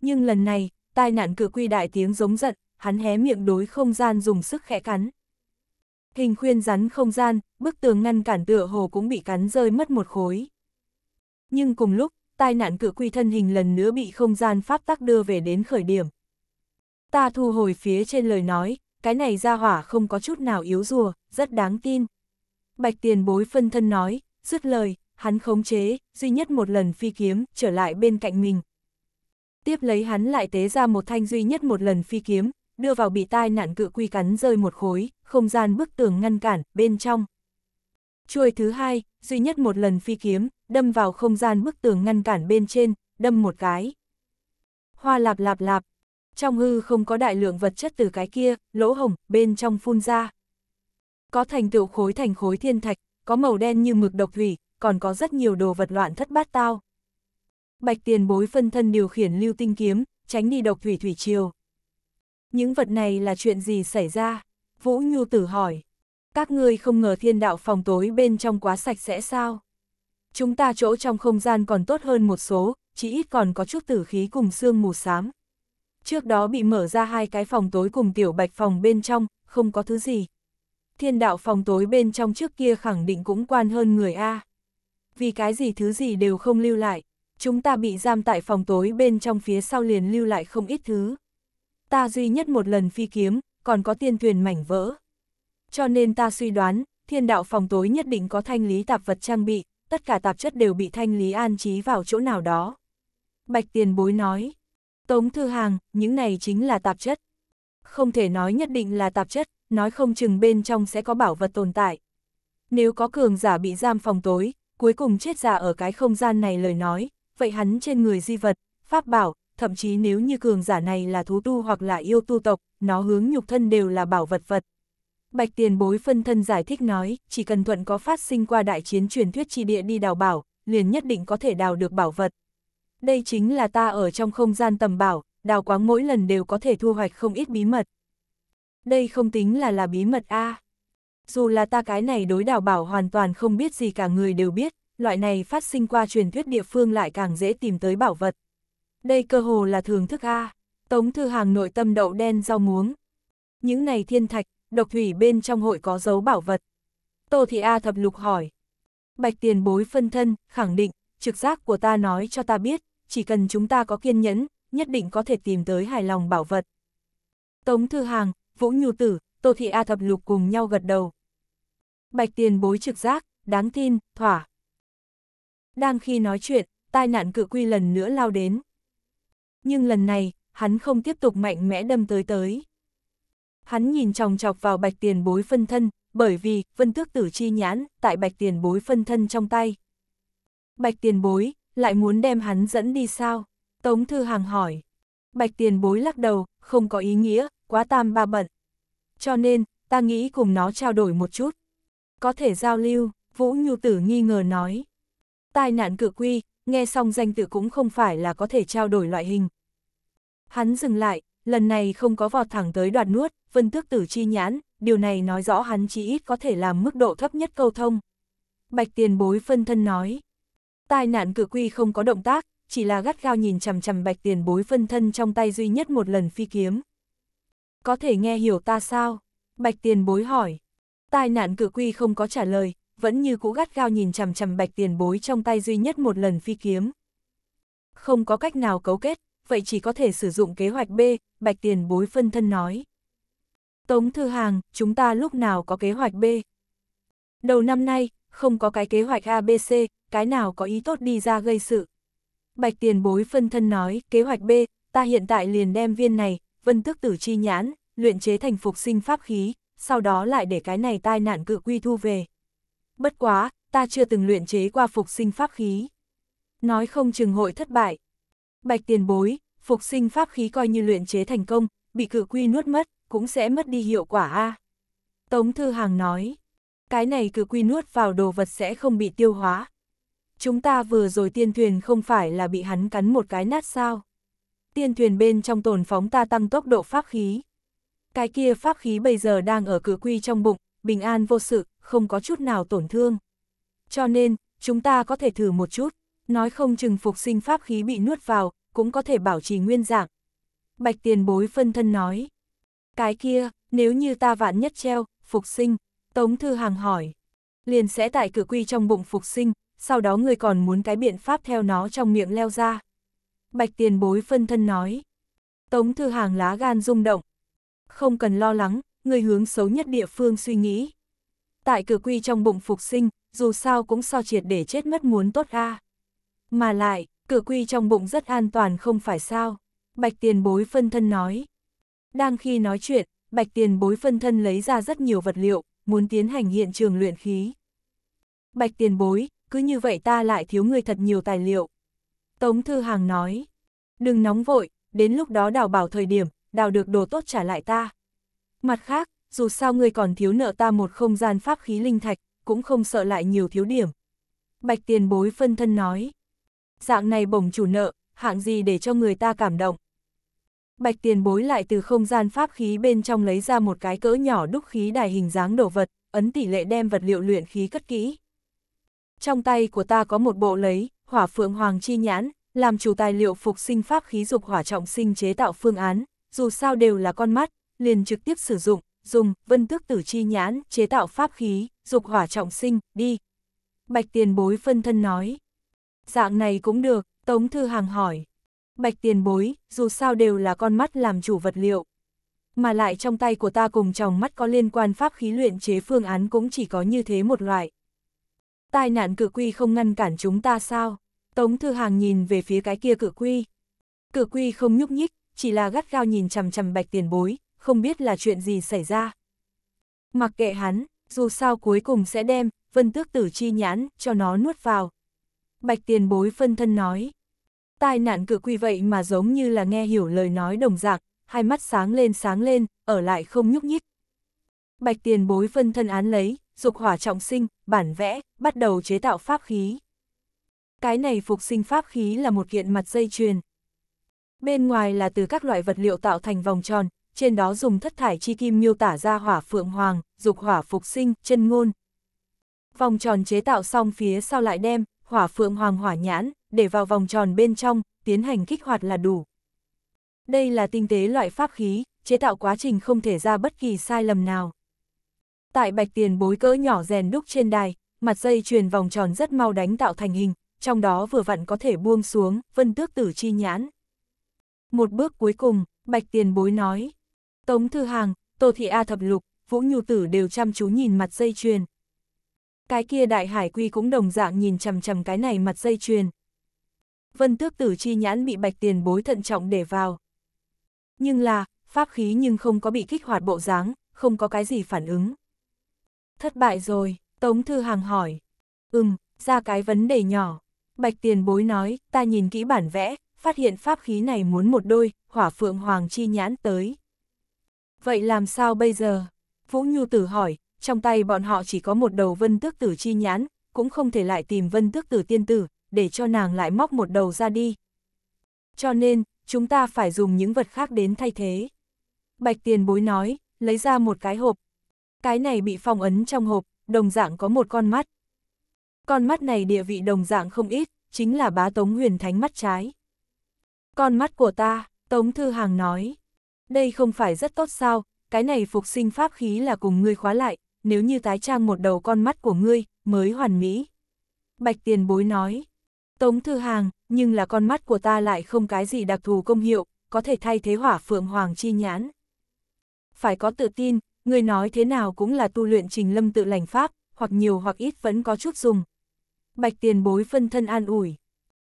[SPEAKER 1] Nhưng lần này, tai nạn cự quy đại tiếng giống giận, hắn hé miệng đối không gian dùng sức khẽ cắn. Hình khuyên rắn không gian, bức tường ngăn cản tựa hồ cũng bị cắn rơi mất một khối. Nhưng cùng lúc, tai nạn cự quy thân hình lần nữa bị không gian pháp tắc đưa về đến khởi điểm. Ta thu hồi phía trên lời nói, cái này ra hỏa không có chút nào yếu rùa, rất đáng tin. Bạch tiền bối phân thân nói, dứt lời, hắn khống chế, duy nhất một lần phi kiếm, trở lại bên cạnh mình. Tiếp lấy hắn lại tế ra một thanh duy nhất một lần phi kiếm, đưa vào bị tai nạn cự quy cắn rơi một khối, không gian bức tường ngăn cản, bên trong. Chuôi thứ hai, duy nhất một lần phi kiếm, đâm vào không gian bức tường ngăn cản bên trên, đâm một cái. Hoa lạp lạp lạp, trong hư không có đại lượng vật chất từ cái kia, lỗ hồng, bên trong phun ra. Có thành tựu khối thành khối thiên thạch, có màu đen như mực độc thủy, còn có rất nhiều đồ vật loạn thất bát tao. Bạch tiền bối phân thân điều khiển lưu tinh kiếm, tránh đi độc thủy thủy triều. Những vật này là chuyện gì xảy ra? Vũ Nhu Tử hỏi. Các ngươi không ngờ thiên đạo phòng tối bên trong quá sạch sẽ sao? Chúng ta chỗ trong không gian còn tốt hơn một số, chỉ ít còn có chút tử khí cùng xương mù xám. Trước đó bị mở ra hai cái phòng tối cùng tiểu bạch phòng bên trong, không có thứ gì. Thiên đạo phòng tối bên trong trước kia khẳng định cũng quan hơn người A. Vì cái gì thứ gì đều không lưu lại, chúng ta bị giam tại phòng tối bên trong phía sau liền lưu lại không ít thứ ta duy nhất một lần phi kiếm, còn có tiên thuyền mảnh vỡ. Cho nên ta suy đoán, thiên đạo phòng tối nhất định có thanh lý tạp vật trang bị, tất cả tạp chất đều bị thanh lý an trí vào chỗ nào đó. Bạch tiền bối nói, tống thư hàng, những này chính là tạp chất. Không thể nói nhất định là tạp chất, nói không chừng bên trong sẽ có bảo vật tồn tại. Nếu có cường giả bị giam phòng tối, cuối cùng chết giả ở cái không gian này lời nói, vậy hắn trên người di vật, pháp bảo, thậm chí nếu như cường giả này là thú tu hoặc là yêu tu tộc, nó hướng nhục thân đều là bảo vật vật. Bạch tiền bối phân thân giải thích nói, chỉ cần thuận có phát sinh qua đại chiến truyền thuyết chi địa đi đào bảo, liền nhất định có thể đào được bảo vật. Đây chính là ta ở trong không gian tầm bảo, đào quáng mỗi lần đều có thể thu hoạch không ít bí mật. Đây không tính là là bí mật A. Dù là ta cái này đối đào bảo hoàn toàn không biết gì cả người đều biết, loại này phát sinh qua truyền thuyết địa phương lại càng dễ tìm tới bảo vật. Đây cơ hồ là thưởng thức A. Tống Thư Hàng nội tâm đậu đen rau muống. Những này thiên thạch, độc thủy bên trong hội có dấu bảo vật. Tô Thị A thập lục hỏi. Bạch tiền bối phân thân, khẳng định, trực giác của ta nói cho ta biết, chỉ cần chúng ta có kiên nhẫn, nhất định có thể tìm tới hài lòng bảo vật. Tống Thư Hàng, Vũ Nhu Tử, Tô Thị A thập lục cùng nhau gật đầu. Bạch tiền bối trực giác, đáng tin, thỏa. Đang khi nói chuyện, tai nạn cự quy lần nữa lao đến nhưng lần này, hắn không tiếp tục mạnh mẽ đâm tới tới. Hắn nhìn chòng chọc vào bạch tiền bối phân thân, bởi vì, vân tước tử chi nhãn, tại bạch tiền bối phân thân trong tay. Bạch tiền bối, lại muốn đem hắn dẫn đi sao? Tống Thư Hàng hỏi. Bạch tiền bối lắc đầu, không có ý nghĩa, quá tam ba bận. Cho nên, ta nghĩ cùng nó trao đổi một chút. Có thể giao lưu, Vũ Nhu Tử nghi ngờ nói. Tai nạn cự quy, nghe xong danh tự cũng không phải là có thể trao đổi loại hình, Hắn dừng lại, lần này không có vọt thẳng tới đoạt nuốt, vân tước tử chi nhãn, điều này nói rõ hắn chỉ ít có thể làm mức độ thấp nhất câu thông. Bạch tiền bối phân thân nói, tai nạn cử quy không có động tác, chỉ là gắt gao nhìn chằm chằm bạch tiền bối phân thân trong tay duy nhất một lần phi kiếm. Có thể nghe hiểu ta sao? Bạch tiền bối hỏi. Tai nạn cử quy không có trả lời, vẫn như cũ gắt gao nhìn chằm chằm bạch tiền bối trong tay duy nhất một lần phi kiếm. Không có cách nào cấu kết, vậy chỉ có thể sử dụng kế hoạch B, Bạch Tiền bối phân thân nói. Tống Thư Hàng, chúng ta lúc nào có kế hoạch B? Đầu năm nay, không có cái kế hoạch ABC, cái nào có ý tốt đi ra gây sự. Bạch Tiền bối phân thân nói, kế hoạch B, ta hiện tại liền đem viên này, vân tước tử chi nhãn, luyện chế thành phục sinh pháp khí, sau đó lại để cái này tai nạn cự quy thu về. Bất quá, ta chưa từng luyện chế qua phục sinh pháp khí. Nói không chừng hội thất bại, Bạch tiền bối, phục sinh pháp khí coi như luyện chế thành công, bị cự quy nuốt mất, cũng sẽ mất đi hiệu quả a. À. Tống Thư Hàng nói, cái này cự quy nuốt vào đồ vật sẽ không bị tiêu hóa. Chúng ta vừa rồi tiên thuyền không phải là bị hắn cắn một cái nát sao. Tiên thuyền bên trong tồn phóng ta tăng tốc độ pháp khí. Cái kia pháp khí bây giờ đang ở cự quy trong bụng, bình an vô sự, không có chút nào tổn thương. Cho nên, chúng ta có thể thử một chút nói không chừng phục sinh pháp khí bị nuốt vào, cũng có thể bảo trì nguyên dạng. Bạch tiền bối phân thân nói. Cái kia, nếu như ta vạn nhất treo, phục sinh, Tống Thư Hàng hỏi. Liền sẽ tại cử quy trong bụng phục sinh, sau đó người còn muốn cái biện pháp theo nó trong miệng leo ra. Bạch tiền bối phân thân nói. Tống Thư Hàng lá gan rung động. Không cần lo lắng, người hướng xấu nhất địa phương suy nghĩ. Tại cử quy trong bụng phục sinh, dù sao cũng so triệt để chết mất muốn tốt a. À. Mà lại, cửa quy trong bụng rất an toàn không phải sao? Bạch tiền bối phân thân nói. Đang khi nói chuyện, bạch tiền bối phân thân lấy ra rất nhiều vật liệu, muốn tiến hành hiện trường luyện khí. Bạch tiền bối, cứ như vậy ta lại thiếu người thật nhiều tài liệu. Tống Thư Hàng nói, đừng nóng vội, đến lúc đó đào bảo thời điểm, đào được đồ tốt trả lại ta. Mặt khác, dù sao người còn thiếu nợ ta một không gian pháp khí linh thạch, cũng không sợ lại nhiều thiếu điểm. Bạch tiền bối phân thân nói, Dạng này bổng chủ nợ, hạng gì để cho người ta cảm động. Bạch tiền bối lại từ không gian pháp khí bên trong lấy ra một cái cỡ nhỏ đúc khí đài hình dáng đồ vật, ấn tỷ lệ đem vật liệu luyện khí cất kỹ. Trong tay của ta có một bộ lấy, hỏa phượng hoàng chi nhãn, làm chủ tài liệu phục sinh pháp khí dục hỏa trọng sinh chế tạo phương án, dù sao đều là con mắt, liền trực tiếp sử dụng, dùng, vân tước tử chi nhãn, chế tạo pháp khí, dục hỏa trọng sinh, đi. Bạch tiền bối phân thân nói. Dạng này cũng được, Tống Thư Hàng hỏi. Bạch tiền bối, dù sao đều là con mắt làm chủ vật liệu. Mà lại trong tay của ta cùng trong mắt có liên quan pháp khí luyện chế phương án cũng chỉ có như thế một loại. Tai nạn cử quy không ngăn cản chúng ta sao? Tống Thư Hàng nhìn về phía cái kia cử quy. Cử quy không nhúc nhích, chỉ là gắt gao nhìn chằm chằm bạch tiền bối, không biết là chuyện gì xảy ra. Mặc kệ hắn, dù sao cuối cùng sẽ đem, vân tước tử chi nhãn, cho nó nuốt vào, bạch tiền bối phân thân nói. Tai nạn cự quy vậy mà giống như là nghe hiểu lời nói đồng dạng, hai mắt sáng lên sáng lên, ở lại không nhúc nhích. Bạch tiền bối phân thân án lấy, dục hỏa trọng sinh, bản vẽ, bắt đầu chế tạo pháp khí. Cái này phục sinh pháp khí là một kiện mặt dây chuyền. Bên ngoài là từ các loại vật liệu tạo thành vòng tròn, trên đó dùng thất thải chi kim miêu tả ra hỏa phượng hoàng, dục hỏa phục sinh, chân ngôn. Vòng tròn chế tạo xong phía sau lại đem, hỏa phượng hoàng hỏa nhãn, để vào vòng tròn bên trong, tiến hành kích hoạt là đủ. Đây là tinh tế loại pháp khí, chế tạo quá trình không thể ra bất kỳ sai lầm nào. Tại bạch tiền bối cỡ nhỏ rèn đúc trên đài, mặt dây truyền vòng tròn rất mau đánh tạo thành hình, trong đó vừa vặn có thể buông xuống, vân tước tử chi nhãn. Một bước cuối cùng, bạch tiền bối nói, Tống Thư Hàng, Tô Thị A Thập Lục, Vũ Nhu Tử đều chăm chú nhìn mặt dây truyền cái kia đại hải quy cũng đồng dạng nhìn chằm chằm cái này mặt dây chuyền. Vân tước tử chi nhãn bị bạch tiền bối thận trọng để vào. Nhưng là, pháp khí nhưng không có bị kích hoạt bộ dáng, không có cái gì phản ứng. Thất bại rồi, Tống Thư Hàng hỏi. Ừm, ra cái vấn đề nhỏ. Bạch tiền bối nói, ta nhìn kỹ bản vẽ, phát hiện pháp khí này muốn một đôi, hỏa phượng hoàng chi nhãn tới. Vậy làm sao bây giờ? Vũ Nhu Tử hỏi, trong tay bọn họ chỉ có một đầu vân tước tử chi nhãn, cũng không thể lại tìm vân tước tử tiên tử, để cho nàng lại móc một đầu ra đi. Cho nên, chúng ta phải dùng những vật khác đến thay thế. Bạch tiền bối nói, lấy ra một cái hộp. Cái này bị phong ấn trong hộp, đồng dạng có một con mắt. Con mắt này địa vị đồng dạng không ít, chính là bá tống huyền thánh mắt trái. Con mắt của ta, Tống Thư Hàng nói, đây không phải rất tốt sao, cái này phục sinh pháp khí là cùng ngươi khóa lại, nếu như tái trang một đầu con mắt của ngươi, mới hoàn mỹ. Bạch tiền bối nói, Tống Thư Hàng, nhưng là con mắt của ta lại không cái gì đặc thù công hiệu, có thể thay thế hỏa phượng hoàng chi nhãn. Phải có tự tin, người nói thế nào cũng là tu luyện trình lâm tự lành pháp, hoặc nhiều hoặc ít vẫn có chút dùng. Bạch tiền bối phân thân an ủi.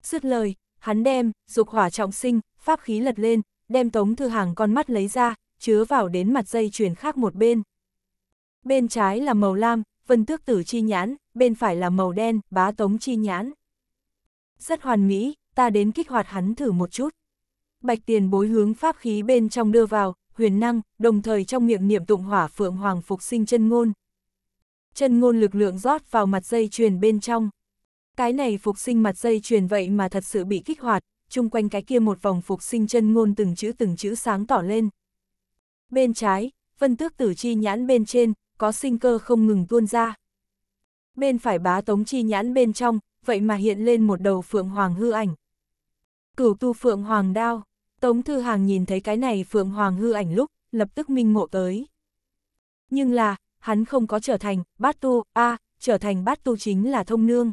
[SPEAKER 1] Dứt lời, hắn đem, dục hỏa trọng sinh, pháp khí lật lên, đem tống thư hàng con mắt lấy ra, chứa vào đến mặt dây chuyền khác một bên bên trái là màu lam, vân tước tử chi nhãn, bên phải là màu đen, bá tống chi nhãn. Rất hoàn mỹ, ta đến kích hoạt hắn thử một chút. Bạch tiền bối hướng pháp khí bên trong đưa vào, huyền năng, đồng thời trong miệng niệm tụng hỏa phượng hoàng phục sinh chân ngôn. Chân ngôn lực lượng rót vào mặt dây chuyền bên trong. Cái này phục sinh mặt dây chuyền vậy mà thật sự bị kích hoạt, chung quanh cái kia một vòng phục sinh chân ngôn từng chữ từng chữ sáng tỏ lên. Bên trái, vân tước tử chi nhãn bên trên, có sinh cơ không ngừng tuôn ra. Bên phải bá tống chi nhãn bên trong, vậy mà hiện lên một đầu phượng hoàng hư ảnh. Cửu tu phượng hoàng đao, tống thư hàng nhìn thấy cái này phượng hoàng hư ảnh lúc, lập tức minh ngộ tới. Nhưng là, hắn không có trở thành bát tu, a trở thành bát tu chính là thông nương.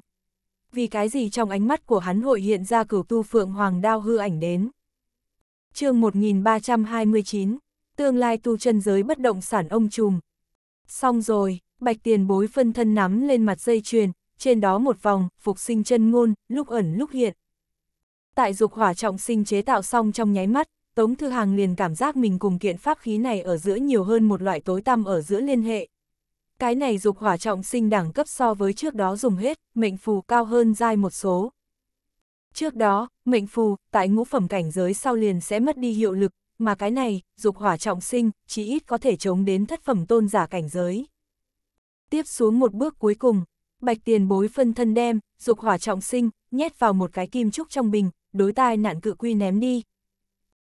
[SPEAKER 1] Vì cái gì trong ánh mắt của hắn hội hiện ra cửu tu phượng hoàng đao hư ảnh đến. chương 1329, tương lai tu chân giới bất động sản ông trùm, Xong rồi, bạch tiền bối phân thân nắm lên mặt dây chuyền, trên đó một vòng, phục sinh chân ngôn, lúc ẩn lúc hiện. Tại dục hỏa trọng sinh chế tạo xong trong nháy mắt, Tống Thư Hàng liền cảm giác mình cùng kiện pháp khí này ở giữa nhiều hơn một loại tối tăm ở giữa liên hệ. Cái này dục hỏa trọng sinh đẳng cấp so với trước đó dùng hết, mệnh phù cao hơn dai một số. Trước đó, mệnh phù, tại ngũ phẩm cảnh giới sau liền sẽ mất đi hiệu lực, mà cái này, dục hỏa trọng sinh, chỉ ít có thể chống đến thất phẩm tôn giả cảnh giới. Tiếp xuống một bước cuối cùng, bạch tiền bối phân thân đem, dục hỏa trọng sinh, nhét vào một cái kim trúc trong bình, đối tai nạn cự quy ném đi.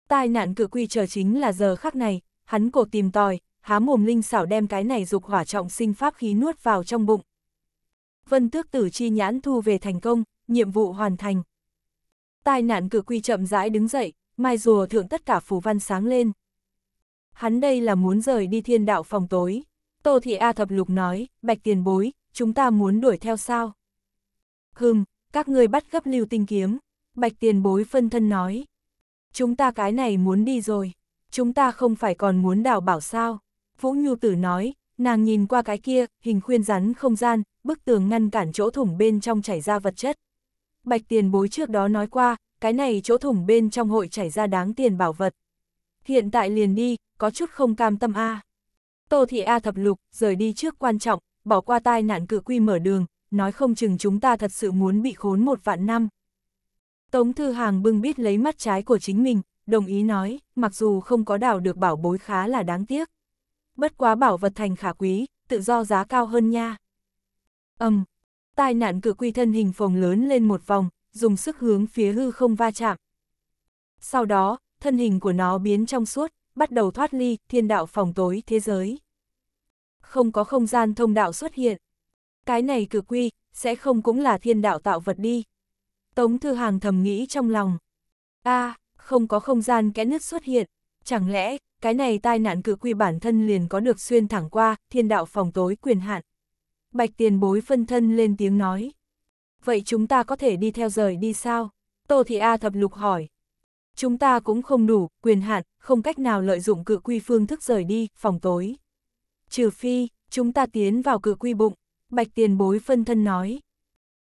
[SPEAKER 1] Tai nạn cự quy chờ chính là giờ khắc này, hắn cổ tìm tòi, há mồm linh xảo đem cái này dục hỏa trọng sinh pháp khí nuốt vào trong bụng. Vân tước tử chi nhãn thu về thành công, nhiệm vụ hoàn thành. Tai nạn cự quy chậm rãi đứng dậy, mai rùa thượng tất cả phù văn sáng lên. Hắn đây là muốn rời đi thiên đạo phòng tối. Tô Thị A Thập Lục nói, bạch tiền bối, chúng ta muốn đuổi theo sao? Hừm, các ngươi bắt gấp lưu tinh kiếm. Bạch tiền bối phân thân nói. Chúng ta cái này muốn đi rồi. Chúng ta không phải còn muốn đảo bảo sao. Vũ Nhu Tử nói, nàng nhìn qua cái kia, hình khuyên rắn không gian, bức tường ngăn cản chỗ thủng bên trong chảy ra vật chất. Bạch tiền bối trước đó nói qua, cái này chỗ thủng bên trong hội chảy ra đáng tiền bảo vật. Hiện tại liền đi, có chút không cam tâm A. Tô Thị A thập lục, rời đi trước quan trọng, bỏ qua tai nạn cự quy mở đường, nói không chừng chúng ta thật sự muốn bị khốn một vạn năm. Tống Thư Hàng bưng bít lấy mắt trái của chính mình, đồng ý nói, mặc dù không có đào được bảo bối khá là đáng tiếc. Bất quá bảo vật thành khả quý, tự do giá cao hơn nha. Âm, um, tai nạn cự quy thân hình phồng lớn lên một vòng, dùng sức hướng phía hư không va chạm. Sau đó, thân hình của nó biến trong suốt, bắt đầu thoát ly thiên đạo phòng tối thế giới. Không có không gian thông đạo xuất hiện. Cái này cực quy, sẽ không cũng là thiên đạo tạo vật đi. Tống Thư Hàng thầm nghĩ trong lòng. a à, không có không gian kẽ nứt xuất hiện. Chẳng lẽ, cái này tai nạn cự quy bản thân liền có được xuyên thẳng qua, thiên đạo phòng tối quyền hạn. Bạch tiền bối phân thân lên tiếng nói vậy chúng ta có thể đi theo rời đi sao? Tô Thị A thập lục hỏi. Chúng ta cũng không đủ, quyền hạn, không cách nào lợi dụng cự quy phương thức rời đi, phòng tối. Trừ phi, chúng ta tiến vào cự quy bụng, bạch tiền bối phân thân nói.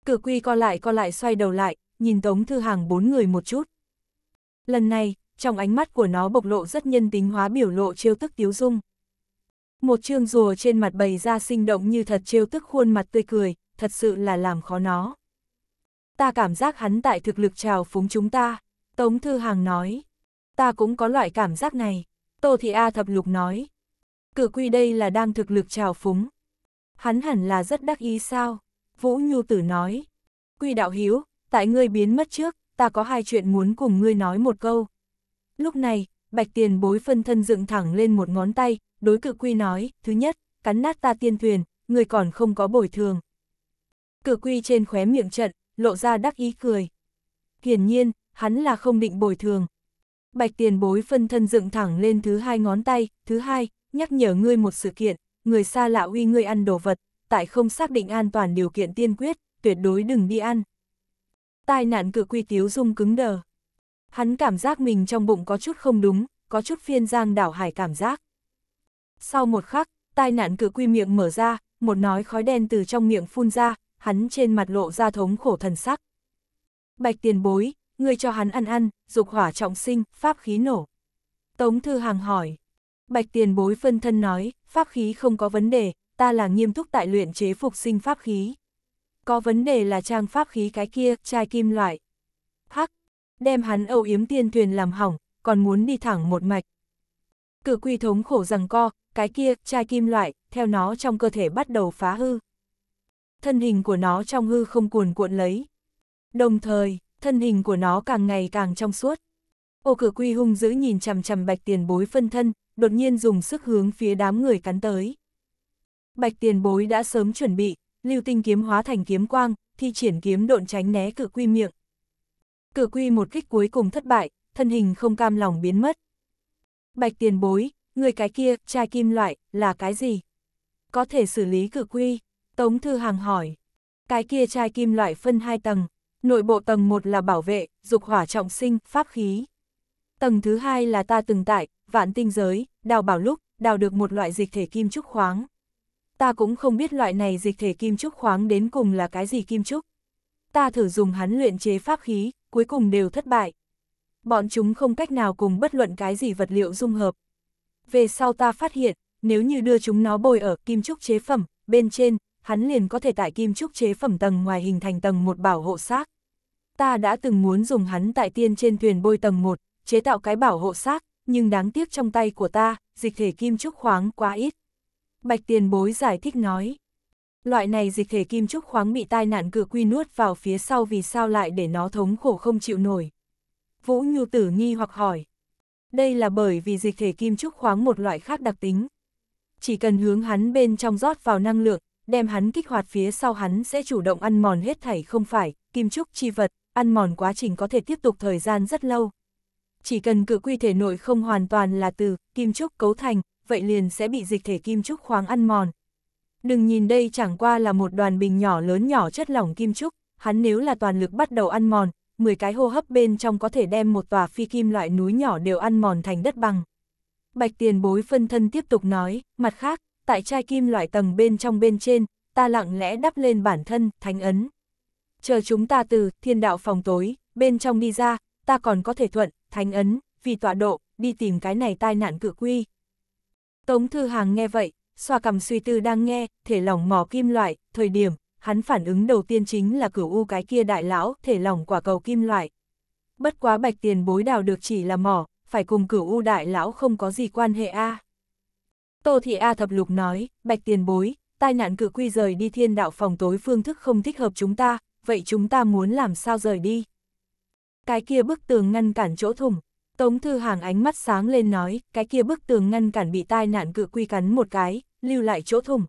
[SPEAKER 1] Cự quy co lại co lại xoay đầu lại, nhìn Tống Thư Hàng bốn người một chút. Lần này, trong ánh mắt của nó bộc lộ rất nhân tính hóa biểu lộ trêu tức tiếu dung. Một chương rùa trên mặt bày ra sinh động như thật trêu tức khuôn mặt tươi cười, thật sự là làm khó nó ta cảm giác hắn tại thực lực trào phúng chúng ta, Tống Thư Hàng nói. Ta cũng có loại cảm giác này, Tô Thị A Thập Lục nói. Cử quy đây là đang thực lực trào phúng. Hắn hẳn là rất đắc ý sao, Vũ Nhu Tử nói. Quy đạo hiếu, tại ngươi biến mất trước, ta có hai chuyện muốn cùng ngươi nói một câu. Lúc này, Bạch Tiền bối phân thân dựng thẳng lên một ngón tay, đối cử quy nói, thứ nhất, cắn nát ta tiên thuyền, ngươi còn không có bồi thường. cử quy trên khóe miệng trận, lộ ra đắc ý cười. Hiển nhiên, hắn là không định bồi thường. Bạch tiền bối phân thân dựng thẳng lên thứ hai ngón tay, thứ hai, nhắc nhở ngươi một sự kiện, người xa lạ uy ngươi ăn đồ vật, tại không xác định an toàn điều kiện tiên quyết, tuyệt đối đừng đi ăn. Tai nạn cự quy tiếu dung cứng đờ. Hắn cảm giác mình trong bụng có chút không đúng, có chút phiên giang đảo hải cảm giác. Sau một khắc, tai nạn cự quy miệng mở ra, một nói khói đen từ trong miệng phun ra, hắn trên mặt lộ ra thống khổ thần sắc. Bạch tiền bối, người cho hắn ăn ăn, dục hỏa trọng sinh, pháp khí nổ. Tống Thư Hàng hỏi. Bạch tiền bối phân thân nói, pháp khí không có vấn đề, ta là nghiêm túc tại luyện chế phục sinh pháp khí. Có vấn đề là trang pháp khí cái kia, chai kim loại. Hắc, đem hắn âu yếm tiên thuyền làm hỏng, còn muốn đi thẳng một mạch. Cử quy thống khổ rằng co, cái kia, chai kim loại, theo nó trong cơ thể bắt đầu phá hư thân hình của nó trong hư không cuồn cuộn lấy. Đồng thời, thân hình của nó càng ngày càng trong suốt. Ô cửa quy hung giữ nhìn chằm chằm bạch tiền bối phân thân, đột nhiên dùng sức hướng phía đám người cắn tới. Bạch tiền bối đã sớm chuẩn bị, lưu tinh kiếm hóa thành kiếm quang, thi triển kiếm độn tránh né cử quy miệng. Cử quy một kích cuối cùng thất bại, thân hình không cam lòng biến mất. Bạch tiền bối, người cái kia, chai kim loại, là cái gì? Có thể xử lý cử quy. Tống Thư Hàng hỏi. Cái kia chai kim loại phân hai tầng, nội bộ tầng một là bảo vệ, dục hỏa trọng sinh, pháp khí. Tầng thứ hai là ta từng tại, vạn tinh giới, đào bảo lúc, đào được một loại dịch thể kim trúc khoáng. Ta cũng không biết loại này dịch thể kim trúc khoáng đến cùng là cái gì kim trúc. Ta thử dùng hắn luyện chế pháp khí, cuối cùng đều thất bại. Bọn chúng không cách nào cùng bất luận cái gì vật liệu dung hợp. Về sau ta phát hiện, nếu như đưa chúng nó bồi ở kim trúc chế phẩm, bên trên, hắn liền có thể tại kim trúc chế phẩm tầng ngoài hình thành tầng một bảo hộ xác. Ta đã từng muốn dùng hắn tại tiên trên thuyền bôi tầng một chế tạo cái bảo hộ xác, nhưng đáng tiếc trong tay của ta, dịch thể kim trúc khoáng quá ít. Bạch tiền bối giải thích nói. Loại này dịch thể kim trúc khoáng bị tai nạn cửa quy nuốt vào phía sau vì sao lại để nó thống khổ không chịu nổi. Vũ Nhu tử nghi hoặc hỏi. Đây là bởi vì dịch thể kim trúc khoáng một loại khác đặc tính. Chỉ cần hướng hắn bên trong rót vào năng lượng, đem hắn kích hoạt phía sau hắn sẽ chủ động ăn mòn hết thảy không phải, kim trúc chi vật, ăn mòn quá trình có thể tiếp tục thời gian rất lâu. Chỉ cần cự quy thể nội không hoàn toàn là từ kim trúc cấu thành, vậy liền sẽ bị dịch thể kim trúc khoáng ăn mòn. Đừng nhìn đây chẳng qua là một đoàn bình nhỏ lớn nhỏ chất lỏng kim trúc, hắn nếu là toàn lực bắt đầu ăn mòn, 10 cái hô hấp bên trong có thể đem một tòa phi kim loại núi nhỏ đều ăn mòn thành đất bằng. Bạch tiền bối phân thân tiếp tục nói, mặt khác, tại chai kim loại tầng bên trong bên trên, ta lặng lẽ đắp lên bản thân, thánh ấn. Chờ chúng ta từ thiên đạo phòng tối, bên trong đi ra, ta còn có thể thuận, thánh ấn, vì tọa độ, đi tìm cái này tai nạn cự quy. Tống Thư Hàng nghe vậy, xoa cầm suy tư đang nghe, thể lỏng mỏ kim loại, thời điểm, hắn phản ứng đầu tiên chính là cửu u cái kia đại lão, thể lỏng quả cầu kim loại. Bất quá bạch tiền bối đào được chỉ là mỏ, phải cùng cửu u đại lão không có gì quan hệ a à. Tô Thị A Thập Lục nói, bạch tiền bối, tai nạn cự quy rời đi thiên đạo phòng tối phương thức không thích hợp chúng ta, vậy chúng ta muốn làm sao rời đi? Cái kia bức tường ngăn cản chỗ thủng, Tống Thư Hàng ánh mắt sáng lên nói, cái kia bức tường ngăn cản bị tai nạn cự quy cắn một cái, lưu lại chỗ thủng.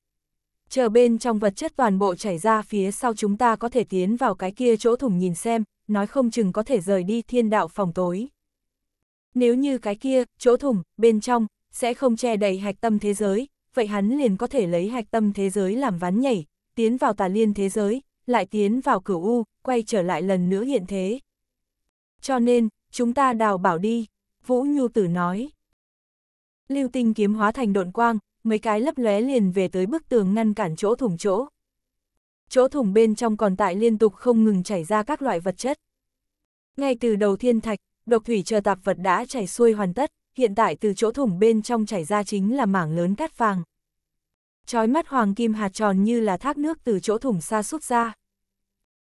[SPEAKER 1] Chờ bên trong vật chất toàn bộ chảy ra phía sau chúng ta có thể tiến vào cái kia chỗ thủng nhìn xem, nói không chừng có thể rời đi thiên đạo phòng tối. Nếu như cái kia, chỗ thủng, bên trong, sẽ không che đầy hạch tâm thế giới, vậy hắn liền có thể lấy hạch tâm thế giới làm ván nhảy, tiến vào tà liên thế giới, lại tiến vào cửu U, quay trở lại lần nữa hiện thế. Cho nên, chúng ta đào bảo đi, Vũ Nhu Tử nói. Lưu tinh kiếm hóa thành độn quang, mấy cái lấp lóe liền về tới bức tường ngăn cản chỗ thủng chỗ. Chỗ thủng bên trong còn tại liên tục không ngừng chảy ra các loại vật chất. Ngay từ đầu thiên thạch, độc thủy chờ tạp vật đã chảy xuôi hoàn tất, hiện tại từ chỗ thủng bên trong chảy ra chính là mảng lớn cát vàng. Chói mắt hoàng kim hạt tròn như là thác nước từ chỗ thủng xa sút ra.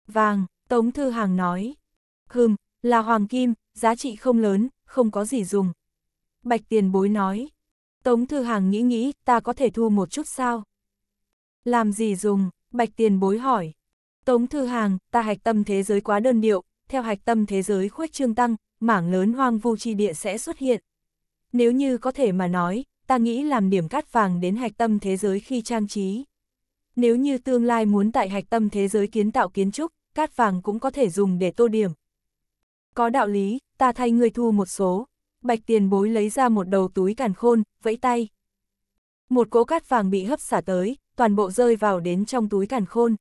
[SPEAKER 1] Vàng, Tống Thư Hàng nói. Hừm, là hoàng kim, giá trị không lớn, không có gì dùng. Bạch tiền bối nói. Tống Thư Hàng nghĩ nghĩ, ta có thể thu một chút sao? Làm gì dùng? Bạch tiền bối hỏi. Tống Thư Hàng, ta hạch tâm thế giới quá đơn điệu, theo hạch tâm thế giới khuếch trương tăng, mảng lớn hoang vu chi địa sẽ xuất hiện nếu như có thể mà nói, ta nghĩ làm điểm cát vàng đến hạch tâm thế giới khi trang trí. Nếu như tương lai muốn tại hạch tâm thế giới kiến tạo kiến trúc, cát vàng cũng có thể dùng để tô điểm. Có đạo lý, ta thay người thu một số. Bạch tiền bối lấy ra một đầu túi càn khôn, vẫy tay. Một cỗ cát vàng bị hấp xả tới, toàn bộ rơi vào đến trong túi càn khôn.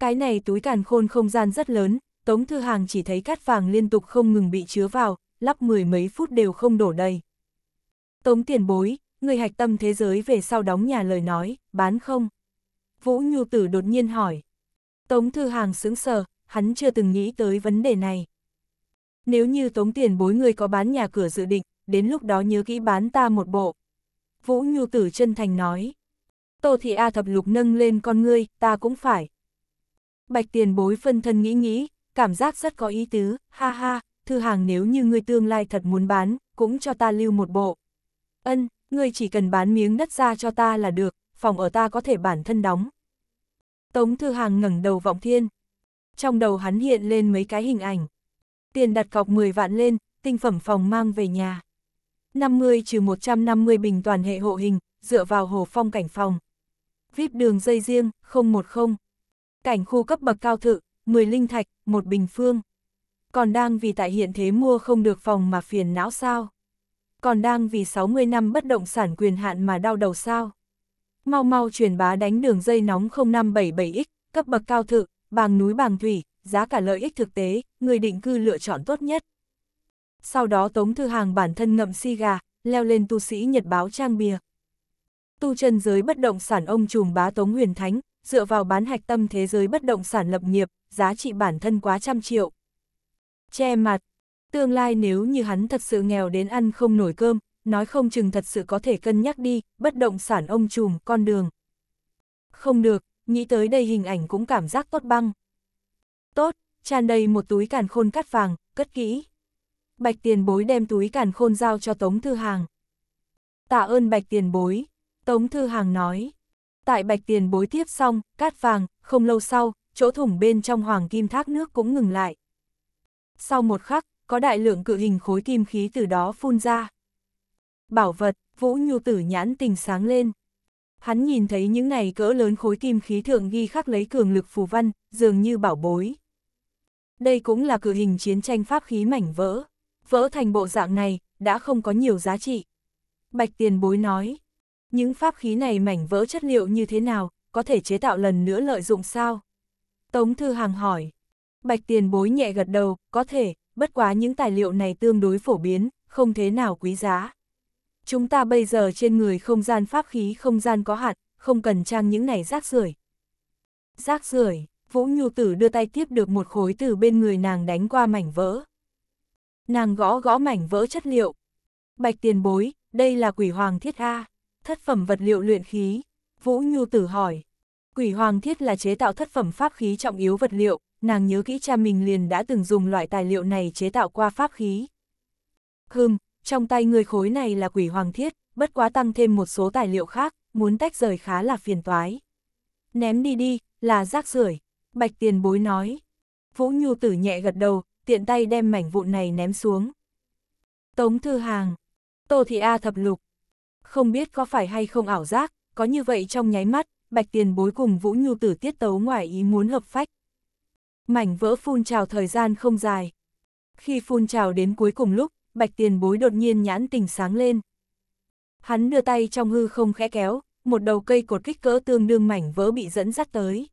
[SPEAKER 1] Cái này túi càn khôn không gian rất lớn, Tống Thư Hàng chỉ thấy cát vàng liên tục không ngừng bị chứa vào, lắp mười mấy phút đều không đổ đầy. Tống tiền bối, người hạch tâm thế giới về sau đóng nhà lời nói, bán không? Vũ Nhu Tử đột nhiên hỏi. Tống Thư Hàng sững sờ, hắn chưa từng nghĩ tới vấn đề này. Nếu như tống tiền bối người có bán nhà cửa dự định, đến lúc đó nhớ kỹ bán ta một bộ. Vũ Nhu Tử chân thành nói. Tô Thị A Thập Lục nâng lên con ngươi, ta cũng phải. Bạch tiền bối phân thân nghĩ nghĩ, cảm giác rất có ý tứ, ha ha, thư hàng nếu như ngươi tương lai thật muốn bán, cũng cho ta lưu một bộ. Ân, ngươi chỉ cần bán miếng đất ra cho ta là được, phòng ở ta có thể bản thân đóng. Tống Thư Hàng ngẩng đầu vọng thiên. Trong đầu hắn hiện lên mấy cái hình ảnh. Tiền đặt cọc 10 vạn lên, tinh phẩm phòng mang về nhà. 50 trừ 150 bình toàn hệ hộ hình, dựa vào hồ phong cảnh phòng. VIP đường dây riêng, 010. Cảnh khu cấp bậc cao thự, 10 linh thạch, một bình phương. Còn đang vì tại hiện thế mua không được phòng mà phiền não sao? còn đang vì 60 năm bất động sản quyền hạn mà đau đầu sao. Mau mau truyền bá đánh đường dây nóng 0577X, cấp bậc cao thự, bàng núi bàng thủy, giá cả lợi ích thực tế, người định cư lựa chọn tốt nhất. Sau đó Tống Thư Hàng bản thân ngậm si gà, leo lên tu sĩ Nhật báo trang bìa. Tu chân giới bất động sản ông trùm bá Tống Huyền Thánh, dựa vào bán hạch tâm thế giới bất động sản lập nghiệp, giá trị bản thân quá trăm triệu. Che mặt, Tương lai nếu như hắn thật sự nghèo đến ăn không nổi cơm, nói không chừng thật sự có thể cân nhắc đi, bất động sản ông trùm con đường. Không được, nghĩ tới đây hình ảnh cũng cảm giác tốt băng. Tốt, tràn đầy một túi càn khôn cắt vàng, cất kỹ. Bạch tiền bối đem túi càn khôn giao cho Tống Thư Hàng. Tạ ơn bạch tiền bối, Tống Thư Hàng nói. Tại bạch tiền bối tiếp xong, cát vàng, không lâu sau, chỗ thủng bên trong hoàng kim thác nước cũng ngừng lại. Sau một khắc, có đại lượng cự hình khối kim khí từ đó phun ra. Bảo vật, Vũ Nhu Tử nhãn tình sáng lên. Hắn nhìn thấy những này cỡ lớn khối kim khí thượng ghi khắc lấy cường lực phù văn, dường như bảo bối. Đây cũng là cự hình chiến tranh pháp khí mảnh vỡ. Vỡ thành bộ dạng này, đã không có nhiều giá trị. Bạch tiền bối nói, những pháp khí này mảnh vỡ chất liệu như thế nào, có thể chế tạo lần nữa lợi dụng sao? Tống Thư Hàng hỏi. Bạch tiền bối nhẹ gật đầu, có thể, bất quá những tài liệu này tương đối phổ biến, không thế nào quý giá. Chúng ta bây giờ trên người không gian pháp khí không gian có hạn, không cần trang những này rác rưởi. Rác rưởi, Vũ Nhu Tử đưa tay tiếp được một khối từ bên người nàng đánh qua mảnh vỡ. Nàng gõ gõ mảnh vỡ chất liệu. Bạch tiền bối, đây là quỷ hoàng thiết A, thất phẩm vật liệu luyện khí. Vũ Nhu Tử hỏi, quỷ hoàng thiết là chế tạo thất phẩm pháp khí trọng yếu vật liệu, nàng nhớ kỹ cha mình liền đã từng dùng loại tài liệu này chế tạo qua pháp khí. Hừm, trong tay người khối này là quỷ hoàng thiết, bất quá tăng thêm một số tài liệu khác, muốn tách rời khá là phiền toái. Ném đi đi, là rác rưởi bạch tiền bối nói. Vũ Nhu tử nhẹ gật đầu, tiện tay đem mảnh vụn này ném xuống. Tống Thư Hàng, Tô Thị A thập lục. Không biết có phải hay không ảo giác, có như vậy trong nháy mắt, bạch tiền bối cùng Vũ Nhu tử tiết tấu ngoài ý muốn hợp phách mảnh vỡ phun trào thời gian không dài. Khi phun trào đến cuối cùng lúc, bạch tiền bối đột nhiên nhãn tình sáng lên. Hắn đưa tay trong hư không khẽ kéo, một đầu cây cột kích cỡ tương đương mảnh vỡ bị dẫn dắt tới.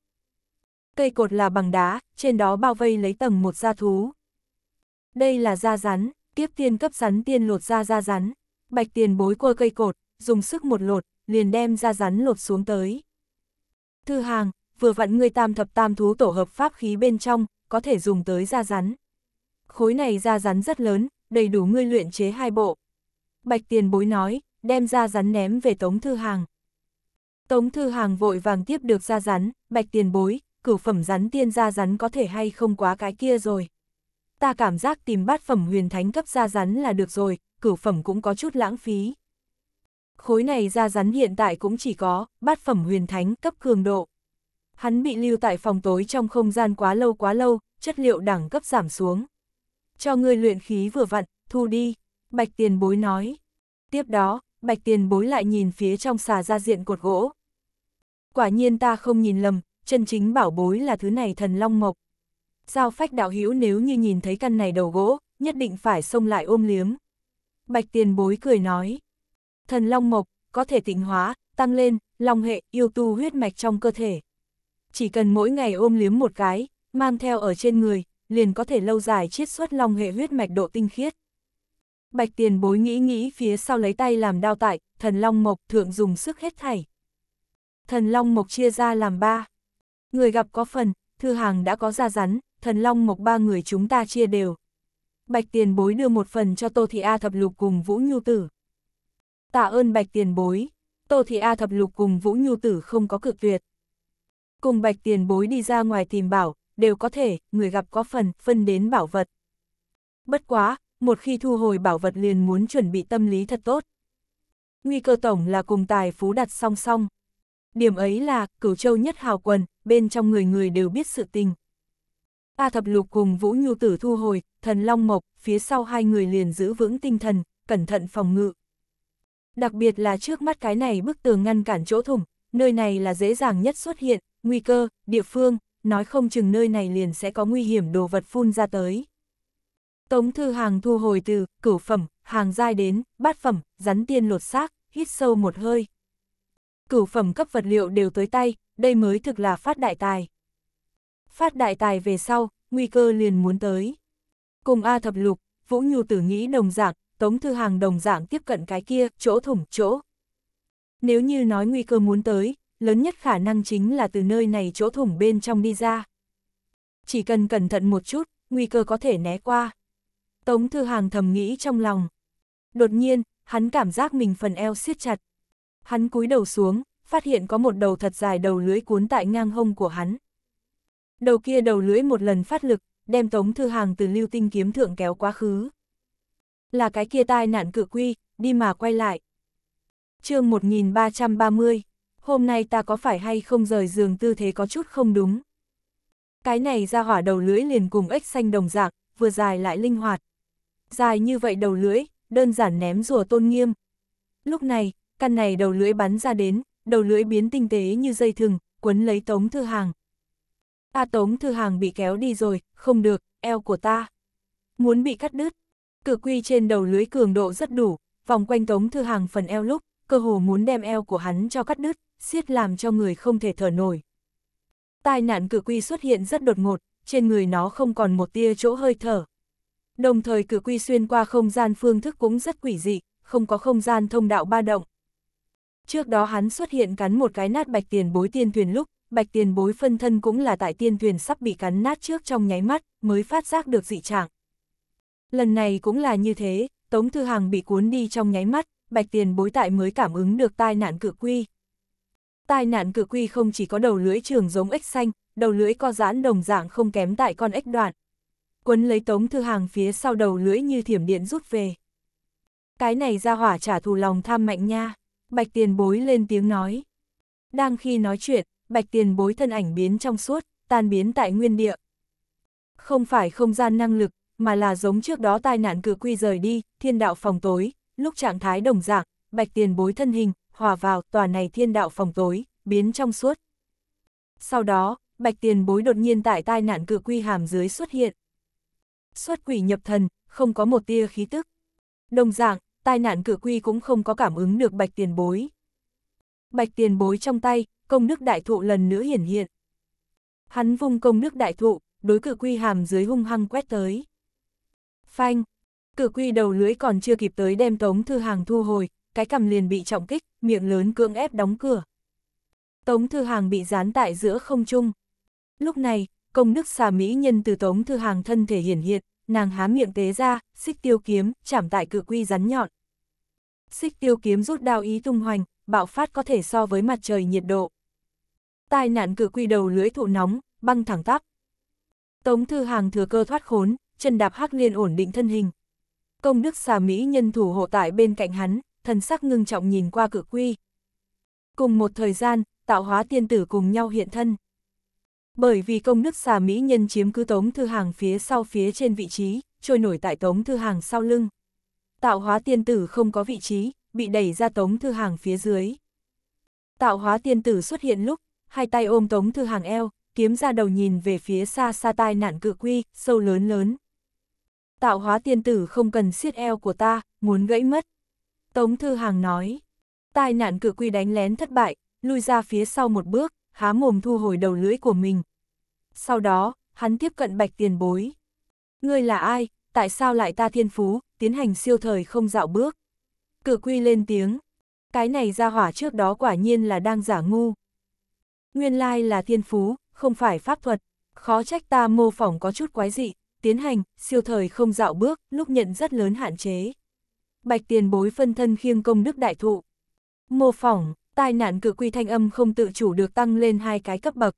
[SPEAKER 1] Cây cột là bằng đá, trên đó bao vây lấy tầng một da thú. Đây là da rắn, tiếp tiên cấp rắn tiên lột da da rắn. Bạch tiền bối qua cây cột, dùng sức một lột, liền đem da rắn lột xuống tới. Thư hàng, vừa vặn ngươi tam thập tam thú tổ hợp pháp khí bên trong, có thể dùng tới da rắn. Khối này da rắn rất lớn, đầy đủ ngươi luyện chế hai bộ. Bạch tiền bối nói, đem da rắn ném về Tống Thư Hàng. Tống Thư Hàng vội vàng tiếp được da rắn, bạch tiền bối, cửu phẩm rắn tiên da rắn có thể hay không quá cái kia rồi. Ta cảm giác tìm bát phẩm huyền thánh cấp da rắn là được rồi, cửu phẩm cũng có chút lãng phí. Khối này da rắn hiện tại cũng chỉ có bát phẩm huyền thánh cấp cường độ. Hắn bị lưu tại phòng tối trong không gian quá lâu quá lâu, chất liệu đẳng cấp giảm xuống. Cho người luyện khí vừa vặn, thu đi, bạch tiền bối nói. Tiếp đó, bạch tiền bối lại nhìn phía trong xà ra diện cột gỗ. Quả nhiên ta không nhìn lầm, chân chính bảo bối là thứ này thần long mộc. Giao phách đạo hữu nếu như nhìn thấy căn này đầu gỗ, nhất định phải xông lại ôm liếm. Bạch tiền bối cười nói, thần long mộc, có thể tịnh hóa, tăng lên, long hệ, yêu tu huyết mạch trong cơ thể chỉ cần mỗi ngày ôm liếm một cái, mang theo ở trên người, liền có thể lâu dài chiết xuất long hệ huyết mạch độ tinh khiết. Bạch tiền bối nghĩ nghĩ phía sau lấy tay làm đao tại, thần long mộc thượng dùng sức hết thảy. Thần long mộc chia ra làm ba. Người gặp có phần, thư hàng đã có ra rắn, thần long mộc ba người chúng ta chia đều. Bạch tiền bối đưa một phần cho Tô Thị A thập lục cùng Vũ Nhu Tử. Tạ ơn bạch tiền bối, Tô Thị A thập lục cùng Vũ Nhu Tử không có cực tuyệt. Cùng bạch tiền bối đi ra ngoài tìm bảo, đều có thể, người gặp có phần, phân đến bảo vật. Bất quá, một khi thu hồi bảo vật liền muốn chuẩn bị tâm lý thật tốt. Nguy cơ tổng là cùng tài phú đặt song song. Điểm ấy là, cửu châu nhất hào quần, bên trong người người đều biết sự tình. A thập lục cùng Vũ Nhu tử thu hồi, thần Long Mộc, phía sau hai người liền giữ vững tinh thần, cẩn thận phòng ngự. Đặc biệt là trước mắt cái này bức tường ngăn cản chỗ thủng, nơi này là dễ dàng nhất xuất hiện, nguy cơ, địa phương, nói không chừng nơi này liền sẽ có nguy hiểm đồ vật phun ra tới. Tống Thư Hàng thu hồi từ cửu phẩm, hàng giai đến, bát phẩm, rắn tiên lột xác, hít sâu một hơi. Cửu phẩm cấp vật liệu đều tới tay, đây mới thực là phát đại tài. Phát đại tài về sau, nguy cơ liền muốn tới. Cùng A thập lục, Vũ Nhu tử nghĩ đồng dạng, Tống Thư Hàng đồng dạng tiếp cận cái kia, chỗ thủng, chỗ. Nếu như nói nguy cơ muốn tới, lớn nhất khả năng chính là từ nơi này chỗ thủng bên trong đi ra. Chỉ cần cẩn thận một chút, nguy cơ có thể né qua. Tống Thư Hàng thầm nghĩ trong lòng. Đột nhiên, hắn cảm giác mình phần eo siết chặt. Hắn cúi đầu xuống, phát hiện có một đầu thật dài đầu lưới cuốn tại ngang hông của hắn. Đầu kia đầu lưới một lần phát lực, đem Tống Thư Hàng từ lưu tinh kiếm thượng kéo quá khứ. Là cái kia tai nạn cự quy, đi mà quay lại. chương 1330 hôm nay ta có phải hay không rời giường tư thế có chút không đúng. Cái này ra hỏa đầu lưỡi liền cùng ếch xanh đồng dạng, vừa dài lại linh hoạt. Dài như vậy đầu lưỡi, đơn giản ném rùa tôn nghiêm. Lúc này, căn này đầu lưỡi bắn ra đến, đầu lưỡi biến tinh tế như dây thừng, quấn lấy tống thư hàng. Ta à, tống thư hàng bị kéo đi rồi, không được, eo của ta. Muốn bị cắt đứt, cử quy trên đầu lưỡi cường độ rất đủ, vòng quanh tống thư hàng phần eo lúc, cơ hồ muốn đem eo của hắn cho cắt đứt siết làm cho người không thể thở nổi. Tai nạn cử quy xuất hiện rất đột ngột, trên người nó không còn một tia chỗ hơi thở. Đồng thời cử quy xuyên qua không gian phương thức cũng rất quỷ dị, không có không gian thông đạo ba động. Trước đó hắn xuất hiện cắn một cái nát bạch tiền bối tiên thuyền lúc, bạch tiền bối phân thân cũng là tại tiên thuyền sắp bị cắn nát trước trong nháy mắt, mới phát giác được dị trạng. Lần này cũng là như thế, Tống Thư Hằng bị cuốn đi trong nháy mắt, bạch tiền bối tại mới cảm ứng được tai nạn cự quy. Tai nạn cự quy không chỉ có đầu lưỡi trường giống ếch xanh, đầu lưỡi co giãn đồng dạng không kém tại con ếch đoạn. Quấn lấy tống thư hàng phía sau đầu lưỡi như thiểm điện rút về. Cái này ra hỏa trả thù lòng tham mạnh nha, bạch tiền bối lên tiếng nói. Đang khi nói chuyện, bạch tiền bối thân ảnh biến trong suốt, tan biến tại nguyên địa. Không phải không gian năng lực, mà là giống trước đó tai nạn cự quy rời đi, thiên đạo phòng tối, lúc trạng thái đồng dạng, bạch tiền bối thân hình, hòa vào tòa này thiên đạo phòng tối, biến trong suốt. Sau đó, bạch tiền bối đột nhiên tại tai nạn cự quy hàm dưới xuất hiện. Xuất quỷ nhập thần, không có một tia khí tức. Đồng dạng, tai nạn cự quy cũng không có cảm ứng được bạch tiền bối. Bạch tiền bối trong tay, công đức đại thụ lần nữa hiển hiện. Hắn vung công đức đại thụ, đối cự quy hàm dưới hung hăng quét tới. Phanh, cự quy đầu lưới còn chưa kịp tới đem tống thư hàng thu hồi, cái cầm liền bị trọng kích, miệng lớn cưỡng ép đóng cửa. Tống Thư Hàng bị dán tại giữa không trung. Lúc này, công đức xà mỹ nhân từ Tống Thư Hàng thân thể hiển hiện, nàng há miệng tế ra, xích tiêu kiếm, chạm tại cự quy rắn nhọn. Xích tiêu kiếm rút đao ý tung hoành, bạo phát có thể so với mặt trời nhiệt độ. Tai nạn cự quy đầu lưỡi thụ nóng, băng thẳng tắp. Tống Thư Hàng thừa cơ thoát khốn, chân đạp hắc liên ổn định thân hình. Công đức xà mỹ nhân thủ hộ tại bên cạnh hắn, thần sắc ngưng trọng nhìn qua cự quy. Cùng một thời gian, tạo hóa tiên tử cùng nhau hiện thân. Bởi vì công đức xà mỹ nhân chiếm cứ tống thư hàng phía sau phía trên vị trí, trôi nổi tại tống thư hàng sau lưng. Tạo hóa tiên tử không có vị trí, bị đẩy ra tống thư hàng phía dưới. Tạo hóa tiên tử xuất hiện lúc, hai tay ôm tống thư hàng eo, kiếm ra đầu nhìn về phía xa xa tai nạn cự quy, sâu lớn lớn. Tạo hóa tiên tử không cần siết eo của ta, muốn gãy mất. Tống Thư Hàng nói. Tai nạn Cử quy đánh lén thất bại, lui ra phía sau một bước, há mồm thu hồi đầu lưỡi của mình. Sau đó, hắn tiếp cận bạch tiền bối. Ngươi là ai, tại sao lại ta thiên phú, tiến hành siêu thời không dạo bước? Cử quy lên tiếng. Cái này ra hỏa trước đó quả nhiên là đang giả ngu. Nguyên lai là thiên phú, không phải pháp thuật. Khó trách ta mô phỏng có chút quái dị, tiến hành, siêu thời không dạo bước, lúc nhận rất lớn hạn chế bạch tiền bối phân thân khiêng công đức đại thụ. Mô phỏng, tai nạn cự quy thanh âm không tự chủ được tăng lên hai cái cấp bậc.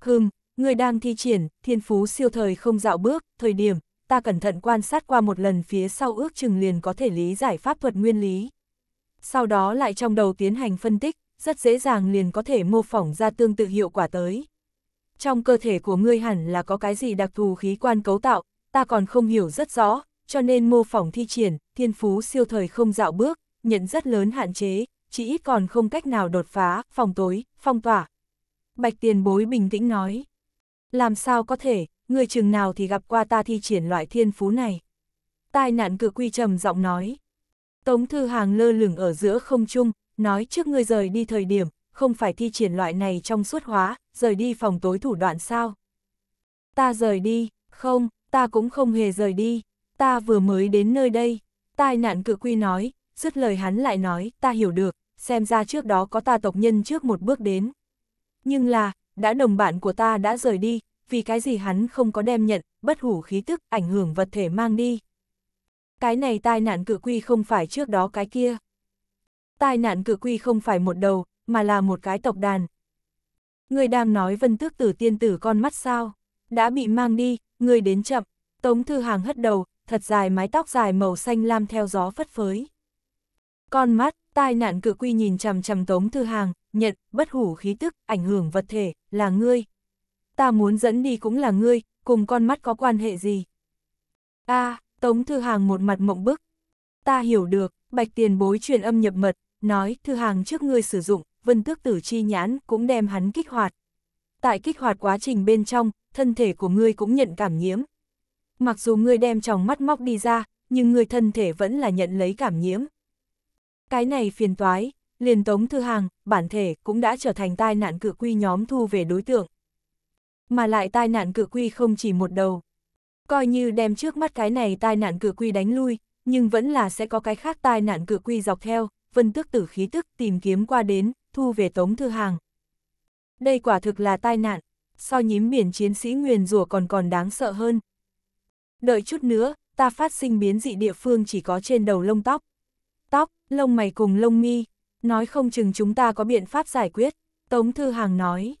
[SPEAKER 1] Hưng, người đang thi triển, thiên phú siêu thời không dạo bước, thời điểm, ta cẩn thận quan sát qua một lần phía sau ước chừng liền có thể lý giải pháp thuật nguyên lý. Sau đó lại trong đầu tiến hành phân tích, rất dễ dàng liền có thể mô phỏng ra tương tự hiệu quả tới. Trong cơ thể của ngươi hẳn là có cái gì đặc thù khí quan cấu tạo, ta còn không hiểu rất rõ, cho nên mô phỏng thi triển, thiên phú siêu thời không dạo bước, nhận rất lớn hạn chế, chỉ ít còn không cách nào đột phá, phòng tối, phong tỏa. Bạch tiền bối bình tĩnh nói. Làm sao có thể, người chừng nào thì gặp qua ta thi triển loại thiên phú này. Tai nạn cự quy trầm giọng nói. Tống thư hàng lơ lửng ở giữa không trung, nói trước ngươi rời đi thời điểm, không phải thi triển loại này trong suốt hóa, rời đi phòng tối thủ đoạn sao. Ta rời đi, không, ta cũng không hề rời đi, ta vừa mới đến nơi đây, Tai nạn cự quy nói, dứt lời hắn lại nói, ta hiểu được, xem ra trước đó có ta tộc nhân trước một bước đến. Nhưng là, đã đồng bạn của ta đã rời đi, vì cái gì hắn không có đem nhận, bất hủ khí tức, ảnh hưởng vật thể mang đi. Cái này tai nạn cự quy không phải trước đó cái kia. Tai nạn cự quy không phải một đầu, mà là một cái tộc đàn. Người đang nói vân tước tử tiên tử con mắt sao, đã bị mang đi, người đến chậm, Tống Thư Hàng hất đầu, thật dài mái tóc dài màu xanh lam theo gió phất phới. Con mắt, tai nạn cự quy nhìn chằm chằm Tống Thư Hàng, nhận, bất hủ khí tức, ảnh hưởng vật thể, là ngươi. Ta muốn dẫn đi cũng là ngươi, cùng con mắt có quan hệ gì? a à, Tống Thư Hàng một mặt mộng bức. Ta hiểu được, bạch tiền bối truyền âm nhập mật, nói Thư Hàng trước ngươi sử dụng, vân tước tử chi nhãn cũng đem hắn kích hoạt. Tại kích hoạt quá trình bên trong, thân thể của ngươi cũng nhận cảm nhiễm, mặc dù ngươi đem trong mắt móc đi ra, nhưng ngươi thân thể vẫn là nhận lấy cảm nhiễm. Cái này phiền toái, liền tống thư hàng, bản thể cũng đã trở thành tai nạn cự quy nhóm thu về đối tượng. Mà lại tai nạn cự quy không chỉ một đầu. Coi như đem trước mắt cái này tai nạn cự quy đánh lui, nhưng vẫn là sẽ có cái khác tai nạn cự quy dọc theo, vân tước tử khí tức tìm kiếm qua đến, thu về tống thư hàng. Đây quả thực là tai nạn, so nhím biển chiến sĩ nguyền rủa còn còn đáng sợ hơn đợi chút nữa, ta phát sinh biến dị địa phương chỉ có trên đầu lông tóc. Tóc, lông mày cùng lông mi, nói không chừng chúng ta có biện pháp giải quyết, Tống Thư Hàng nói.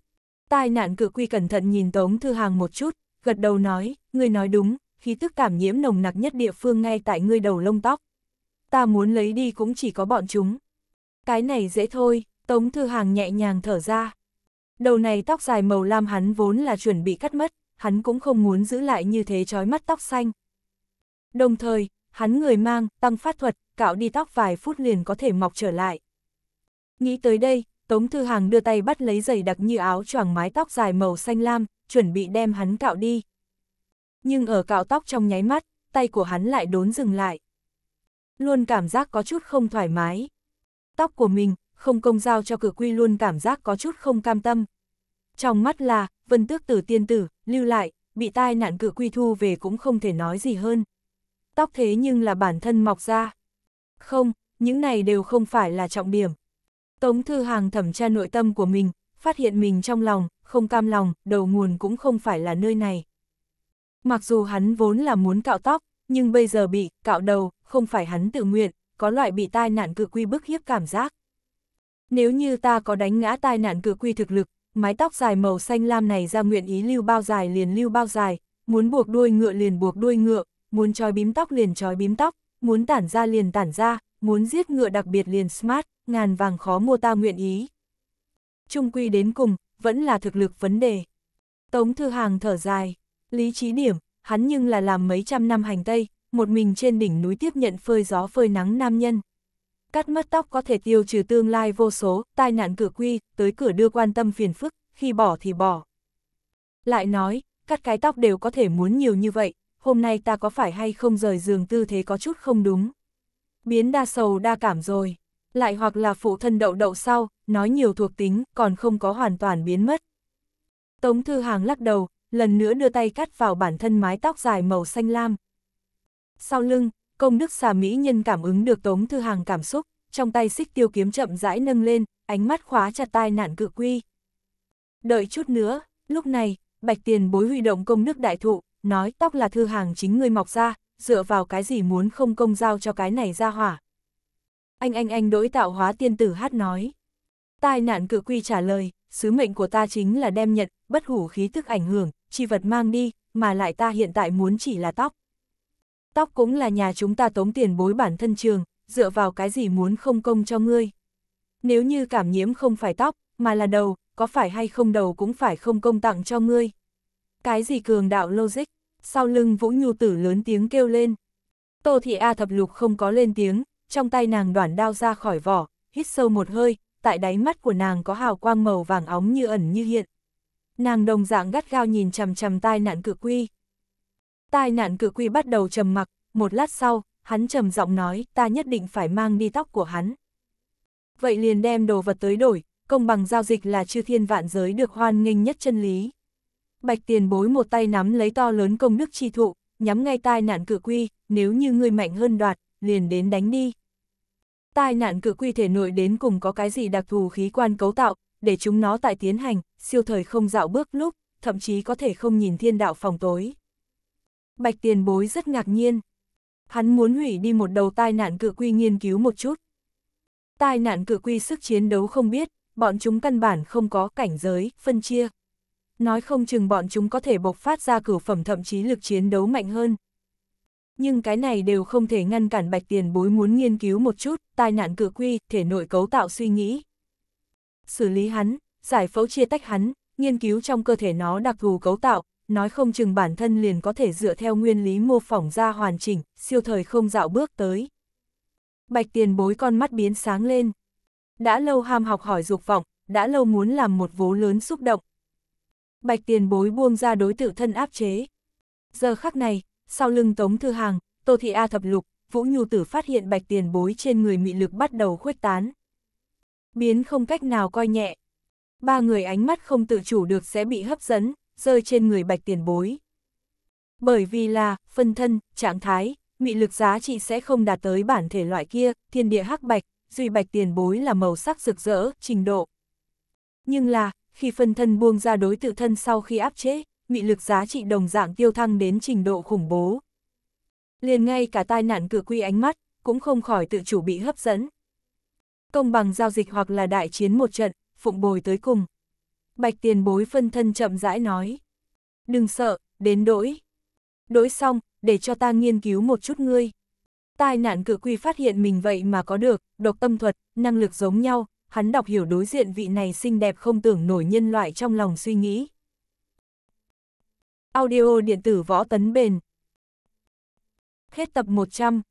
[SPEAKER 1] Tai nạn cự quy cẩn thận nhìn Tống Thư Hàng một chút, gật đầu nói, người nói đúng, khí tức cảm nhiễm nồng nặc nhất địa phương ngay tại ngươi đầu lông tóc. Ta muốn lấy đi cũng chỉ có bọn chúng. Cái này dễ thôi, Tống Thư Hàng nhẹ nhàng thở ra. Đầu này tóc dài màu lam hắn vốn là chuẩn bị cắt mất, hắn cũng không muốn giữ lại như thế trói mắt tóc xanh. Đồng thời, hắn người mang, tăng phát thuật, cạo đi tóc vài phút liền có thể mọc trở lại. Nghĩ tới đây, Tống Thư Hàng đưa tay bắt lấy giày đặc như áo choàng mái tóc dài màu xanh lam, chuẩn bị đem hắn cạo đi. Nhưng ở cạo tóc trong nháy mắt, tay của hắn lại đốn dừng lại. Luôn cảm giác có chút không thoải mái. Tóc của mình, không công giao cho cử quy luôn cảm giác có chút không cam tâm. Trong mắt là, vân tước tử tiên tử, lưu lại, bị tai nạn cự quy thu về cũng không thể nói gì hơn. Tóc thế nhưng là bản thân mọc ra. Không, những này đều không phải là trọng điểm. Tống Thư Hàng thẩm tra nội tâm của mình, phát hiện mình trong lòng, không cam lòng, đầu nguồn cũng không phải là nơi này. Mặc dù hắn vốn là muốn cạo tóc, nhưng bây giờ bị cạo đầu, không phải hắn tự nguyện, có loại bị tai nạn cự quy bức hiếp cảm giác. Nếu như ta có đánh ngã tai nạn cự quy thực lực, mái tóc dài màu xanh lam này ra nguyện ý lưu bao dài liền lưu bao dài, muốn buộc đuôi ngựa liền buộc đuôi ngựa, muốn trói bím tóc liền trói bím tóc, muốn tản ra liền tản ra, muốn giết ngựa đặc biệt liền smart, ngàn vàng khó mua ta nguyện ý. Trung quy đến cùng, vẫn là thực lực vấn đề. Tống Thư Hàng thở dài, lý trí điểm, hắn nhưng là làm mấy trăm năm hành tây, một mình trên đỉnh núi tiếp nhận phơi gió phơi nắng nam nhân. Cắt mất tóc có thể tiêu trừ tương lai vô số, tai nạn cửa quy, tới cửa đưa quan tâm phiền phức, khi bỏ thì bỏ. Lại nói, cắt cái tóc đều có thể muốn nhiều như vậy, hôm nay ta có phải hay không rời giường tư thế có chút không đúng. Biến đa sầu đa cảm rồi, lại hoặc là phụ thân đậu đậu sau, nói nhiều thuộc tính, còn không có hoàn toàn biến mất. Tống Thư Hàng lắc đầu, lần nữa đưa tay cắt vào bản thân mái tóc dài màu xanh lam. Sau lưng, Công đức xà mỹ nhân cảm ứng được Tống Thư Hàng cảm xúc, trong tay xích tiêu kiếm chậm rãi nâng lên, ánh mắt khóa chặt tai nạn cự quy. Đợi chút nữa, lúc này, Bạch Tiền bối huy động công đức đại thụ, nói tóc là Thư Hàng chính ngươi mọc ra, dựa vào cái gì muốn không công giao cho cái này ra hỏa. Anh anh anh đối tạo hóa tiên tử hát nói. Tai nạn cự quy trả lời, sứ mệnh của ta chính là đem nhận, bất hủ khí tức ảnh hưởng, chi vật mang đi, mà lại ta hiện tại muốn chỉ là tóc tóc cũng là nhà chúng ta tống tiền bối bản thân trường, dựa vào cái gì muốn không công cho ngươi. Nếu như cảm nhiễm không phải tóc, mà là đầu, có phải hay không đầu cũng phải không công tặng cho ngươi. Cái gì cường đạo logic, sau lưng Vũ Nhu Tử lớn tiếng kêu lên. Tô Thị A thập lục không có lên tiếng, trong tay nàng đoạn đao ra khỏi vỏ, hít sâu một hơi, tại đáy mắt của nàng có hào quang màu vàng óng như ẩn như hiện. Nàng đồng dạng gắt gao nhìn chằm chằm tai nạn cự quy, Tai nạn cự quy bắt đầu trầm mặc, một lát sau, hắn trầm giọng nói, ta nhất định phải mang đi tóc của hắn. Vậy liền đem đồ vật tới đổi, công bằng giao dịch là chư thiên vạn giới được hoan nghênh nhất chân lý. Bạch tiền bối một tay nắm lấy to lớn công đức chi thụ, nhắm ngay tai nạn cự quy, nếu như người mạnh hơn đoạt, liền đến đánh đi. Tai nạn cự quy thể nội đến cùng có cái gì đặc thù khí quan cấu tạo, để chúng nó tại tiến hành, siêu thời không dạo bước lúc, thậm chí có thể không nhìn thiên đạo phòng tối. Bạch tiền bối rất ngạc nhiên. Hắn muốn hủy đi một đầu tai nạn cự quy nghiên cứu một chút. Tai nạn cự quy sức chiến đấu không biết, bọn chúng căn bản không có cảnh giới, phân chia. Nói không chừng bọn chúng có thể bộc phát ra cửu phẩm thậm chí lực chiến đấu mạnh hơn. Nhưng cái này đều không thể ngăn cản bạch tiền bối muốn nghiên cứu một chút, tai nạn cự quy, thể nội cấu tạo suy nghĩ. Xử lý hắn, giải phẫu chia tách hắn, nghiên cứu trong cơ thể nó đặc thù cấu tạo, nói không chừng bản thân liền có thể dựa theo nguyên lý mô phỏng ra hoàn chỉnh, siêu thời không dạo bước tới. Bạch tiền bối con mắt biến sáng lên. Đã lâu ham học hỏi dục vọng, đã lâu muốn làm một vố lớn xúc động. Bạch tiền bối buông ra đối tự thân áp chế. Giờ khắc này, sau lưng Tống Thư Hàng, Tô Thị A thập lục, Vũ Nhu Tử phát hiện bạch tiền bối trên người mị lực bắt đầu khuếch tán. Biến không cách nào coi nhẹ. Ba người ánh mắt không tự chủ được sẽ bị hấp dẫn, rơi trên người bạch tiền bối. Bởi vì là, phân thân, trạng thái, mị lực giá trị sẽ không đạt tới bản thể loại kia, thiên địa hắc bạch, duy bạch tiền bối là màu sắc rực rỡ, trình độ. Nhưng là, khi phân thân buông ra đối tự thân sau khi áp chế, mị lực giá trị đồng dạng tiêu thăng đến trình độ khủng bố. Liền ngay cả tai nạn cử quy ánh mắt, cũng không khỏi tự chủ bị hấp dẫn. Công bằng giao dịch hoặc là đại chiến một trận, phụng bồi tới cùng, Bạch tiền bối phân thân chậm rãi nói. Đừng sợ, đến đổi. Đổi xong, để cho ta nghiên cứu một chút ngươi. Tai nạn cự quy phát hiện mình vậy mà có được, độc tâm thuật, năng lực giống nhau, hắn đọc hiểu đối diện vị này xinh đẹp không tưởng nổi nhân loại trong lòng suy nghĩ. Audio điện tử võ tấn bền. Hết tập 100